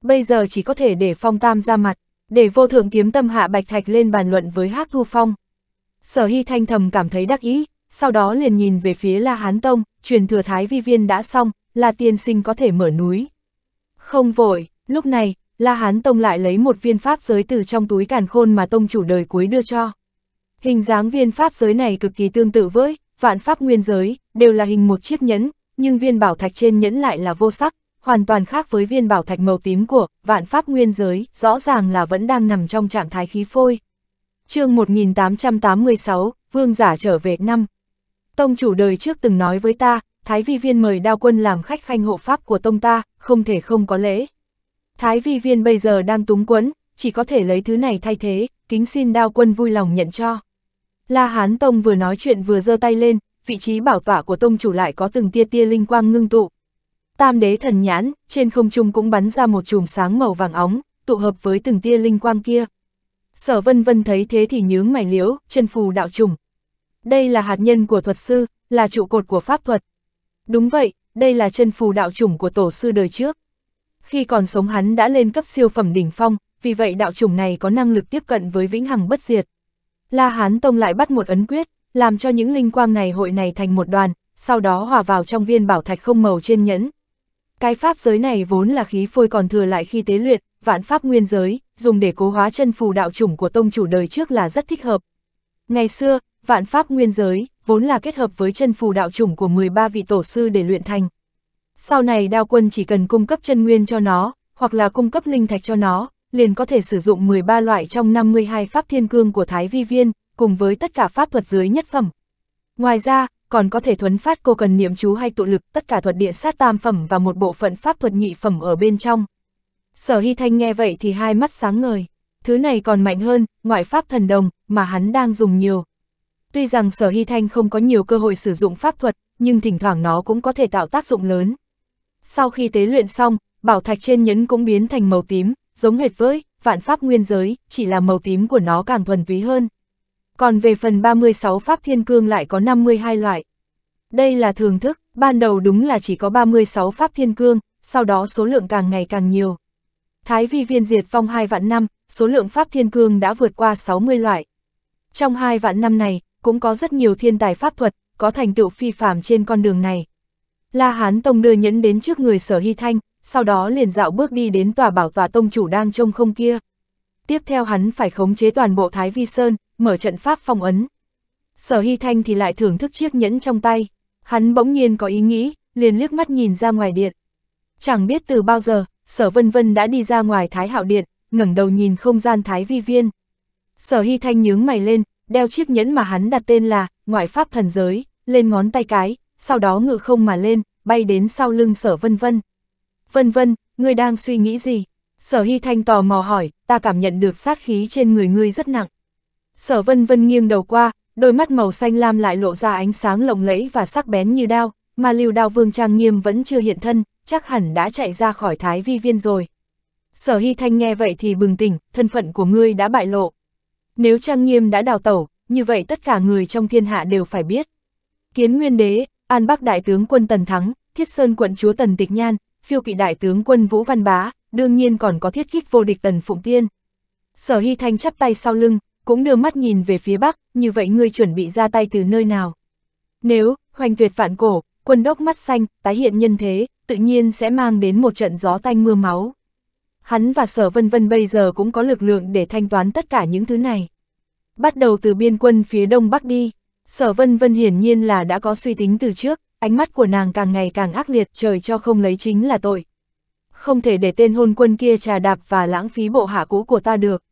Bây giờ chỉ có thể để Phong Tam ra mặt, để vô thượng kiếm tâm hạ Bạch Thạch lên bàn luận với Hắc Thu Phong. Sở Hy Thanh thầm cảm thấy đắc ý, sau đó liền nhìn về phía La Hán Tông, truyền thừa thái vi viên đã xong, là tiên sinh có thể mở núi. Không vội, lúc này, La Hán Tông lại lấy một viên pháp giới từ trong túi càn khôn mà tông chủ đời cuối đưa cho. Hình dáng viên pháp giới này cực kỳ tương tự với vạn pháp nguyên giới, đều là hình một chiếc nhẫn, nhưng viên bảo thạch trên nhẫn lại là vô sắc, hoàn toàn khác với viên bảo thạch màu tím của vạn pháp nguyên giới, rõ ràng là vẫn đang nằm trong trạng thái khí phôi. chương 1886, Vương Giả trở về năm Tông chủ đời trước từng nói với ta, Thái Vi Viên mời đao quân làm khách khanh hộ pháp của tông ta, không thể không có lễ. Thái Vi Viên bây giờ đang túng quẫn, chỉ có thể lấy thứ này thay thế, kính xin đao quân vui lòng nhận cho. La Hán Tông vừa nói chuyện vừa giơ tay lên, vị trí bảo tỏa của tông chủ lại có từng tia tia linh quang ngưng tụ. Tam đế thần nhãn, trên không trung cũng bắn ra một chùm sáng màu vàng óng, tụ hợp với từng tia linh quang kia. Sở vân vân thấy thế thì nhướng mày liễu, chân phù đạo trùng, đây là hạt nhân của thuật sư, là trụ cột của pháp thuật. Đúng vậy, đây là chân phù đạo chủng của tổ sư đời trước. Khi còn sống hắn đã lên cấp siêu phẩm đỉnh phong, vì vậy đạo chủng này có năng lực tiếp cận với vĩnh hằng bất diệt. La Hán Tông lại bắt một ấn quyết, làm cho những linh quang này hội này thành một đoàn, sau đó hòa vào trong viên bảo thạch không màu trên nhẫn. Cái pháp giới này vốn là khí phôi còn thừa lại khi tế luyện, vạn pháp nguyên giới, dùng để cố hóa chân phù đạo chủng của tông chủ đời trước là rất thích hợp. Ngày xưa, vạn pháp nguyên giới, vốn là kết hợp với chân phù đạo chủng của 13 vị tổ sư để luyện thành. Sau này đao quân chỉ cần cung cấp chân nguyên cho nó, hoặc là cung cấp linh thạch cho nó, liền có thể sử dụng 13 loại trong 52 pháp thiên cương của Thái Vi Viên, cùng với tất cả pháp thuật dưới nhất phẩm. Ngoài ra, còn có thể thuấn phát cô cần niệm chú hay tụ lực tất cả thuật địa sát tam phẩm và một bộ phận pháp thuật nhị phẩm ở bên trong. Sở Hy Thanh nghe vậy thì hai mắt sáng ngời. Thứ này còn mạnh hơn, ngoại pháp thần đồng, mà hắn đang dùng nhiều. Tuy rằng Sở Hy Thanh không có nhiều cơ hội sử dụng pháp thuật, nhưng thỉnh thoảng nó cũng có thể tạo tác dụng lớn. Sau khi tế luyện xong, bảo thạch trên nhẫn cũng biến thành màu tím, giống hệt với vạn pháp nguyên giới, chỉ là màu tím của nó càng thuần túy hơn. Còn về phần 36 pháp thiên cương lại có 52 loại. Đây là thường thức, ban đầu đúng là chỉ có 36 pháp thiên cương, sau đó số lượng càng ngày càng nhiều. Thái vi viên diệt phong 2 vạn năm, số lượng pháp thiên cương đã vượt qua 60 loại. Trong 2 vạn năm này, cũng có rất nhiều thiên tài pháp thuật, có thành tựu phi phàm trên con đường này. La Hán Tông đưa nhẫn đến trước người sở hy thanh, sau đó liền dạo bước đi đến tòa bảo tòa tông chủ đang trông không kia. Tiếp theo hắn phải khống chế toàn bộ Thái Vi Sơn, mở trận pháp phong ấn. Sở Hy Thanh thì lại thưởng thức chiếc nhẫn trong tay. Hắn bỗng nhiên có ý nghĩ, liền liếc mắt nhìn ra ngoài điện. Chẳng biết từ bao giờ, Sở Vân Vân đã đi ra ngoài Thái Hạo Điện, ngẩng đầu nhìn không gian Thái Vi Viên. Sở Hy Thanh nhướng mày lên, đeo chiếc nhẫn mà hắn đặt tên là Ngoại Pháp Thần Giới, lên ngón tay cái, sau đó ngự không mà lên, bay đến sau lưng sở vân vân. Vân vân, ngươi đang suy nghĩ gì? Sở Hy Thanh tò mò hỏi, ta cảm nhận được sát khí trên người ngươi rất nặng. Sở vân vân nghiêng đầu qua, đôi mắt màu xanh lam lại lộ ra ánh sáng lộng lẫy và sắc bén như đao, mà lưu đao vương trang nghiêm vẫn chưa hiện thân, chắc hẳn đã chạy ra khỏi thái vi viên rồi. Sở Hy Thanh nghe vậy thì bừng tỉnh, thân phận của ngươi đã bại lộ. Nếu Trang Nghiêm đã đào tẩu, như vậy tất cả người trong thiên hạ đều phải biết. Kiến Nguyên Đế, An Bắc Đại tướng quân Tần Thắng, Thiết Sơn quận chúa Tần Tịch Nhan, phiêu kỵ đại tướng quân Vũ Văn Bá, đương nhiên còn có thiết kích vô địch Tần Phụng Tiên. Sở Hy Thanh chắp tay sau lưng, cũng đưa mắt nhìn về phía Bắc, như vậy ngươi chuẩn bị ra tay từ nơi nào? Nếu, hoành tuyệt vạn cổ, quân đốc mắt xanh, tái hiện nhân thế, tự nhiên sẽ mang đến một trận gió tanh mưa máu hắn và sở vân vân bây giờ cũng có lực lượng để thanh toán tất cả những thứ này. Bắt đầu từ biên quân phía đông bắc đi, sở vân vân hiển nhiên là đã có suy tính từ trước, ánh mắt của nàng càng ngày càng ác liệt trời cho không lấy chính là tội. Không thể để tên hôn quân kia trà đạp và lãng phí bộ hạ cũ của ta được.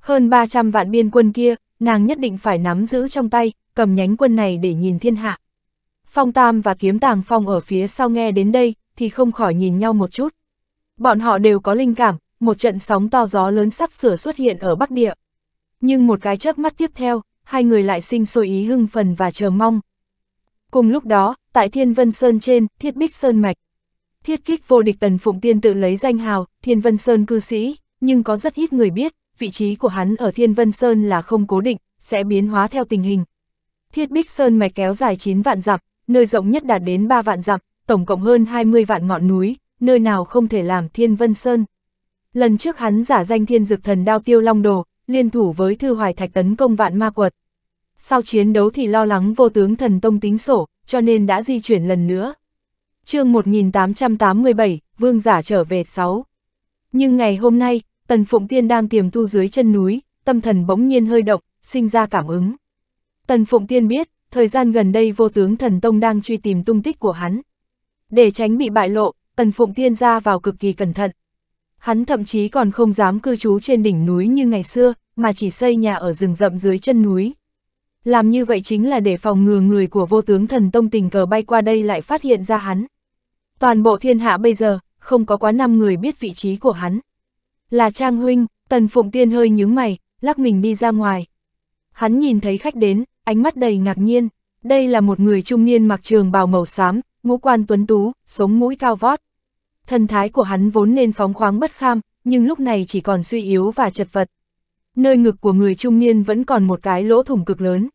Hơn 300 vạn biên quân kia, nàng nhất định phải nắm giữ trong tay, cầm nhánh quân này để nhìn thiên hạ. Phong Tam và Kiếm Tàng Phong ở phía sau nghe đến đây, thì không khỏi nhìn nhau một chút. Bọn họ đều có linh cảm, một trận sóng to gió lớn sắp sửa xuất hiện ở Bắc Địa. Nhưng một cái chớp mắt tiếp theo, hai người lại sinh sôi ý hưng phần và chờ mong. Cùng lúc đó, tại Thiên Vân Sơn trên, Thiết Bích Sơn Mạch. Thiết kích vô địch Tần Phụng Tiên tự lấy danh hào, Thiên Vân Sơn cư sĩ, nhưng có rất ít người biết, vị trí của hắn ở Thiên Vân Sơn là không cố định, sẽ biến hóa theo tình hình. Thiết Bích Sơn Mạch kéo dài 9 vạn dặm, nơi rộng nhất đạt đến 3 vạn dặm, tổng cộng hơn 20 vạn ngọn núi, nơi nào không thể làm Thiên Vân Sơn. Lần trước hắn giả danh thiên dực thần đao tiêu long đồ, liên thủ với Thư Hoài Thạch tấn công vạn ma quật. Sau chiến đấu thì lo lắng vô tướng thần tông tính sổ, cho nên đã di chuyển lần nữa. chương 1887, vương giả trở về 6. Nhưng ngày hôm nay, Tần Phụng Tiên đang tiềm tu dưới chân núi, tâm thần bỗng nhiên hơi động, sinh ra cảm ứng. Tần Phụng Tiên biết, thời gian gần đây vô tướng thần tông đang truy tìm tung tích của hắn. Để tránh bị bại lộ, Tần Phụng Thiên ra vào cực kỳ cẩn thận. Hắn thậm chí còn không dám cư trú trên đỉnh núi như ngày xưa, mà chỉ xây nhà ở rừng rậm dưới chân núi. Làm như vậy chính là để phòng ngừa người của vô tướng thần tông tình cờ bay qua đây lại phát hiện ra hắn. Toàn bộ thiên hạ bây giờ, không có quá 5 người biết vị trí của hắn. Là Trang Huynh, Tần Phụng Tiên hơi nhướng mày, lắc mình đi ra ngoài. Hắn nhìn thấy khách đến, ánh mắt đầy ngạc nhiên. Đây là một người trung niên mặc trường bào màu xám, ngũ quan tuấn tú, sống mũi cao vót thân thái của hắn vốn nên phóng khoáng bất kham, nhưng lúc này chỉ còn suy yếu và chật vật. Nơi ngực của người trung niên vẫn còn một cái lỗ thủng cực lớn.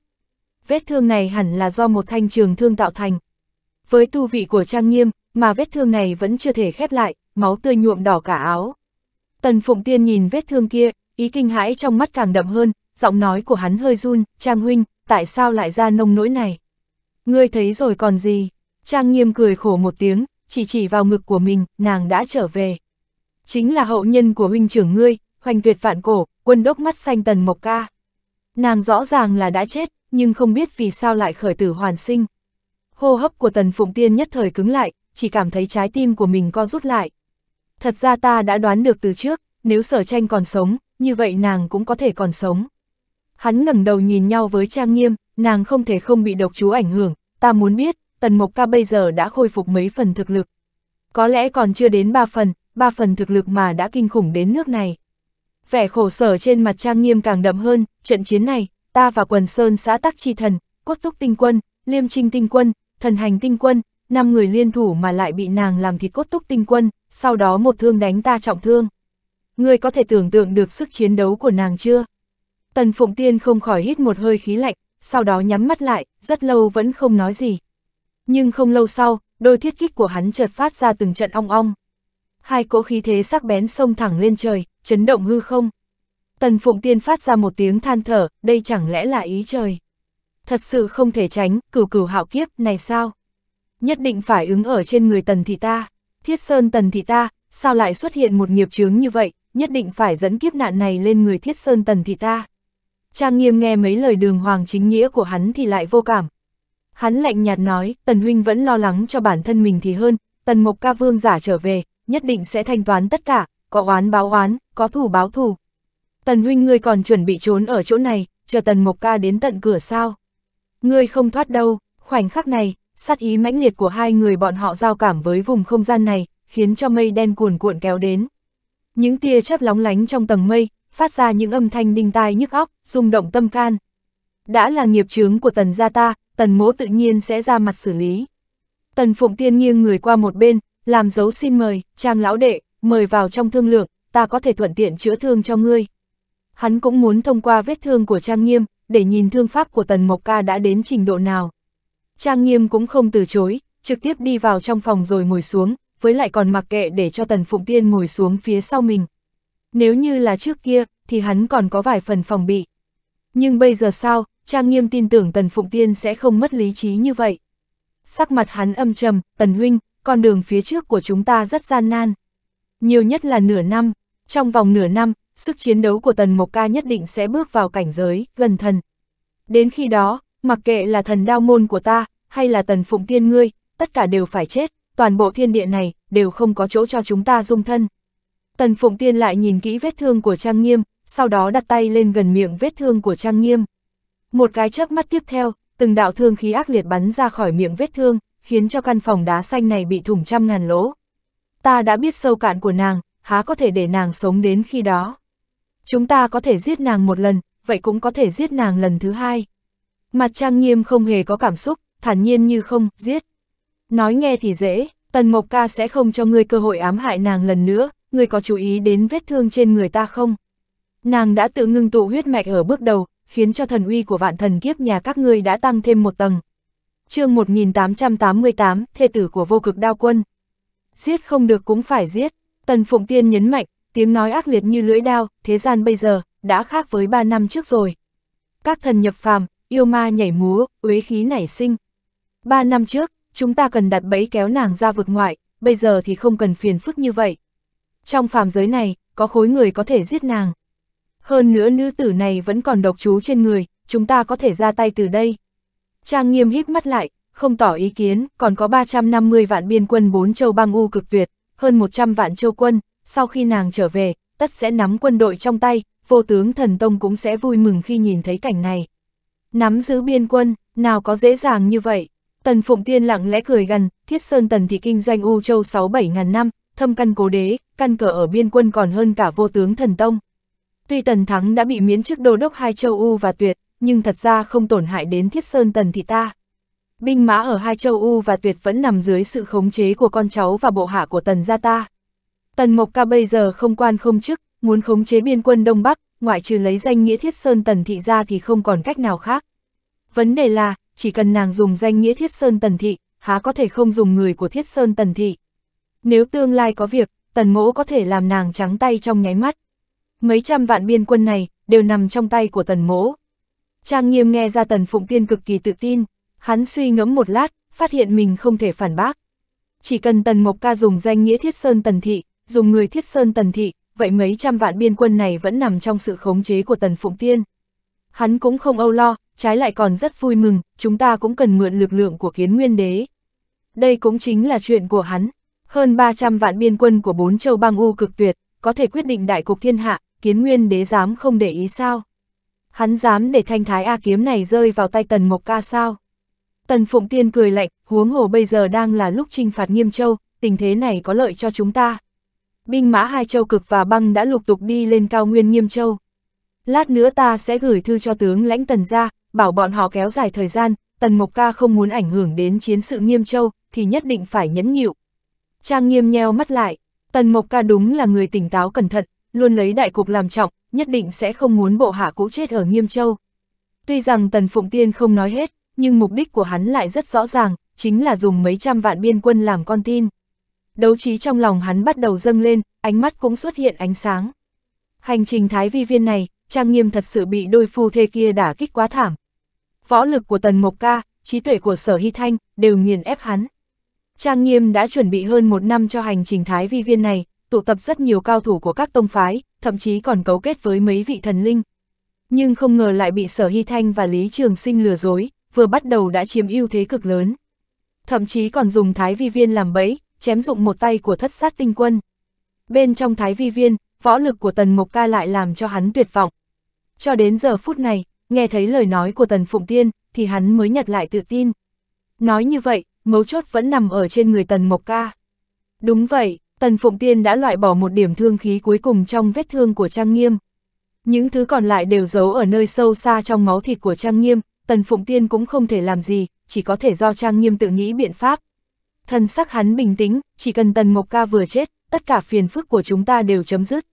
Vết thương này hẳn là do một thanh trường thương tạo thành. Với tu vị của Trang Nghiêm, mà vết thương này vẫn chưa thể khép lại, máu tươi nhuộm đỏ cả áo. Tần Phụng Tiên nhìn vết thương kia, ý kinh hãi trong mắt càng đậm hơn, giọng nói của hắn hơi run, Trang Huynh, tại sao lại ra nông nỗi này? Ngươi thấy rồi còn gì? Trang Nghiêm cười khổ một tiếng, chỉ chỉ vào ngực của mình, nàng đã trở về. Chính là hậu nhân của huynh trưởng ngươi, hoành tuyệt vạn cổ, quân đốc mắt xanh tần mộc ca. Nàng rõ ràng là đã chết, nhưng không biết vì sao lại khởi tử hoàn sinh. Hô hấp của tần phụng tiên nhất thời cứng lại, chỉ cảm thấy trái tim của mình co rút lại. Thật ra ta đã đoán được từ trước, nếu sở tranh còn sống, như vậy nàng cũng có thể còn sống. Hắn ngẩng đầu nhìn nhau với trang nghiêm, nàng không thể không bị độc chú ảnh hưởng, ta muốn biết, Tần Mộc Ca bây giờ đã khôi phục mấy phần thực lực. Có lẽ còn chưa đến ba phần, ba phần thực lực mà đã kinh khủng đến nước này. Vẻ khổ sở trên mặt Trang Nghiêm càng đậm hơn, trận chiến này, ta và Quần Sơn xã Tắc Chi Thần, Cốt Túc Tinh Quân, Liêm Trinh Tinh Quân, Thần Hành Tinh Quân, năm người liên thủ mà lại bị nàng làm thịt Cốt Túc Tinh Quân, sau đó một thương đánh ta trọng thương. Ngươi có thể tưởng tượng được sức chiến đấu của nàng chưa? Tần Phụng Tiên không khỏi hít một hơi khí lạnh, sau đó nhắm mắt lại, rất lâu vẫn không nói gì. Nhưng không lâu sau, đôi thiết kích của hắn chợt phát ra từng trận ong ong. Hai cỗ khí thế sắc bén xông thẳng lên trời, chấn động hư không. Tần Phụng Tiên phát ra một tiếng than thở, đây chẳng lẽ là ý trời. Thật sự không thể tránh, cửu cửu hạo kiếp này sao? Nhất định phải ứng ở trên người tần thị ta. Thiết Sơn tần thị ta, sao lại xuất hiện một nghiệp chướng như vậy, nhất định phải dẫn kiếp nạn này lên người Thiết Sơn tần thị ta. Trang nghiêm nghe mấy lời đường hoàng chính nghĩa của hắn thì lại vô cảm, Hắn lạnh nhạt nói, Tần Huynh vẫn lo lắng cho bản thân mình thì hơn, Tần Mộc Ca Vương giả trở về, nhất định sẽ thanh toán tất cả, có oán báo oán, có thù báo thù. Tần Huynh ngươi còn chuẩn bị trốn ở chỗ này, chờ Tần Mộc Ca đến tận cửa sao. Ngươi không thoát đâu, khoảnh khắc này, sát ý mãnh liệt của hai người bọn họ giao cảm với vùng không gian này, khiến cho mây đen cuồn cuộn kéo đến. Những tia chớp lóng lánh trong tầng mây, phát ra những âm thanh đinh tai nhức óc, rung động tâm can. Đã là nghiệp chướng của tần gia ta, tần mỗ tự nhiên sẽ ra mặt xử lý. Tần Phụng Tiên nghiêng người qua một bên, làm dấu xin mời, trang lão đệ, mời vào trong thương lượng, ta có thể thuận tiện chữa thương cho ngươi. Hắn cũng muốn thông qua vết thương của Trang Nghiêm, để nhìn thương pháp của Tần Mộc Ca đã đến trình độ nào. Trang Nghiêm cũng không từ chối, trực tiếp đi vào trong phòng rồi ngồi xuống, với lại còn mặc kệ để cho Tần Phụng Tiên ngồi xuống phía sau mình. Nếu như là trước kia, thì hắn còn có vài phần phòng bị. Nhưng bây giờ sao, Trang nghiêm tin tưởng Tần Phụng Tiên sẽ không mất lý trí như vậy. Sắc mặt hắn âm trầm, Tần Huynh, con đường phía trước của chúng ta rất gian nan. Nhiều nhất là nửa năm, trong vòng nửa năm, sức chiến đấu của Tần Mộc Ca nhất định sẽ bước vào cảnh giới, gần thần. Đến khi đó, mặc kệ là thần đao môn của ta, hay là Tần Phụng Tiên ngươi, tất cả đều phải chết, toàn bộ thiên địa này, đều không có chỗ cho chúng ta dung thân. Tần Phụng Tiên lại nhìn kỹ vết thương của Trang Nghiêm, sau đó đặt tay lên gần miệng vết thương của Trang Nghiêm. Một cái chớp mắt tiếp theo, từng đạo thương khí ác liệt bắn ra khỏi miệng vết thương, khiến cho căn phòng đá xanh này bị thủng trăm ngàn lỗ. Ta đã biết sâu cạn của nàng, há có thể để nàng sống đến khi đó. Chúng ta có thể giết nàng một lần, vậy cũng có thể giết nàng lần thứ hai. Mặt trang nghiêm không hề có cảm xúc, thản nhiên như không, giết. Nói nghe thì dễ, Tần Mộc Ca sẽ không cho ngươi cơ hội ám hại nàng lần nữa, ngươi có chú ý đến vết thương trên người ta không? Nàng đã tự ngưng tụ huyết mạch ở bước đầu, khiến cho thần uy của vạn thần kiếp nhà các ngươi đã tăng thêm một tầng. chương 1888, thê tử của vô cực đao quân. Giết không được cũng phải giết, Tần Phụng Tiên nhấn mạnh, tiếng nói ác liệt như lưỡi đao, thế gian bây giờ, đã khác với ba năm trước rồi. Các thần nhập phàm, yêu ma nhảy múa, uế khí nảy sinh. ba năm trước, chúng ta cần đặt bẫy kéo nàng ra vực ngoại, bây giờ thì không cần phiền phức như vậy. Trong phàm giới này, có khối người có thể giết nàng. Hơn nữa nữ tử này vẫn còn độc chú trên người, chúng ta có thể ra tay từ đây. Trang nghiêm híp mắt lại, không tỏ ý kiến, còn có 350 vạn biên quân bốn châu băng u cực tuyệt, hơn 100 vạn châu quân, sau khi nàng trở về, tất sẽ nắm quân đội trong tay, vô tướng thần tông cũng sẽ vui mừng khi nhìn thấy cảnh này. Nắm giữ biên quân, nào có dễ dàng như vậy? Tần Phụng Tiên lặng lẽ cười gần, thiết sơn tần thị kinh doanh U Châu 6-7 ngàn năm, thâm căn cố đế, căn cờ ở biên quân còn hơn cả vô tướng thần tông. Tuy Tần Thắng đã bị miễn chức đô đốc hai châu U và Tuyệt, nhưng thật ra không tổn hại đến Thiết Sơn Tần thị ta. Binh mã ở hai châu U và Tuyệt vẫn nằm dưới sự khống chế của con cháu và bộ hạ của Tần gia ta. Tần Mộc Ca bây giờ không quan không chức, muốn khống chế biên quân Đông Bắc, ngoại trừ lấy danh nghĩa Thiết Sơn Tần thị ra thì không còn cách nào khác. Vấn đề là, chỉ cần nàng dùng danh nghĩa Thiết Sơn Tần thị, há có thể không dùng người của Thiết Sơn Tần thị. Nếu tương lai có việc, Tần Mỗ có thể làm nàng trắng tay trong nháy mắt mấy trăm vạn biên quân này, đều nằm trong tay của tần mỗ. Trang nghiêm nghe ra tần phụng tiên cực kỳ tự tin, hắn suy ngẫm một lát, phát hiện mình không thể phản bác. Chỉ cần tần mộc ca dùng danh nghĩa thiết sơn tần thị, dùng người thiết sơn tần thị, vậy mấy trăm vạn biên quân này vẫn nằm trong sự khống chế của tần phụng tiên. Hắn cũng không âu lo, trái lại còn rất vui mừng, chúng ta cũng cần mượn lực lượng của kiến nguyên đế. Đây cũng chính là chuyện của hắn, hơn 300 vạn biên quân của bốn châu bang U cực tuyệt, có thể quyết định đại cục thiên hạ, kiến nguyên đế dám không để ý sao? Hắn dám để thanh thái A kiếm này rơi vào tay tần mộc ca sao? Tần Phụng Tiên cười lạnh, huống hồ bây giờ đang là lúc trinh phạt nghiêm châu, tình thế này có lợi cho chúng ta. Binh mã hai châu cực và băng đã lục tục đi lên cao nguyên nghiêm châu. Lát nữa ta sẽ gửi thư cho tướng lãnh tần ra, bảo bọn họ kéo dài thời gian, tần mộc ca không muốn ảnh hưởng đến chiến sự nghiêm châu, thì nhất định phải nhẫn nhịu. Trang nghiêm nheo mắt lại, tần mộc ca đúng là người tỉnh táo cẩn thận, luôn lấy đại cục làm trọng, nhất định sẽ không muốn bộ hạ cũ chết ở Nghiêm Châu. Tuy rằng Tần Phụng Tiên không nói hết, nhưng mục đích của hắn lại rất rõ ràng, chính là dùng mấy trăm vạn biên quân làm con tin. Đấu trí trong lòng hắn bắt đầu dâng lên, ánh mắt cũng xuất hiện ánh sáng. Hành trình thái vi viên này, Trang Nghiêm thật sự bị đôi phu thê kia đả kích quá thảm. Võ lực của Tần Mộc Ca, trí tuệ của Sở Hy Thanh, đều nghiền ép hắn. Trang Nghiêm đã chuẩn bị hơn một năm cho hành trình thái vi viên này, tụ tập rất nhiều cao thủ của các tông phái, thậm chí còn cấu kết với mấy vị thần linh. Nhưng không ngờ lại bị Sở Hy Thanh và Lý Trường Sinh lừa dối, vừa bắt đầu đã chiếm ưu thế cực lớn. Thậm chí còn dùng Thái Vi Viên làm bẫy, chém dụng một tay của thất sát tinh quân. Bên trong Thái Vi Viên, võ lực của Tần Mộc Ca lại làm cho hắn tuyệt vọng. Cho đến giờ phút này, nghe thấy lời nói của Tần Phụng Tiên, thì hắn mới nhặt lại tự tin. Nói như vậy, mấu chốt vẫn nằm ở trên người Tần Mộc Ca. Đúng vậy, Tần Phụng Tiên đã loại bỏ một điểm thương khí cuối cùng trong vết thương của Trang Nghiêm. Những thứ còn lại đều giấu ở nơi sâu xa trong máu thịt của Trang Nghiêm, Tần Phụng Tiên cũng không thể làm gì, chỉ có thể do Trang Nghiêm tự nghĩ biện pháp. Thân sắc hắn bình tĩnh, chỉ cần Tần Mộc Ca vừa chết, tất cả phiền phức của chúng ta đều chấm dứt.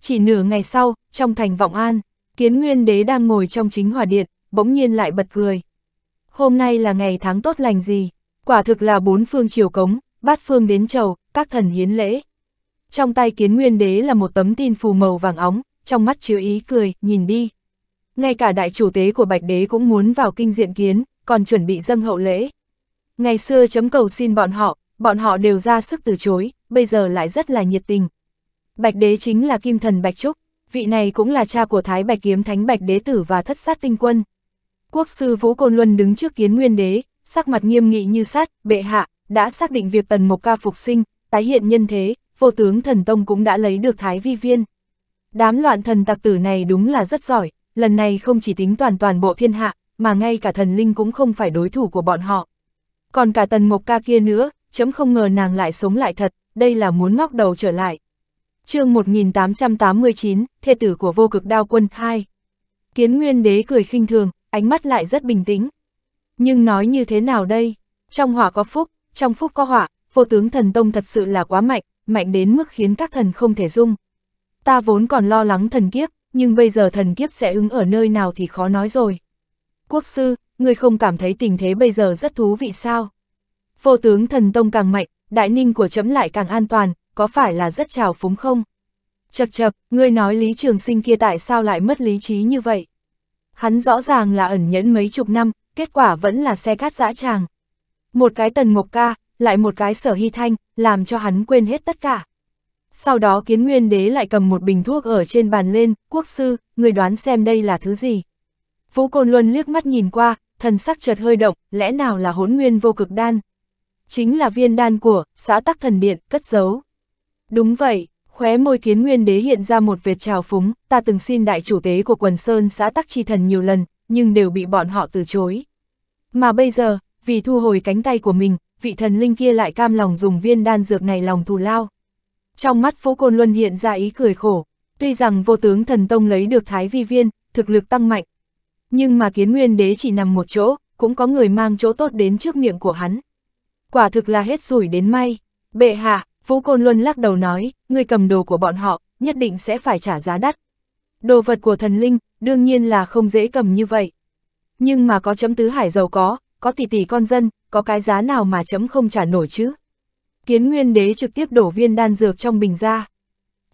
Chỉ nửa ngày sau, trong thành Vọng An, Kiến Nguyên Đế đang ngồi trong chính hòa điện, bỗng nhiên lại bật cười. Hôm nay là ngày tháng tốt lành gì, quả thực là bốn phương chiều cống, bát phương đến chầu, các thần hiến lễ. Trong tay kiến nguyên đế là một tấm tin phù màu vàng óng, trong mắt chứa ý cười, nhìn đi. Ngay cả đại chủ tế của bạch đế cũng muốn vào kinh diện kiến, còn chuẩn bị dâng hậu lễ. Ngày xưa chấm cầu xin bọn họ, bọn họ đều ra sức từ chối, bây giờ lại rất là nhiệt tình. Bạch đế chính là kim thần Bạch Trúc, vị này cũng là cha của Thái Bạch Kiếm Thánh Bạch Đế Tử và thất sát tinh quân. Quốc sư Vũ Côn Luân đứng trước kiến nguyên đế, sắc mặt nghiêm nghị như sát, bệ hạ, đã xác định việc tần mộc ca phục sinh, tái hiện nhân thế, vô tướng thần tông cũng đã lấy được thái vi viên. Đám loạn thần tặc tử này đúng là rất giỏi, lần này không chỉ tính toàn toàn bộ thiên hạ, mà ngay cả thần linh cũng không phải đối thủ của bọn họ. Còn cả tần mộc ca kia nữa, chấm không ngờ nàng lại sống lại thật, đây là muốn ngóc đầu trở lại. chương 1889, thê tử của vô cực đao quân 2. Kiến nguyên đế cười khinh thường, ánh mắt lại rất bình tĩnh. Nhưng nói như thế nào đây? Trong hỏa có phúc, trong phúc có hỏa, vô tướng thần tông thật sự là quá mạnh, mạnh đến mức khiến các thần không thể dung. Ta vốn còn lo lắng thần kiếp, nhưng bây giờ thần kiếp sẽ ứng ở nơi nào thì khó nói rồi. Quốc sư, ngươi không cảm thấy tình thế bây giờ rất thú vị sao? Vô tướng thần tông càng mạnh, đại ninh của chấm lại càng an toàn, có phải là rất trào phúng không? Chật chật, ngươi nói Lý Trường Sinh kia tại sao lại mất lý trí như vậy? Hắn rõ ràng là ẩn nhẫn mấy chục năm, kết quả vẫn là xe cát dã tràng. Một cái tần ngục ca, lại một cái sở hy thanh, làm cho hắn quên hết tất cả. Sau đó kiến nguyên đế lại cầm một bình thuốc ở trên bàn lên, quốc sư, người đoán xem đây là thứ gì. Vũ Côn Luân liếc mắt nhìn qua, thần sắc chợt hơi động, lẽ nào là hỗn nguyên vô cực đan? Chính là viên đan của, xã tắc thần điện, cất giấu. Đúng vậy, khóe môi kiến nguyên đế hiện ra một vệt trào phúng, ta từng xin đại chủ tế của quần sơn xã tắc chi thần nhiều lần, nhưng đều bị bọn họ từ chối. Mà bây giờ, vì thu hồi cánh tay của mình, vị thần linh kia lại cam lòng dùng viên đan dược này lòng thù lao. Trong mắt phố côn luân hiện ra ý cười khổ, tuy rằng vô tướng thần tông lấy được thái vi viên, thực lực tăng mạnh. Nhưng mà kiến nguyên đế chỉ nằm một chỗ, cũng có người mang chỗ tốt đến trước miệng của hắn. Quả thực là hết rủi đến may. Bệ hạ, Vũ Côn Luân lắc đầu nói, người cầm đồ của bọn họ, nhất định sẽ phải trả giá đắt. Đồ vật của thần linh, đương nhiên là không dễ cầm như vậy. Nhưng mà có chấm tứ hải giàu có, có tỷ tỷ con dân, có cái giá nào mà chấm không trả nổi chứ? Kiến nguyên đế trực tiếp đổ viên đan dược trong bình ra.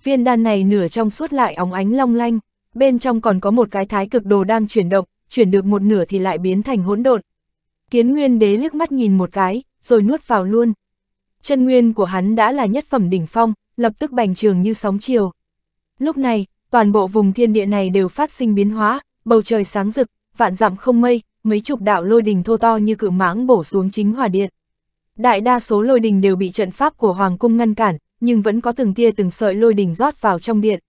Viên đan này nửa trong suốt lại óng ánh long lanh, bên trong còn có một cái thái cực đồ đang chuyển động, chuyển được một nửa thì lại biến thành hỗn độn. Kiến nguyên đế liếc mắt nhìn một cái, rồi nuốt vào luôn. Chân nguyên của hắn đã là nhất phẩm đỉnh phong, lập tức bành trường như sóng chiều. Lúc này, toàn bộ vùng thiên địa này đều phát sinh biến hóa, bầu trời sáng rực, vạn dặm không mây, mấy chục đạo lôi đình thô to như cự mãng bổ xuống chính hòa điện. Đại đa số lôi đình đều bị trận pháp của Hoàng cung ngăn cản, nhưng vẫn có từng tia từng sợi lôi đình rót vào trong điện.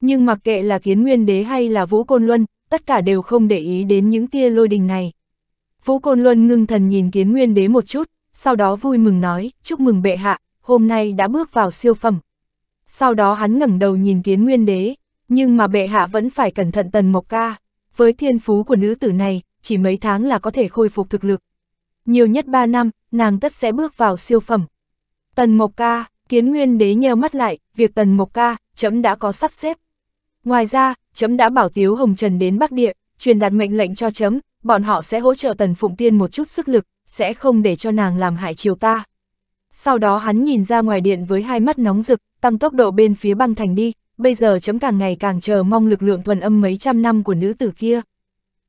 Nhưng mặc kệ là kiến nguyên đế hay là Vũ Côn Luân, tất cả đều không để ý đến những tia lôi đình này. Vũ Côn Luân ngưng thần nhìn kiến nguyên đế một chút, sau đó vui mừng nói, chúc mừng bệ hạ, hôm nay đã bước vào siêu phẩm. Sau đó hắn ngẩng đầu nhìn kiến nguyên đế, nhưng mà bệ hạ vẫn phải cẩn thận tần mộc ca. Với thiên phú của nữ tử này, chỉ mấy tháng là có thể khôi phục thực lực. Nhiều nhất 3 năm, nàng tất sẽ bước vào siêu phẩm. Tần Mộc Ca, kiến nguyên đế nheo mắt lại, việc Tần Mộc Ca, chấm đã có sắp xếp. Ngoài ra, chấm đã bảo Tiếu Hồng Trần đến Bắc Địa, truyền đạt mệnh lệnh cho chấm, bọn họ sẽ hỗ trợ Tần Phụng Tiên một chút sức lực, sẽ không để cho nàng làm hại triều ta. Sau đó hắn nhìn ra ngoài điện với hai mắt nóng rực, tăng tốc độ bên phía băng thành đi, bây giờ chấm càng ngày càng chờ mong lực lượng thuần âm mấy trăm năm của nữ tử kia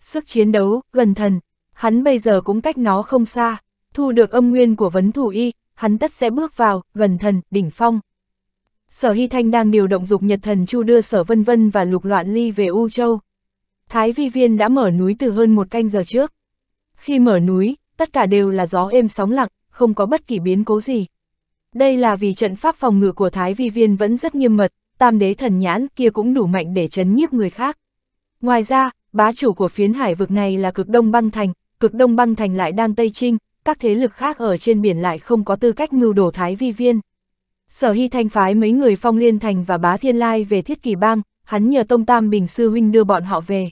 sức chiến đấu, gần thần, hắn bây giờ cũng cách nó không xa, thu được âm nguyên của vấn thủ y, hắn tất sẽ bước vào, gần thần, đỉnh phong. Sở Hy Thanh đang điều động dục nhật thần chu đưa Sở Vân Vân và Lục Loạn Ly về U Châu. Thái Vi Viên đã mở núi từ hơn một canh giờ trước. Khi mở núi, tất cả đều là gió êm sóng lặng, không có bất kỳ biến cố gì. Đây là vì trận pháp phòng ngự của Thái Vi Viên vẫn rất nghiêm mật, tam đế thần nhãn kia cũng đủ mạnh để chấn nhiếp người khác. Ngoài ra, bá chủ của phiến hải vực này là cực đông băng thành, cực đông băng thành lại đang Tây Trinh, các thế lực khác ở trên biển lại không có tư cách mưu đổ Thái Vi Viên. Sở Hy Thanh phái mấy người Phong Liên Thành và Bá Thiên Lai về Thiết Kỳ Bang, hắn nhờ Tông Tam Bình Sư Huynh đưa bọn họ về.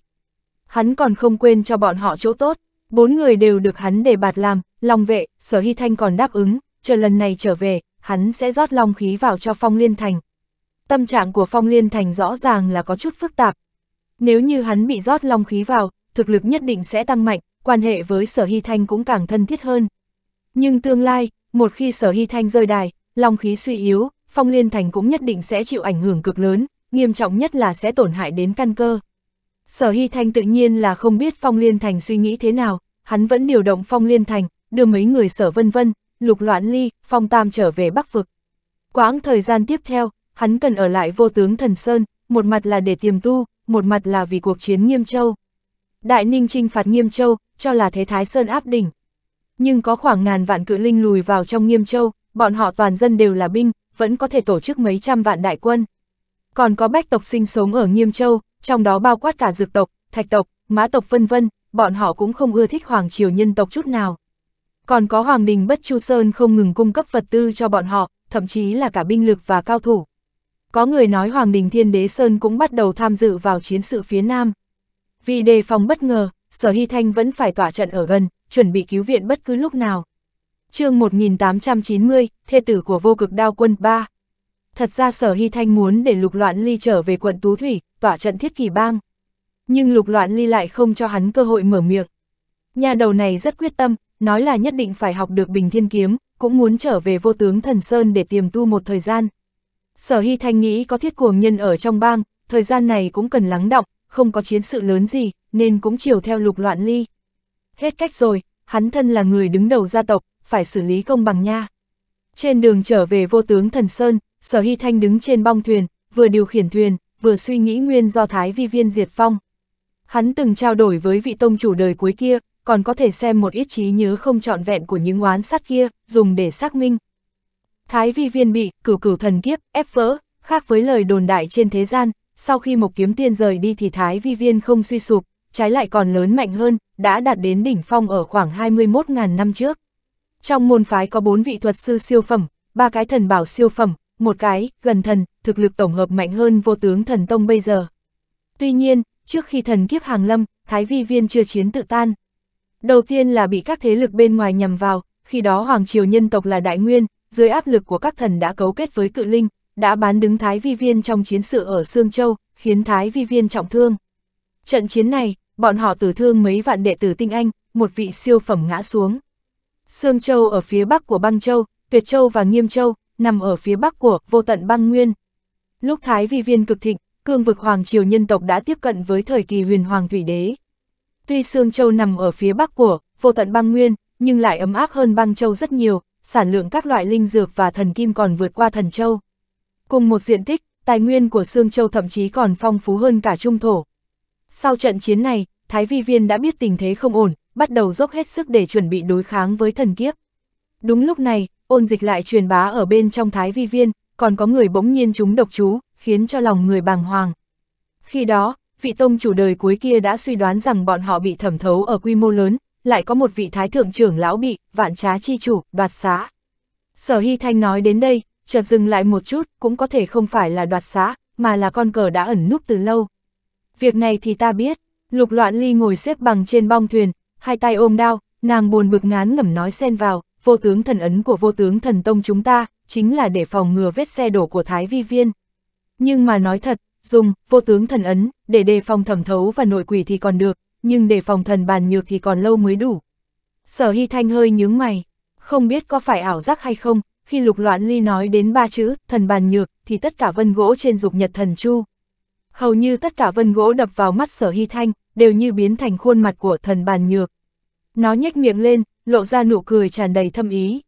Hắn còn không quên cho bọn họ chỗ tốt, bốn người đều được hắn để bạt làm, Long Vệ, Sở Hy Thanh còn đáp ứng, chờ lần này trở về, hắn sẽ rót long khí vào cho Phong Liên Thành. Tâm trạng của Phong Liên Thành rõ ràng là có chút phức tạp, nếu như hắn bị rót long khí vào, thực lực nhất định sẽ tăng mạnh, quan hệ với Sở Hy Thanh cũng càng thân thiết hơn. Nhưng tương lai, một khi Sở Hy Thanh rơi đài, long khí suy yếu, Phong Liên Thành cũng nhất định sẽ chịu ảnh hưởng cực lớn, nghiêm trọng nhất là sẽ tổn hại đến căn cơ. Sở Hy Thanh tự nhiên là không biết Phong Liên Thành suy nghĩ thế nào, hắn vẫn điều động Phong Liên Thành, đưa mấy người Sở Vân Vân, Lục Loạn Ly, Phong Tam trở về Bắc Vực. Quãng thời gian tiếp theo, hắn cần ở lại vô tướng Thần Sơn, một mặt là để tiềm tu, một mặt là vì cuộc chiến Nghiêm Châu. Đại Ninh trinh phạt Nghiêm Châu, cho là thế Thái Sơn áp đỉnh. Nhưng có khoảng ngàn vạn cự linh lùi vào trong Nghiêm Châu, bọn họ toàn dân đều là binh, vẫn có thể tổ chức mấy trăm vạn đại quân. Còn có bách tộc sinh sống ở Nghiêm Châu, trong đó bao quát cả dược tộc, thạch tộc, mã tộc vân vân, bọn họ cũng không ưa thích hoàng triều nhân tộc chút nào. Còn có hoàng đình Bất Chu Sơn không ngừng cung cấp vật tư cho bọn họ, thậm chí là cả binh lực và cao thủ. Có người nói Hoàng Đình Thiên Đế Sơn cũng bắt đầu tham dự vào chiến sự phía Nam. Vì đề phòng bất ngờ, Sở Hy Thanh vẫn phải tỏa trận ở gần, chuẩn bị cứu viện bất cứ lúc nào. chương 1890, thê tử của vô cực đao quân 3. Thật ra Sở Hy Thanh muốn để lục loạn ly trở về quận Tú Thủy, tỏa trận thiết kỳ bang. Nhưng lục loạn ly lại không cho hắn cơ hội mở miệng. Nhà đầu này rất quyết tâm, nói là nhất định phải học được bình thiên kiếm, cũng muốn trở về vô tướng thần Sơn để tiềm tu một thời gian. Sở Hy Thanh nghĩ có thiết cuồng nhân ở trong bang, thời gian này cũng cần lắng động, không có chiến sự lớn gì, nên cũng chiều theo lục loạn ly. Hết cách rồi, hắn thân là người đứng đầu gia tộc, phải xử lý công bằng nha. Trên đường trở về vô tướng Thần Sơn, Sở Hy Thanh đứng trên bong thuyền, vừa điều khiển thuyền, vừa suy nghĩ nguyên do Thái Vi Viên diệt phong. Hắn từng trao đổi với vị tông chủ đời cuối kia, còn có thể xem một ít trí nhớ không trọn vẹn của những oán sát kia, dùng để xác minh. Thái vi viên bị, cửu cửu thần kiếp, ép vỡ, khác với lời đồn đại trên thế gian, sau khi một kiếm tiên rời đi thì thái vi viên không suy sụp, trái lại còn lớn mạnh hơn, đã đạt đến đỉnh phong ở khoảng 21.000 năm trước. Trong môn phái có bốn vị thuật sư siêu phẩm, ba cái thần bảo siêu phẩm, một cái, gần thần, thực lực tổng hợp mạnh hơn vô tướng thần tông bây giờ. Tuy nhiên, trước khi thần kiếp hàng lâm, Thái Vi Viên chưa chiến tự tan. Đầu tiên là bị các thế lực bên ngoài nhầm vào, khi đó Hoàng Triều nhân tộc là Đại Nguyên, dưới áp lực của các thần đã cấu kết với cự linh, đã bán đứng Thái Vi Viên trong chiến sự ở Sương Châu, khiến Thái Vi Viên trọng thương. Trận chiến này, bọn họ tử thương mấy vạn đệ tử tinh anh, một vị siêu phẩm ngã xuống. Sương Châu ở phía bắc của băng Châu, Tuyệt Châu và Nghiêm Châu, nằm ở phía bắc của vô tận băng nguyên. Lúc Thái Vi Viên cực thịnh, cương vực Hoàng Triều nhân tộc đã tiếp cận với thời kỳ huyền Hoàng Thủy Đế. Tuy Sương Châu nằm ở phía bắc của vô tận băng nguyên, nhưng lại ấm áp hơn băng Châu rất nhiều, sản lượng các loại linh dược và thần kim còn vượt qua thần châu. Cùng một diện tích, tài nguyên của Sương Châu thậm chí còn phong phú hơn cả trung thổ. Sau trận chiến này, Thái Vi Viên đã biết tình thế không ổn, bắt đầu dốc hết sức để chuẩn bị đối kháng với thần kiếp. Đúng lúc này, ôn dịch lại truyền bá ở bên trong Thái Vi Viên, còn có người bỗng nhiên chúng độc chú, khiến cho lòng người bàng hoàng. Khi đó, vị tông chủ đời cuối kia đã suy đoán rằng bọn họ bị thẩm thấu ở quy mô lớn, lại có một vị thái thượng trưởng lão bị, vạn trá chi chủ, đoạt xá. Sở Hy Thanh nói đến đây, chợt dừng lại một chút, cũng có thể không phải là đoạt xá, mà là con cờ đã ẩn núp từ lâu. Việc này thì ta biết, lục loạn ly ngồi xếp bằng trên bong thuyền, hai tay ôm đao, nàng buồn bực ngán ngẩm nói xen vào, vô tướng thần ấn của vô tướng thần tông chúng ta, chính là để phòng ngừa vết xe đổ của Thái Vi Viên. Nhưng mà nói thật, dùng vô tướng thần ấn để đề phòng thẩm thấu và nội quỷ thì còn được, nhưng để phòng thần bàn nhược thì còn lâu mới đủ. Sở Hy Thanh hơi nhướng mày, không biết có phải ảo giác hay không, khi lục loạn ly nói đến ba chữ thần bàn nhược thì tất cả vân gỗ trên dục nhật thần chu. Hầu như tất cả vân gỗ đập vào mắt sở hy thanh, đều như biến thành khuôn mặt của thần bàn nhược. Nó nhếch miệng lên, lộ ra nụ cười tràn đầy thâm ý.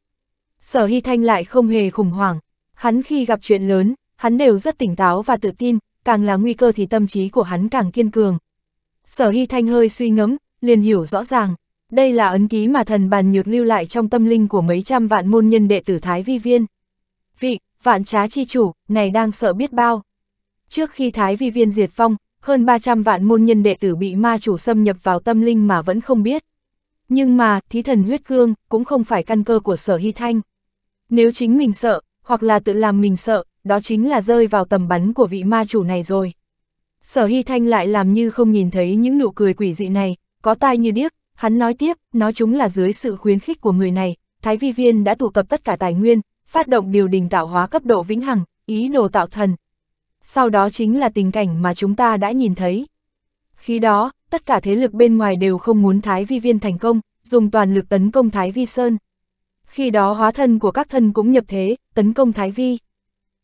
Sở hy thanh lại không hề khủng hoảng, hắn khi gặp chuyện lớn, hắn đều rất tỉnh táo và tự tin, càng là nguy cơ thì tâm trí của hắn càng kiên cường, Sở Hy Thanh hơi suy ngẫm, liền hiểu rõ ràng, đây là ấn ký mà thần bàn nhược lưu lại trong tâm linh của mấy trăm vạn môn nhân đệ tử Thái Vi Viên. Vị, vạn trá chi chủ, này đang sợ biết bao. Trước khi Thái Vi Viên diệt phong, hơn 300 vạn môn nhân đệ tử bị ma chủ xâm nhập vào tâm linh mà vẫn không biết. Nhưng mà, thí thần huyết cương cũng không phải căn cơ của sở hy thanh. Nếu chính mình sợ, hoặc là tự làm mình sợ, đó chính là rơi vào tầm bắn của vị ma chủ này rồi. Sở Hy Thanh lại làm như không nhìn thấy những nụ cười quỷ dị này, có tai như điếc, hắn nói tiếp, nói chúng là dưới sự khuyến khích của người này, Thái Vi Viên đã tụ tập tất cả tài nguyên, phát động điều đình tạo hóa cấp độ vĩnh hằng, ý đồ tạo thần. Sau đó chính là tình cảnh mà chúng ta đã nhìn thấy. Khi đó, tất cả thế lực bên ngoài đều không muốn Thái Vi Viên thành công, dùng toàn lực tấn công Thái Vi Sơn. Khi đó hóa thân của các thân cũng nhập thế, tấn công Thái Vi.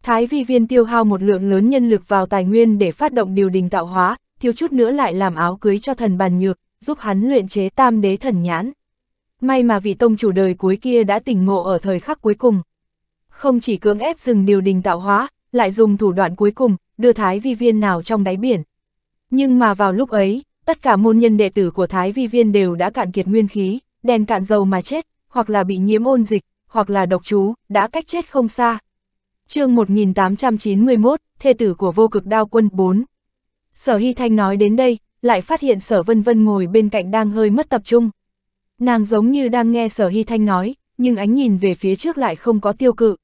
Thái vi viên tiêu hao một lượng lớn nhân lực vào tài nguyên để phát động điều đình tạo hóa, thiếu chút nữa lại làm áo cưới cho thần bàn nhược, giúp hắn luyện chế tam đế thần nhãn. May mà vị tông chủ đời cuối kia đã tỉnh ngộ ở thời khắc cuối cùng. Không chỉ cưỡng ép dừng điều đình tạo hóa, lại dùng thủ đoạn cuối cùng, đưa Thái vi viên nào trong đáy biển. Nhưng mà vào lúc ấy, tất cả môn nhân đệ tử của Thái vi viên đều đã cạn kiệt nguyên khí, đèn cạn dầu mà chết, hoặc là bị nhiễm ôn dịch, hoặc là độc chú, đã cách chết không xa, chương 1891, thê tử của vô cực đao quân 4. Sở Hy Thanh nói đến đây, lại phát hiện sở vân vân ngồi bên cạnh đang hơi mất tập trung. Nàng giống như đang nghe sở Hy Thanh nói, nhưng ánh nhìn về phía trước lại không có tiêu cự.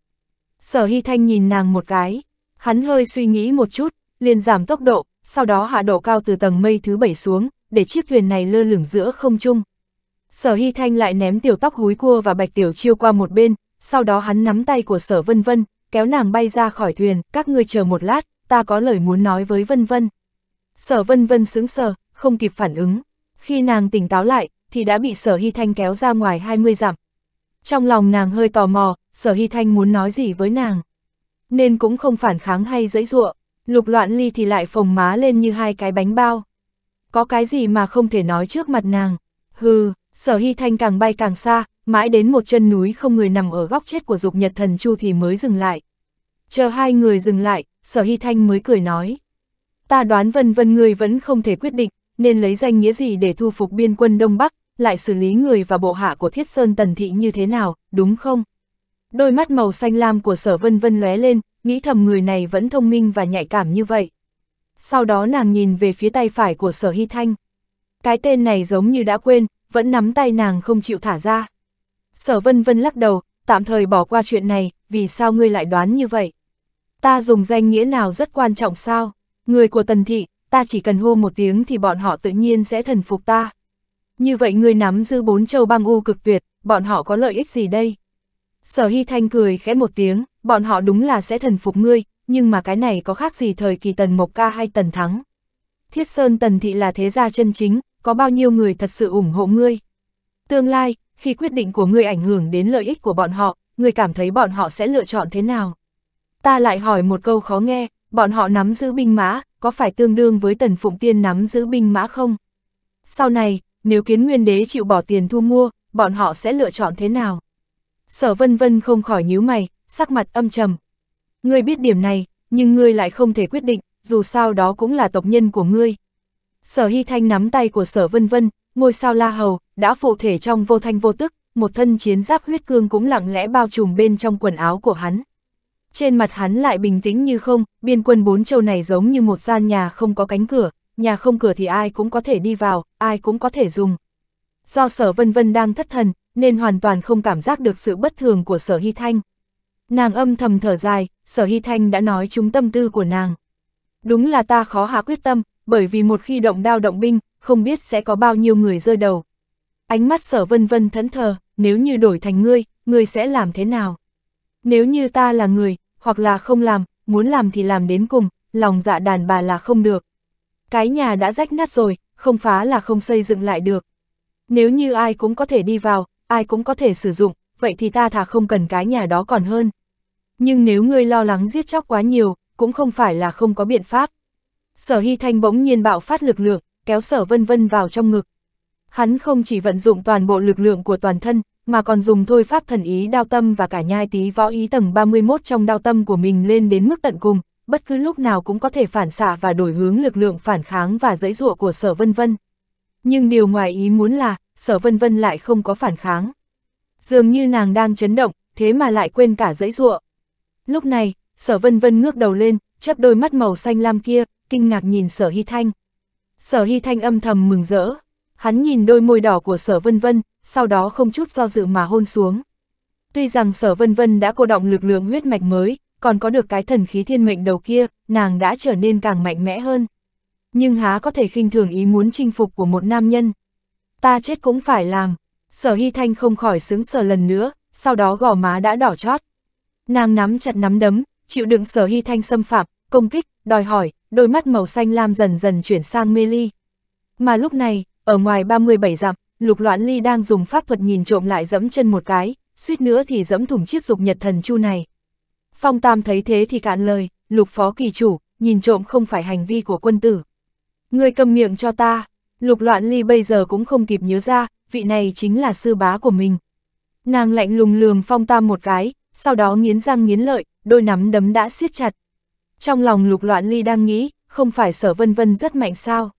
Sở Hy Thanh nhìn nàng một cái, hắn hơi suy nghĩ một chút, liền giảm tốc độ, sau đó hạ độ cao từ tầng mây thứ bảy xuống, để chiếc thuyền này lơ lửng giữa không trung. Sở Hy Thanh lại ném tiểu tóc húi cua và bạch tiểu chiêu qua một bên, sau đó hắn nắm tay của sở vân vân, kéo nàng bay ra khỏi thuyền, các ngươi chờ một lát, ta có lời muốn nói với vân vân. Sở vân vân sững sờ, không kịp phản ứng. Khi nàng tỉnh táo lại, thì đã bị sở hy thanh kéo ra ngoài 20 dặm. Trong lòng nàng hơi tò mò, sở hy thanh muốn nói gì với nàng. Nên cũng không phản kháng hay dãy ruộng, lục loạn ly thì lại phồng má lên như hai cái bánh bao. Có cái gì mà không thể nói trước mặt nàng. Hừ, sở hy thanh càng bay càng xa, mãi đến một chân núi không người nằm ở góc chết của dục nhật thần chu thì mới dừng lại. Chờ hai người dừng lại, sở hy thanh mới cười nói. Ta đoán vân vân người vẫn không thể quyết định, nên lấy danh nghĩa gì để thu phục biên quân Đông Bắc, lại xử lý người và bộ hạ của thiết sơn tần thị như thế nào, đúng không? Đôi mắt màu xanh lam của sở vân vân lóe lên, nghĩ thầm người này vẫn thông minh và nhạy cảm như vậy. Sau đó nàng nhìn về phía tay phải của sở hy thanh. Cái tên này giống như đã quên, vẫn nắm tay nàng không chịu thả ra. Sở vân vân lắc đầu, tạm thời bỏ qua chuyện này, vì sao ngươi lại đoán như vậy? Ta dùng danh nghĩa nào rất quan trọng sao? Người của tần thị, ta chỉ cần hô một tiếng thì bọn họ tự nhiên sẽ thần phục ta. Như vậy ngươi nắm giữ bốn châu băng u cực tuyệt, bọn họ có lợi ích gì đây? Sở Hy Thanh cười khẽ một tiếng, bọn họ đúng là sẽ thần phục ngươi, nhưng mà cái này có khác gì thời kỳ tần mộc ca hay tần thắng. Thiết Sơn tần thị là thế gia chân chính, có bao nhiêu người thật sự ủng hộ ngươi? Tương lai, khi quyết định của ngươi ảnh hưởng đến lợi ích của bọn họ, ngươi cảm thấy bọn họ sẽ lựa chọn thế nào? Ta lại hỏi một câu khó nghe, bọn họ nắm giữ binh mã, có phải tương đương với Tần Phụng Tiên nắm giữ binh mã không? Sau này, nếu kiến nguyên đế chịu bỏ tiền thu mua, bọn họ sẽ lựa chọn thế nào? Sở vân vân không khỏi nhíu mày, sắc mặt âm trầm. Ngươi biết điểm này, nhưng ngươi lại không thể quyết định, dù sao đó cũng là tộc nhân của ngươi. Sở Hy Thanh nắm tay của sở vân vân, ngôi sao la hầu, đã phụ thể trong vô thanh vô tức, một thân chiến giáp huyết cương cũng lặng lẽ bao trùm bên trong quần áo của hắn. Trên mặt hắn lại bình tĩnh như không, biên quân bốn châu này giống như một gian nhà không có cánh cửa, nhà không cửa thì ai cũng có thể đi vào, ai cũng có thể dùng. Do sở vân vân đang thất thần, nên hoàn toàn không cảm giác được sự bất thường của sở hy thanh. Nàng âm thầm thở dài, sở hy thanh đã nói chúng tâm tư của nàng. Đúng là ta khó hạ quyết tâm, bởi vì một khi động đao động binh, không biết sẽ có bao nhiêu người rơi đầu ánh mắt sở vân vân thẫn thờ, nếu như đổi thành ngươi, ngươi sẽ làm thế nào? Nếu như ta là người, hoặc là không làm, muốn làm thì làm đến cùng, lòng dạ đàn bà là không được. Cái nhà đã rách nát rồi, không phá là không xây dựng lại được. Nếu như ai cũng có thể đi vào, ai cũng có thể sử dụng, vậy thì ta thà không cần cái nhà đó còn hơn. Nhưng nếu ngươi lo lắng giết chóc quá nhiều, cũng không phải là không có biện pháp. Sở Hy Thanh bỗng nhiên bạo phát lực lượng, kéo Sở Vân Vân vào trong ngực hắn không chỉ vận dụng toàn bộ lực lượng của toàn thân, mà còn dùng thôi pháp thần ý đao tâm và cả nhai tí võ ý tầng 31 trong đao tâm của mình lên đến mức tận cùng, bất cứ lúc nào cũng có thể phản xạ và đổi hướng lực lượng phản kháng và dẫy dụa của sở vân vân. Nhưng điều ngoài ý muốn là, sở vân vân lại không có phản kháng. Dường như nàng đang chấn động, thế mà lại quên cả dãy ruộng. Lúc này, sở vân vân ngước đầu lên, chớp đôi mắt màu xanh lam kia, kinh ngạc nhìn sở hy thanh. Sở hy thanh âm thầm mừng rỡ, Hắn nhìn đôi môi đỏ của sở vân vân, sau đó không chút do dự mà hôn xuống. Tuy rằng sở vân vân đã cô động lực lượng huyết mạch mới, còn có được cái thần khí thiên mệnh đầu kia, nàng đã trở nên càng mạnh mẽ hơn. Nhưng há có thể khinh thường ý muốn chinh phục của một nam nhân. Ta chết cũng phải làm, sở hy thanh không khỏi sướng sở lần nữa, sau đó gò má đã đỏ chót. Nàng nắm chặt nắm đấm, chịu đựng sở hy thanh xâm phạm, công kích, đòi hỏi, đôi mắt màu xanh lam dần dần chuyển sang mê ly. Mà lúc này, ở ngoài 37 dặm, lục loạn ly đang dùng pháp thuật nhìn trộm lại dẫm chân một cái, suýt nữa thì dẫm thủng chiếc dục nhật thần chu này. Phong Tam thấy thế thì cạn lời, lục phó kỳ chủ, nhìn trộm không phải hành vi của quân tử. Người cầm miệng cho ta, lục loạn ly bây giờ cũng không kịp nhớ ra, vị này chính là sư bá của mình. Nàng lạnh lùng lườm Phong Tam một cái, sau đó nghiến răng nghiến lợi, đôi nắm đấm đã siết chặt. Trong lòng lục loạn ly đang nghĩ, không phải sở vân vân rất mạnh sao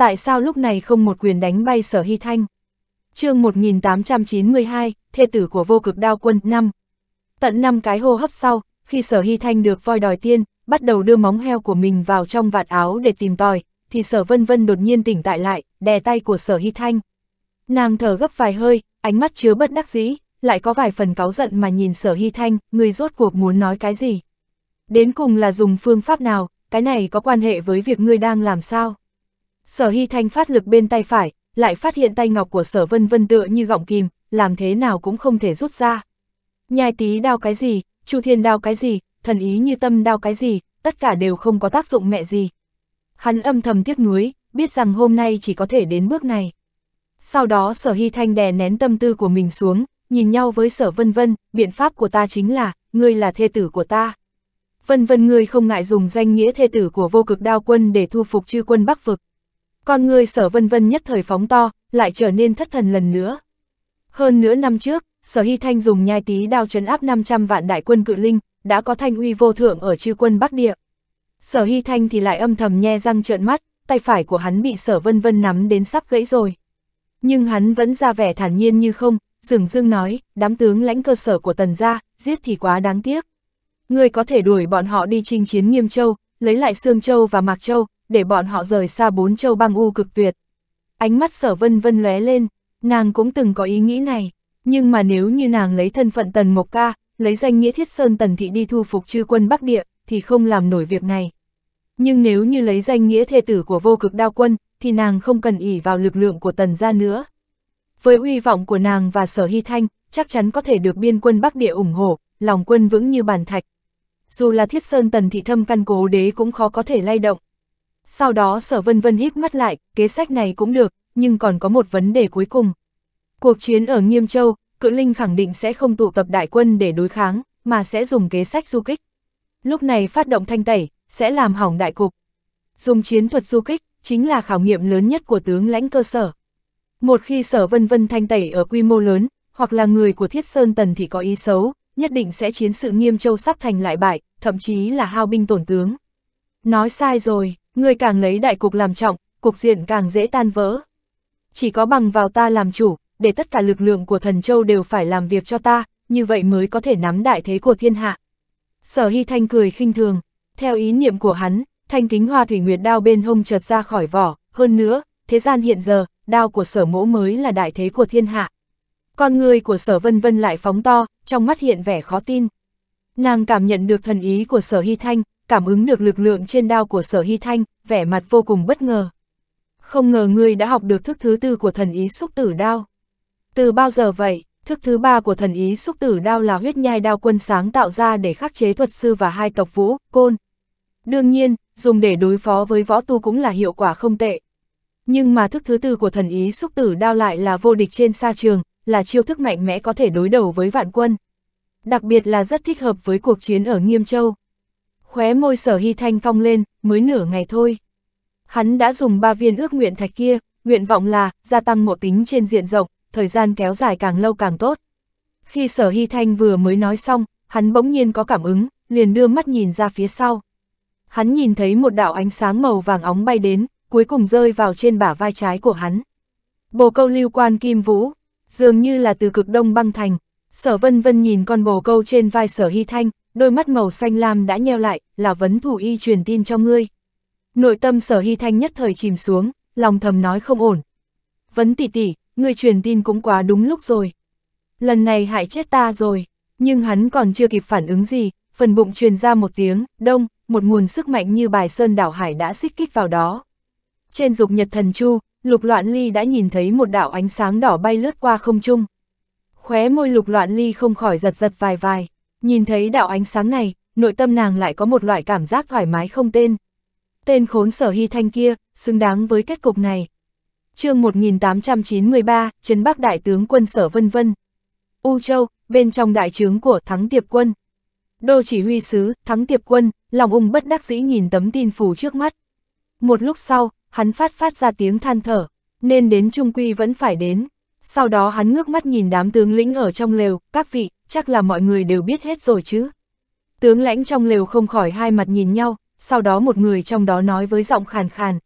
tại sao lúc này không một quyền đánh bay sở hy thanh? chương 1892, thê tử của vô cực đao quân 5. Tận 5 cái hô hấp sau, khi sở hy thanh được voi đòi tiên, bắt đầu đưa móng heo của mình vào trong vạt áo để tìm tòi, thì sở vân vân đột nhiên tỉnh tại lại, đè tay của sở hy thanh. Nàng thở gấp vài hơi, ánh mắt chứa bất đắc dĩ, lại có vài phần cáu giận mà nhìn sở hy thanh, người rốt cuộc muốn nói cái gì. Đến cùng là dùng phương pháp nào, cái này có quan hệ với việc ngươi đang làm sao? Sở Hy Thanh phát lực bên tay phải, lại phát hiện tay ngọc của sở vân vân tựa như gọng kìm, làm thế nào cũng không thể rút ra. Nhai tí đao cái gì, chu thiên đao cái gì, thần ý như tâm đao cái gì, tất cả đều không có tác dụng mẹ gì. Hắn âm thầm tiếc nuối, biết rằng hôm nay chỉ có thể đến bước này. Sau đó sở hy thanh đè nén tâm tư của mình xuống, nhìn nhau với sở vân vân, biện pháp của ta chính là, ngươi là thê tử của ta. Vân vân ngươi không ngại dùng danh nghĩa thê tử của vô cực đao quân để thu phục chư quân bắc vực. Con người sở vân vân nhất thời phóng to, lại trở nên thất thần lần nữa. Hơn nửa năm trước, sở hy thanh dùng nhai tí đao chấn áp 500 vạn đại quân cự linh, đã có thanh uy vô thượng ở chư quân Bắc Địa. Sở hy thanh thì lại âm thầm nhe răng trợn mắt, tay phải của hắn bị sở vân vân nắm đến sắp gãy rồi. Nhưng hắn vẫn ra vẻ thản nhiên như không, dừng dưng nói, đám tướng lãnh cơ sở của tần gia, giết thì quá đáng tiếc. Người có thể đuổi bọn họ đi chinh chiến Nghiêm Châu, lấy lại Sương Châu và Mạc Châu, để bọn họ rời xa bốn châu băng u cực tuyệt. Ánh mắt sở vân vân lóe lên, nàng cũng từng có ý nghĩ này, nhưng mà nếu như nàng lấy thân phận tần mộc ca, lấy danh nghĩa thiết sơn tần thị đi thu phục chư quân Bắc Địa, thì không làm nổi việc này. Nhưng nếu như lấy danh nghĩa thê tử của vô cực đao quân, thì nàng không cần ỉ vào lực lượng của tần gia nữa. Với uy vọng của nàng và sở hy thanh, chắc chắn có thể được biên quân Bắc Địa ủng hộ, lòng quân vững như bàn thạch. Dù là thiết sơn tần thị thâm căn cố đế cũng khó có thể lay động. Sau đó sở vân vân híp mắt lại, kế sách này cũng được, nhưng còn có một vấn đề cuối cùng. Cuộc chiến ở Nghiêm Châu, cự linh khẳng định sẽ không tụ tập đại quân để đối kháng, mà sẽ dùng kế sách du kích. Lúc này phát động thanh tẩy, sẽ làm hỏng đại cục. Dùng chiến thuật du kích, chính là khảo nghiệm lớn nhất của tướng lãnh cơ sở. Một khi sở vân vân thanh tẩy ở quy mô lớn, hoặc là người của Thiết Sơn Tần thì có ý xấu, nhất định sẽ chiến sự Nghiêm Châu sắp thành lại bại, thậm chí là hao binh tổn tướng. Nói sai rồi, Ngươi càng lấy đại cục làm trọng, cục diện càng dễ tan vỡ. Chỉ có bằng vào ta làm chủ, để tất cả lực lượng của thần châu đều phải làm việc cho ta, như vậy mới có thể nắm đại thế của thiên hạ. Sở Hy Thanh cười khinh thường, theo ý niệm của hắn, thanh kính hoa thủy nguyệt đao bên hông chợt ra khỏi vỏ, hơn nữa, thế gian hiện giờ, đao của sở mỗ mới là đại thế của thiên hạ. Con người của sở vân vân lại phóng to, trong mắt hiện vẻ khó tin. Nàng cảm nhận được thần ý của sở hy thanh, cảm ứng được lực lượng trên đao của sở hy thanh, vẻ mặt vô cùng bất ngờ. Không ngờ ngươi đã học được thức thứ tư của thần ý xúc tử đao. Từ bao giờ vậy, thức thứ ba của thần ý xúc tử đao là huyết nhai đao quân sáng tạo ra để khắc chế thuật sư và hai tộc vũ, côn. Đương nhiên, dùng để đối phó với võ tu cũng là hiệu quả không tệ. Nhưng mà thức thứ tư của thần ý xúc tử đao lại là vô địch trên sa trường, là chiêu thức mạnh mẽ có thể đối đầu với vạn quân. Đặc biệt là rất thích hợp với cuộc chiến ở Nghiêm Châu khóe môi sở hy thanh cong lên, mới nửa ngày thôi. Hắn đã dùng ba viên ước nguyện thạch kia, nguyện vọng là gia tăng mộ tính trên diện rộng, thời gian kéo dài càng lâu càng tốt. Khi sở hy thanh vừa mới nói xong, hắn bỗng nhiên có cảm ứng, liền đưa mắt nhìn ra phía sau. Hắn nhìn thấy một đạo ánh sáng màu vàng óng bay đến, cuối cùng rơi vào trên bả vai trái của hắn. Bồ câu lưu quan kim vũ, dường như là từ cực đông băng thành, sở vân vân nhìn con bồ câu trên vai sở hy thanh, đôi mắt màu xanh lam đã nheo lại, là vấn thủ y truyền tin cho ngươi. Nội tâm sở hy thanh nhất thời chìm xuống, lòng thầm nói không ổn. Vấn tỷ tỷ, ngươi truyền tin cũng quá đúng lúc rồi. Lần này hại chết ta rồi, nhưng hắn còn chưa kịp phản ứng gì, phần bụng truyền ra một tiếng, đông, một nguồn sức mạnh như bài sơn đảo hải đã xích kích vào đó. Trên dục nhật thần chu, lục loạn ly đã nhìn thấy một đạo ánh sáng đỏ bay lướt qua không trung. Khóe môi lục loạn ly không khỏi giật giật vài vài. Nhìn thấy đạo ánh sáng này, nội tâm nàng lại có một loại cảm giác thoải mái không tên. Tên khốn sở hy thanh kia, xứng đáng với kết cục này. chương 1893, Trấn Bắc Đại tướng quân sở vân vân. U Châu, bên trong đại trướng của Thắng Tiệp Quân. Đô chỉ huy sứ, Thắng Tiệp Quân, lòng ung bất đắc dĩ nhìn tấm tin phủ trước mắt. Một lúc sau, hắn phát phát ra tiếng than thở, nên đến Trung Quy vẫn phải đến. Sau đó hắn ngước mắt nhìn đám tướng lĩnh ở trong lều, các vị, chắc là mọi người đều biết hết rồi chứ. Tướng lãnh trong lều không khỏi hai mặt nhìn nhau, sau đó một người trong đó nói với giọng khàn khàn.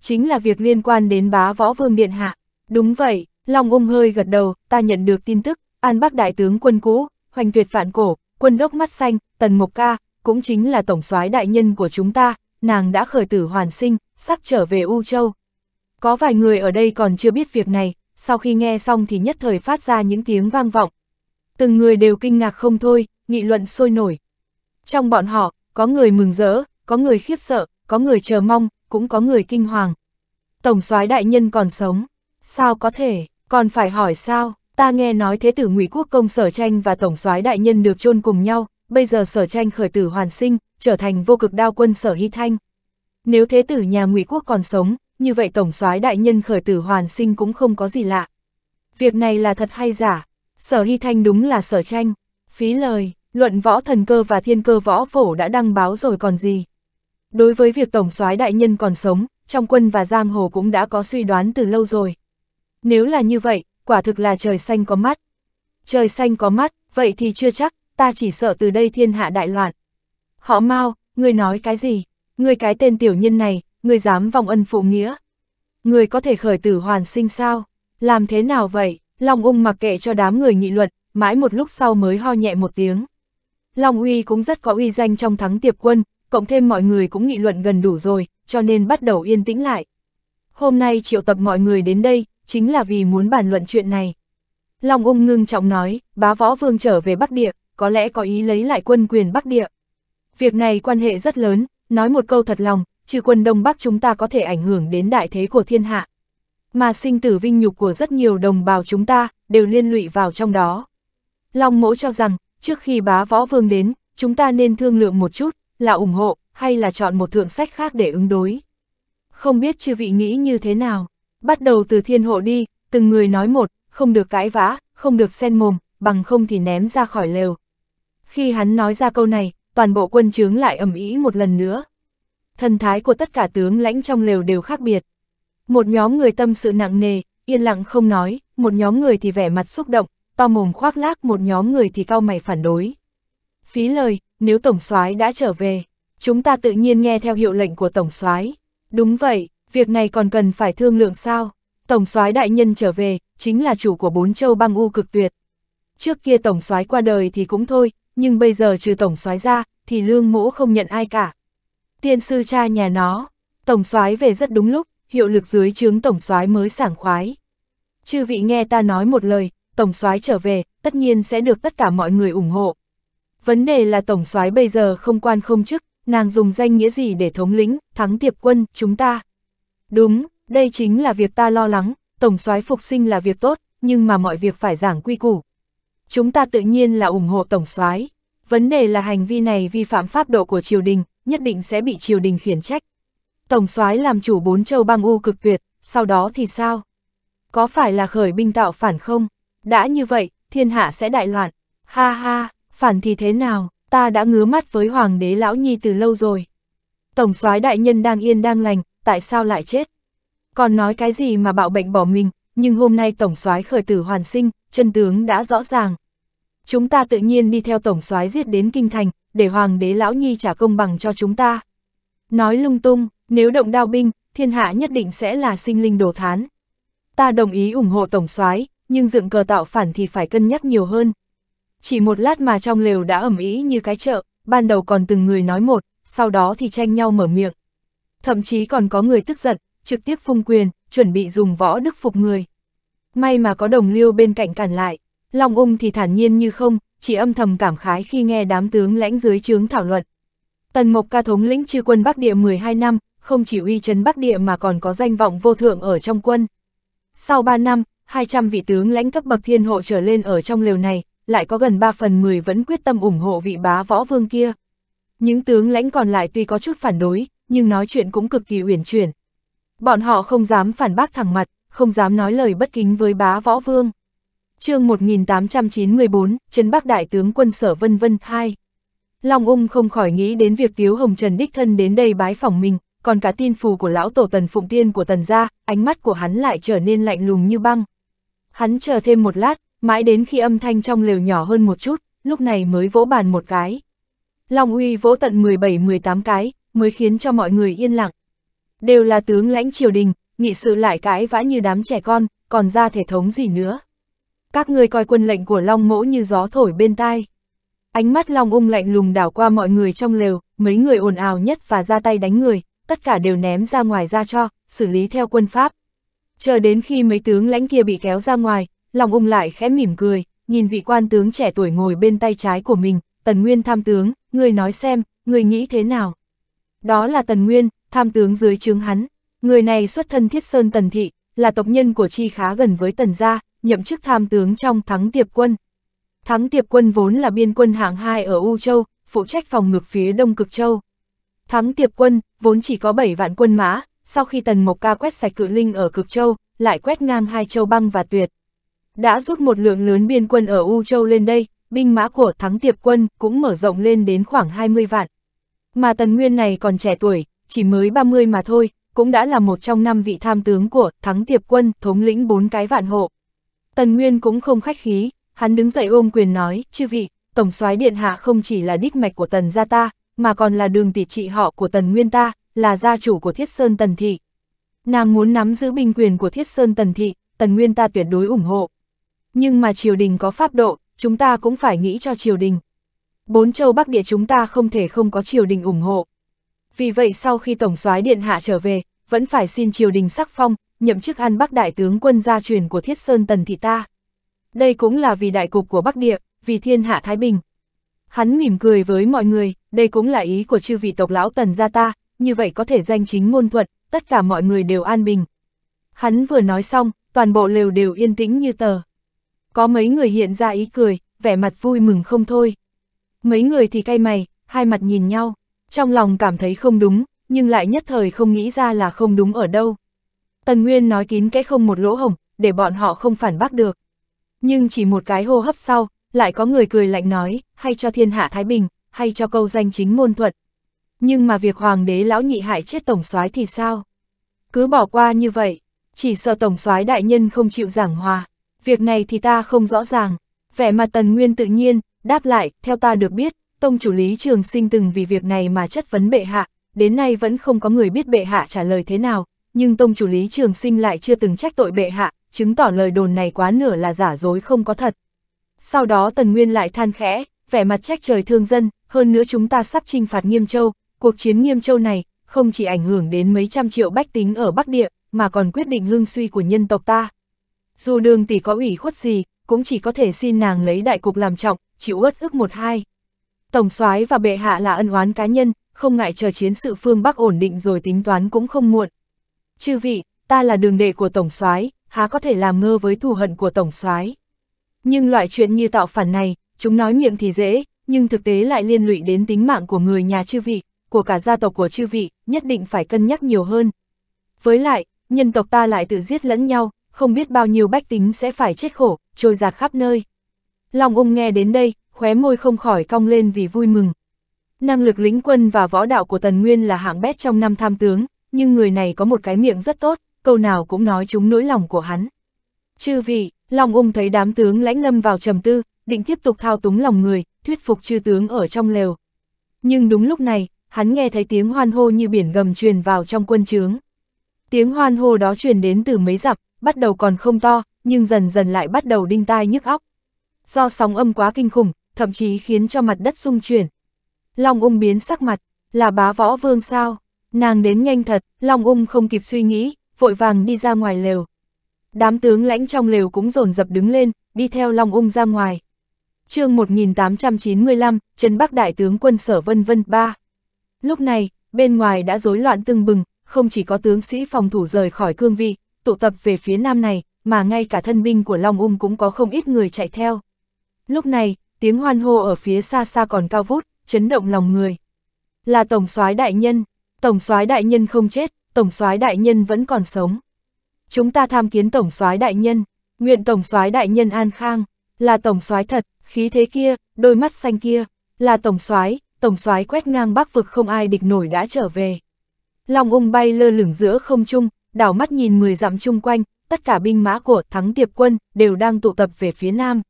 Chính là việc liên quan đến bá võ vương điện hạ. Đúng vậy, Long ung hơi gật đầu, ta nhận được tin tức, An Bắc đại tướng quân cũ, Hoành Tuyệt Vạn Cổ, quân đốc mắt xanh, Tần Mộc Ca, cũng chính là tổng soái đại nhân của chúng ta, nàng đã khởi tử hoàn sinh, sắp trở về U Châu. Có vài người ở đây còn chưa biết việc này, sau khi nghe xong thì nhất thời phát ra những tiếng vang vọng, từng người đều kinh ngạc không thôi, nghị luận sôi nổi. Trong bọn họ, có người mừng rỡ, có người khiếp sợ, có người chờ mong, cũng có người kinh hoàng. Tổng soái đại nhân còn sống, sao có thể, còn phải hỏi sao, ta nghe nói thế tử ngụy quốc công sở tranh và tổng soái đại nhân được chôn cùng nhau, bây giờ sở tranh khởi tử hoàn sinh, trở thành vô cực đao quân sở hy thanh. Nếu thế tử nhà ngụy quốc còn sống, như vậy tổng soái đại nhân khởi tử hoàn sinh cũng không có gì lạ. Việc này là thật hay giả, Sở Hy Thanh đúng là sở tranh, phí lời, luận võ thần cơ và thiên cơ võ phổ đã đăng báo rồi còn gì. Đối với việc Tổng soái đại nhân còn sống, trong quân và giang hồ cũng đã có suy đoán từ lâu rồi. Nếu là như vậy, quả thực là trời xanh có mắt. Trời xanh có mắt, vậy thì chưa chắc, ta chỉ sợ từ đây thiên hạ đại loạn. Họ mau, người nói cái gì? người cái tên tiểu nhân này, người dám vòng ân phụ nghĩa. người có thể khởi tử hoàn sinh sao? Làm thế nào vậy? Long Ung mặc kệ cho đám người nghị luận, mãi một lúc sau mới ho nhẹ một tiếng. Long Uy cũng rất có uy danh trong thắng tiệp quân, cộng thêm mọi người cũng nghị luận gần đủ rồi, cho nên bắt đầu yên tĩnh lại. Hôm nay triệu tập mọi người đến đây, chính là vì muốn bàn luận chuyện này. Long Ung ngưng trọng nói, bá võ vương trở về Bắc Địa, có lẽ có ý lấy lại quân quyền Bắc Địa. Việc này quan hệ rất lớn, nói một câu thật lòng, trừ quân Đông Bắc chúng ta có thể ảnh hưởng đến đại thế của thiên hạ mà sinh tử vinh nhục của rất nhiều đồng bào chúng ta, đều liên lụy vào trong đó. Long mỗ cho rằng, trước khi bá võ vương đến, chúng ta nên thương lượng một chút, là ủng hộ, hay là chọn một thượng sách khác để ứng đối. Không biết chư vị nghĩ như thế nào, bắt đầu từ thiên hộ đi, từng người nói một, không được cãi vã, không được xen mồm, bằng không thì ném ra khỏi lều. Khi hắn nói ra câu này, toàn bộ quân chướng lại ầm ĩ một lần nữa. Thần thái của tất cả tướng lãnh trong lều đều khác biệt. Một nhóm người tâm sự nặng nề, yên lặng không nói, một nhóm người thì vẻ mặt xúc động, to mồm khoác lác một nhóm người thì cau mày phản đối. Phí lời, nếu Tổng soái đã trở về, chúng ta tự nhiên nghe theo hiệu lệnh của Tổng soái Đúng vậy, việc này còn cần phải thương lượng sao? Tổng soái đại nhân trở về, chính là chủ của bốn châu băng u cực tuyệt. Trước kia Tổng soái qua đời thì cũng thôi, nhưng bây giờ trừ Tổng soái ra, thì lương mũ không nhận ai cả. Tiên sư cha nhà nó, Tổng soái về rất đúng lúc, hiệu lực dưới trướng tổng soái mới sảng khoái. Chư vị nghe ta nói một lời, tổng soái trở về, tất nhiên sẽ được tất cả mọi người ủng hộ. Vấn đề là tổng soái bây giờ không quan không chức, nàng dùng danh nghĩa gì để thống lĩnh, thắng tiệp quân, chúng ta. Đúng, đây chính là việc ta lo lắng, tổng soái phục sinh là việc tốt, nhưng mà mọi việc phải giảng quy củ. Chúng ta tự nhiên là ủng hộ tổng soái. Vấn đề là hành vi này vi phạm pháp độ của triều đình, nhất định sẽ bị triều đình khiển trách. Tổng soái làm chủ bốn châu băng u cực tuyệt, sau đó thì sao? Có phải là khởi binh tạo phản không? Đã như vậy, thiên hạ sẽ đại loạn. Ha ha, phản thì thế nào, ta đã ngứa mắt với hoàng đế lão nhi từ lâu rồi. Tổng soái đại nhân đang yên đang lành, tại sao lại chết? Còn nói cái gì mà bạo bệnh bỏ mình, nhưng hôm nay tổng soái khởi tử hoàn sinh, chân tướng đã rõ ràng. Chúng ta tự nhiên đi theo tổng soái giết đến kinh thành, để hoàng đế lão nhi trả công bằng cho chúng ta. Nói lung tung, nếu động đao binh, thiên hạ nhất định sẽ là sinh linh đồ thán. Ta đồng ý ủng hộ tổng soái, nhưng dựng cờ tạo phản thì phải cân nhắc nhiều hơn. Chỉ một lát mà trong lều đã ẩm ý như cái chợ, ban đầu còn từng người nói một, sau đó thì tranh nhau mở miệng. Thậm chí còn có người tức giận, trực tiếp phung quyền, chuẩn bị dùng võ đức phục người. May mà có đồng liêu bên cạnh cản lại, Long ung thì thản nhiên như không, chỉ âm thầm cảm khái khi nghe đám tướng lãnh dưới trướng thảo luận. Tần Mộc ca thống lĩnh chư quân Bắc Địa 12 năm, không chỉ uy chấn Bắc Địa mà còn có danh vọng vô thượng ở trong quân. Sau 3 năm, 200 vị tướng lãnh cấp bậc thiên hộ trở lên ở trong lều này, lại có gần 3 phần 10 vẫn quyết tâm ủng hộ vị bá võ vương kia. Những tướng lãnh còn lại tuy có chút phản đối, nhưng nói chuyện cũng cực kỳ uyển chuyển. Bọn họ không dám phản bác thẳng mặt, không dám nói lời bất kính với bá võ vương. chương 1894, Trấn Bắc Đại tướng quân sở vân vân 2. Long ung không khỏi nghĩ đến việc Tiếu Hồng Trần đích thân đến đây bái phòng mình, còn cả tin phù của lão tổ tần phụng tiên của tần gia, ánh mắt của hắn lại trở nên lạnh lùng như băng. Hắn chờ thêm một lát, mãi đến khi âm thanh trong lều nhỏ hơn một chút, lúc này mới vỗ bàn một cái. Long uy vỗ tận 17-18 cái, mới khiến cho mọi người yên lặng. Đều là tướng lãnh triều đình, nghị sự lại cái vã như đám trẻ con, còn ra thể thống gì nữa. Các người coi quân lệnh của Long mỗ như gió thổi bên tai. Ánh mắt Long ung lạnh lùng đảo qua mọi người trong lều, mấy người ồn ào nhất và ra tay đánh người, tất cả đều ném ra ngoài ra cho, xử lý theo quân pháp. Chờ đến khi mấy tướng lãnh kia bị kéo ra ngoài, lòng ung lại khẽ mỉm cười, nhìn vị quan tướng trẻ tuổi ngồi bên tay trái của mình, Tần Nguyên tham tướng, người nói xem, người nghĩ thế nào? Đó là Tần Nguyên, tham tướng dưới trướng hắn, người này xuất thân thiết sơn Tần Thị, là tộc nhân của chi khá gần với Tần Gia, nhậm chức tham tướng trong thắng tiệp quân. Thắng tiệp quân vốn là biên quân hạng 2 ở U Châu, phụ trách phòng ngược phía Đông Cực Châu. Thắng tiệp quân, vốn chỉ có 7 vạn quân mã, sau khi Tần Mộc Ca quét sạch cự linh ở Cực Châu, lại quét ngang hai châu băng và tuyệt. Đã rút một lượng lớn biên quân ở U Châu lên đây, binh mã của thắng tiệp quân cũng mở rộng lên đến khoảng 20 vạn. Mà Tần Nguyên này còn trẻ tuổi, chỉ mới 30 mà thôi, cũng đã là một trong năm vị tham tướng của thắng tiệp quân thống lĩnh bốn cái vạn hộ. Tần Nguyên cũng không khách khí, hắn đứng dậy ôm quyền nói, chư vị, Tổng soái Điện Hạ không chỉ là đích mạch của Tần gia ta, mà còn là đường tỷ trị họ của Tần Nguyên ta, là gia chủ của Thiết Sơn Tần Thị. Nàng muốn nắm giữ binh quyền của Thiết Sơn Tần Thị, Tần Nguyên ta tuyệt đối ủng hộ. Nhưng mà triều đình có pháp độ, chúng ta cũng phải nghĩ cho triều đình. Bốn châu Bắc Địa chúng ta không thể không có triều đình ủng hộ. Vì vậy sau khi Tổng soái Điện Hạ trở về, vẫn phải xin triều đình sắc phong, nhậm chức ăn Bắc Đại tướng quân gia truyền của Thiết Sơn Tần Thị ta. Đây cũng là vì đại cục của Bắc Địa, vì thiên hạ Thái Bình. Hắn mỉm cười với mọi người, đây cũng là ý của chư vị tộc lão tần gia ta, như vậy có thể danh chính ngôn thuận, tất cả mọi người đều an bình. Hắn vừa nói xong, toàn bộ lều đều yên tĩnh như tờ. Có mấy người hiện ra ý cười, vẻ mặt vui mừng không thôi. Mấy người thì cay mày, hai mặt nhìn nhau, trong lòng cảm thấy không đúng, nhưng lại nhất thời không nghĩ ra là không đúng ở đâu. Tần Nguyên nói kín cái không một lỗ hồng, để bọn họ không phản bác được. Nhưng chỉ một cái hô hấp sau, lại có người cười lạnh nói, hay cho thiên hạ Thái Bình hay cho câu danh chính ngôn thuận. Nhưng mà việc hoàng đế lão nhị hại chết tổng soái thì sao? Cứ bỏ qua như vậy, chỉ sợ tổng soái đại nhân không chịu giảng hòa. Việc này thì ta không rõ ràng. Vẻ mặt Tần Nguyên tự nhiên, đáp lại, theo ta được biết, tông chủ lý trường sinh từng vì việc này mà chất vấn bệ hạ, đến nay vẫn không có người biết bệ hạ trả lời thế nào, nhưng tông chủ lý trường sinh lại chưa từng trách tội bệ hạ, chứng tỏ lời đồn này quá nửa là giả dối không có thật. Sau đó Tần Nguyên lại than khẽ, vẻ mặt trách trời thương dân, hơn nữa chúng ta sắp trinh phạt Nghiêm Châu, cuộc chiến Nghiêm Châu này không chỉ ảnh hưởng đến mấy trăm triệu bách tính ở Bắc Địa, mà còn quyết định hương suy của nhân tộc ta. Dù đường tỷ có ủy khuất gì, cũng chỉ có thể xin nàng lấy đại cục làm trọng, chịu uất ức một hai. Tổng soái và bệ hạ là ân oán cá nhân, không ngại chờ chiến sự phương Bắc ổn định rồi tính toán cũng không muộn. Chư vị, ta là đường đệ của tổng soái, há có thể làm ngơ với thù hận của tổng soái. Nhưng loại chuyện như tạo phản này, Chúng nói miệng thì dễ, nhưng thực tế lại liên lụy đến tính mạng của người nhà chư vị, của cả gia tộc của chư vị, nhất định phải cân nhắc nhiều hơn. Với lại, nhân tộc ta lại tự giết lẫn nhau, không biết bao nhiêu bách tính sẽ phải chết khổ, trôi giạt khắp nơi. Long ung nghe đến đây, khóe môi không khỏi cong lên vì vui mừng. Năng lực lính quân và võ đạo của Tần Nguyên là hạng bét trong năm tham tướng, nhưng người này có một cái miệng rất tốt, câu nào cũng nói chúng nỗi lòng của hắn. Chư vị, Long ung thấy đám tướng lãnh lâm vào trầm tư, định tiếp tục thao túng lòng người, thuyết phục chư tướng ở trong lều. Nhưng đúng lúc này, hắn nghe thấy tiếng hoan hô như biển gầm truyền vào trong quân trướng. Tiếng hoan hô đó truyền đến từ mấy dặm, bắt đầu còn không to, nhưng dần dần lại bắt đầu đinh tai nhức óc. Do sóng âm quá kinh khủng, thậm chí khiến cho mặt đất rung chuyển. Long ung biến sắc mặt, là bá võ vương sao? Nàng đến nhanh thật, Long ung không kịp suy nghĩ, vội vàng đi ra ngoài lều. Đám tướng lãnh trong lều cũng dồn dập đứng lên, đi theo Long ung ra ngoài chương 1895, trần Bắc Đại tướng quân Sở Vân Vân ba Lúc này, bên ngoài đã rối loạn tưng bừng, không chỉ có tướng sĩ phòng thủ rời khỏi cương vị, tụ tập về phía nam này, mà ngay cả thân binh của Long Ung cũng có không ít người chạy theo. Lúc này, tiếng hoan hô ở phía xa xa còn cao vút, chấn động lòng người. Là Tổng soái Đại Nhân, Tổng soái Đại Nhân không chết, Tổng soái Đại Nhân vẫn còn sống. Chúng ta tham kiến Tổng soái Đại Nhân, nguyện Tổng soái Đại Nhân an khang, là Tổng soái thật, khí thế kia, đôi mắt xanh kia, là tổng soái, tổng soái quét ngang bắc vực không ai địch nổi đã trở về. Long ung bay lơ lửng giữa không trung, đảo mắt nhìn 10 dặm chung quanh, tất cả binh mã của thắng tiệp quân đều đang tụ tập về phía nam.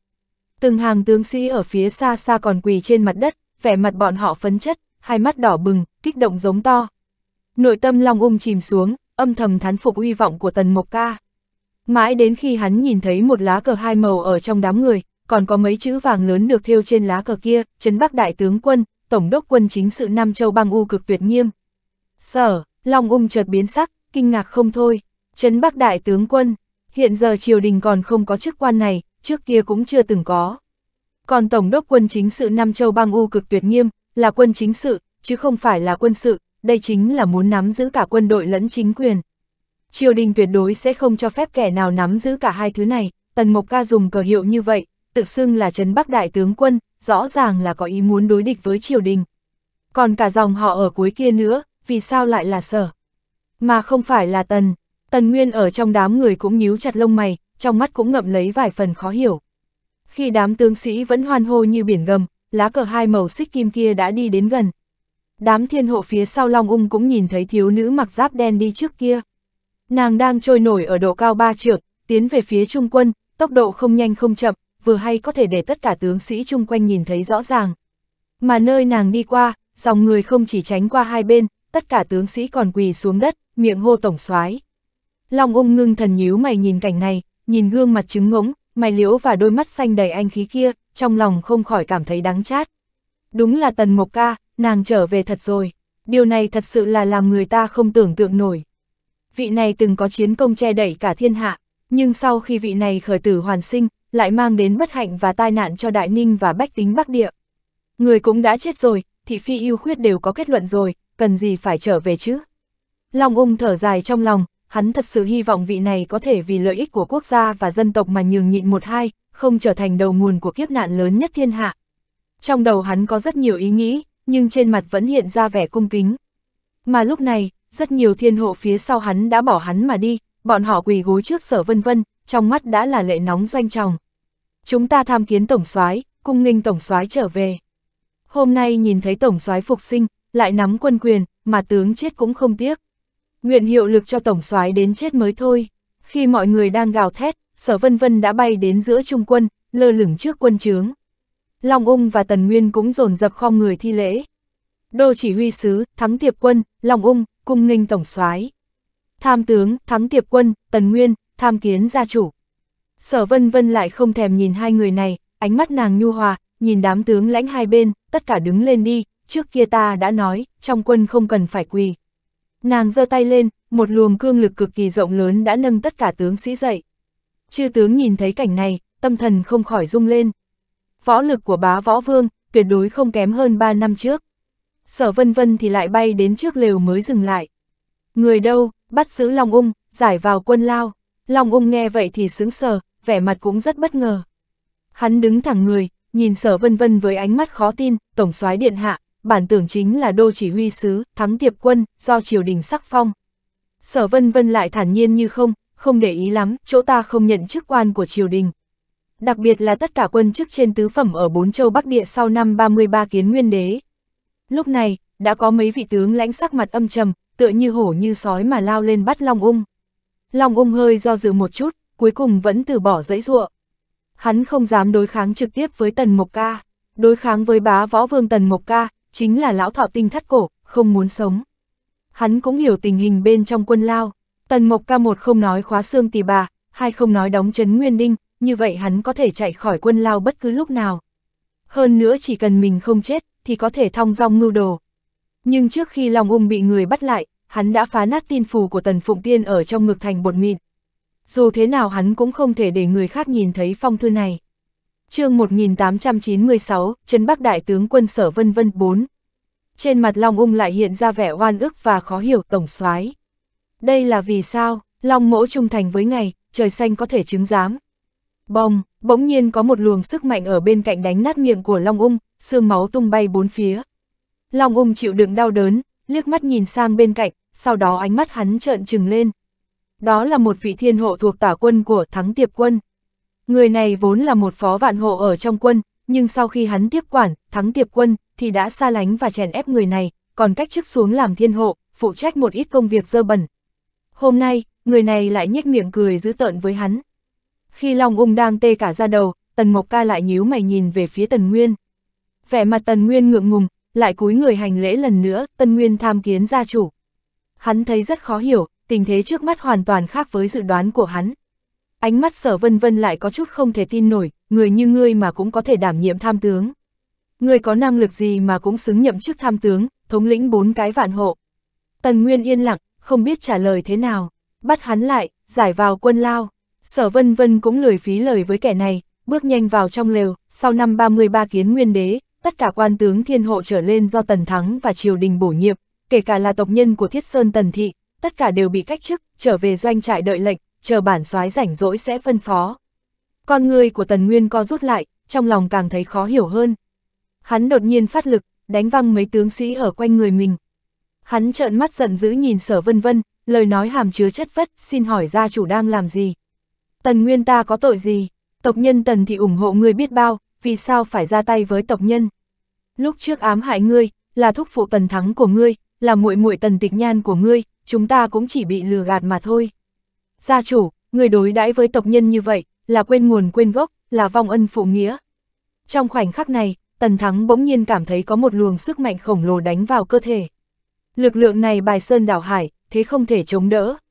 Từng hàng tướng sĩ ở phía xa xa còn quỳ trên mặt đất, vẻ mặt bọn họ phấn chất, hai mắt đỏ bừng, kích động giống to. Nội tâm Long ung chìm xuống, âm thầm thán phục uy vọng của Tần Mộc Ca. Mãi đến khi hắn nhìn thấy một lá cờ hai màu ở trong đám người, còn có mấy chữ vàng lớn được thêu trên lá cờ kia, trấn bắc đại tướng quân, tổng đốc quân chính sự Nam Châu băng u cực tuyệt nghiêm. Sở, Long Ung chợt biến sắc, kinh ngạc không thôi, trấn bắc đại tướng quân, hiện giờ triều đình còn không có chức quan này, trước kia cũng chưa từng có. Còn tổng đốc quân chính sự Nam Châu băng u cực tuyệt nghiêm, là quân chính sự, chứ không phải là quân sự, đây chính là muốn nắm giữ cả quân đội lẫn chính quyền. Triều đình tuyệt đối sẽ không cho phép kẻ nào nắm giữ cả hai thứ này, Tần Mộc Ca dùng cờ hiệu như vậy, tự xưng là Trấn Bắc Đại Tướng Quân, rõ ràng là có ý muốn đối địch với triều đình. Còn cả dòng họ ở cuối kia nữa, vì sao lại là sở? Mà không phải là Tần. Tần Nguyên ở trong đám người cũng nhíu chặt lông mày, trong mắt cũng ngậm lấy vài phần khó hiểu. Khi đám tướng sĩ vẫn hoan hô như biển gầm, lá cờ hai màu xích kim kia đã đi đến gần. Đám thiên hộ phía sau Long Ung cũng nhìn thấy thiếu nữ mặc giáp đen đi trước kia. Nàng đang trôi nổi ở độ cao ba trượng, tiến về phía trung quân, tốc độ không nhanh không chậm, vừa hay có thể để tất cả tướng sĩ chung quanh nhìn thấy rõ ràng. Mà nơi nàng đi qua, dòng người không chỉ tránh qua hai bên, tất cả tướng sĩ còn quỳ xuống đất, miệng hô tổng soái. Long ung ngưng thần nhíu mày nhìn cảnh này, nhìn gương mặt trứng ngỗng, mày liễu và đôi mắt xanh đầy anh khí kia, trong lòng không khỏi cảm thấy đắng chát. Đúng là Tần Mộc Ca, nàng trở về thật rồi, điều này thật sự là làm người ta không tưởng tượng nổi. Vị này từng có chiến công che đẩy cả thiên hạ, nhưng sau khi vị này khởi tử hoàn sinh, lại mang đến bất hạnh và tai nạn cho Đại Ninh và bách tính Bắc Địa. Người cũng đã chết rồi, thị phi yêu khuyết đều có kết luận rồi, cần gì phải trở về chứ? Long ung thở dài trong lòng, hắn thật sự hy vọng vị này có thể vì lợi ích của quốc gia và dân tộc mà nhường nhịn một hai, không trở thành đầu nguồn của kiếp nạn lớn nhất thiên hạ. Trong đầu hắn có rất nhiều ý nghĩ, nhưng trên mặt vẫn hiện ra vẻ cung kính. Mà lúc này, rất nhiều thiên hộ phía sau hắn đã bỏ hắn mà đi, bọn họ quỳ gối trước sở vân vân, trong mắt đã là lệ nóng doanh tròng. Chúng ta tham kiến tổng soái, cung nghênh tổng soái trở về. Hôm nay nhìn thấy tổng soái phục sinh, lại nắm quân quyền, mà tướng chết cũng không tiếc. Nguyện hiệu lực cho tổng soái đến chết mới thôi. Khi mọi người đang gào thét, Sở Vân Vân đã bay đến giữa trung quân, lơ lửng trước quân trướng. Long Ung và Tần Nguyên cũng dồn dập khom người thi lễ. Đô chỉ huy sứ, Thắng Tiệp Quân, Long Ung, Cung Ninh Tổng soái Tham tướng, Thắng Tiệp Quân, Tần Nguyên, tham kiến gia chủ. Sở vân vân lại không thèm nhìn hai người này, ánh mắt nàng nhu hòa, nhìn đám tướng lãnh hai bên, tất cả đứng lên đi, trước kia ta đã nói, trong quân không cần phải quỳ. Nàng giơ tay lên, một luồng cương lực cực kỳ rộng lớn đã nâng tất cả tướng sĩ dậy. Chư tướng nhìn thấy cảnh này, tâm thần không khỏi rung lên. Võ lực của bá võ vương, tuyệt đối không kém hơn ba năm trước. Sở vân vân thì lại bay đến trước lều mới dừng lại. Người đâu, bắt giữ Long Ung, giải vào quân lao. Long ung nghe vậy thì sững sờ, vẻ mặt cũng rất bất ngờ. Hắn đứng thẳng người, nhìn sở vân vân với ánh mắt khó tin, tổng soái điện hạ, bản tưởng chính là đô chỉ huy sứ, thắng tiệp quân, do triều đình sắc phong. Sở vân vân lại thản nhiên như không, không để ý lắm, chỗ ta không nhận chức quan của triều đình. Đặc biệt là tất cả quân chức trên tứ phẩm ở bốn châu Bắc Địa sau năm 33 kiến nguyên đế. Lúc này, đã có mấy vị tướng lãnh sắc mặt âm trầm, tựa như hổ như sói mà lao lên bắt Long Ung. Long ung hơi do dự một chút, cuối cùng vẫn từ bỏ dãy ruộng. Hắn không dám đối kháng trực tiếp với Tần Mộc Ca, đối kháng với bá võ vương Tần Mộc Ca, chính là lão thọ tinh thắt cổ, không muốn sống. Hắn cũng hiểu tình hình bên trong quân lao, Tần Mộc Ca một không nói khóa xương tì bà, hai không nói đóng chấn nguyên đinh, như vậy hắn có thể chạy khỏi quân lao bất cứ lúc nào. Hơn nữa chỉ cần mình không chết, thì có thể thong dong ngưu đồ. Nhưng trước khi Long Ung bị người bắt lại, hắn đã phá nát tin phù của Tần Phụng Tiên ở trong ngực thành bột mịn. Dù thế nào hắn cũng không thể để người khác nhìn thấy phong thư này. chương 1896, chân Bắc Đại tướng quân Sở Vân Vân 4. Trên mặt Long Ung lại hiện ra vẻ oan ức và khó hiểu tổng soái Đây là vì sao, Long mỗ trung thành với ngày, trời xanh có thể chứng giám. Bông, bỗng nhiên có một luồng sức mạnh ở bên cạnh đánh nát miệng của Long Ung, xương máu tung bay bốn phía. Long Ung chịu đựng đau đớn, liếc mắt nhìn sang bên cạnh, sau đó ánh mắt hắn trợn trừng lên. Đó là một vị thiên hộ thuộc tả quân của thắng tiệp quân. Người này vốn là một phó vạn hộ ở trong quân, nhưng sau khi hắn tiếp quản, thắng tiệp quân, thì đã xa lánh và chèn ép người này, còn cách chức xuống làm thiên hộ, phụ trách một ít công việc dơ bẩn. Hôm nay, người này lại nhếch miệng cười dữ tợn với hắn. Khi Long Ung đang tê cả ra đầu, Tần Mộc Ca lại nhíu mày nhìn về phía Tần Nguyên. Vẻ mặt Tần Nguyên ngượng ngùng, lại cúi người hành lễ lần nữa, Tần Nguyên tham kiến gia chủ. Hắn thấy rất khó hiểu, tình thế trước mắt hoàn toàn khác với dự đoán của hắn. Ánh mắt sở vân vân lại có chút không thể tin nổi, người như ngươi mà cũng có thể đảm nhiệm tham tướng. Người có năng lực gì mà cũng xứng nhậm chức tham tướng, thống lĩnh bốn cái vạn hộ. Tần Nguyên yên lặng, không biết trả lời thế nào. Bắt hắn lại, giải vào quân lao. Sở vân vân cũng lười phí lời với kẻ này, bước nhanh vào trong lều, sau năm 33 kiến nguyên đế, tất cả quan tướng thiên hộ trở lên do Tần Thắng và triều đình bổ nhiệm, kể cả là tộc nhân của Thiết Sơn Tần Thị, tất cả đều bị cách chức, trở về doanh trại đợi lệnh, chờ bản soái rảnh rỗi sẽ phân phó. Con người của Tần Nguyên co rút lại, trong lòng càng thấy khó hiểu hơn. Hắn đột nhiên phát lực, đánh văng mấy tướng sĩ ở quanh người mình. Hắn trợn mắt giận dữ nhìn sở vân vân, lời nói hàm chứa chất vất, xin hỏi gia chủ đang làm gì? Tần Nguyên ta có tội gì? Tộc nhân Tần thị ủng hộ ngươi biết bao, vì sao phải ra tay với tộc nhân? Lúc trước ám hại ngươi, là thúc phụ Tần Thắng của ngươi, là muội muội tần tịch nhan của ngươi, chúng ta cũng chỉ bị lừa gạt mà thôi. Gia chủ, người đối đãi với tộc nhân như vậy, là quên nguồn quên gốc, là vong ân phụ nghĩa. Trong khoảnh khắc này, Tần Thắng bỗng nhiên cảm thấy có một luồng sức mạnh khổng lồ đánh vào cơ thể. Lực lượng này bài sơn đảo hải, thế không thể chống đỡ.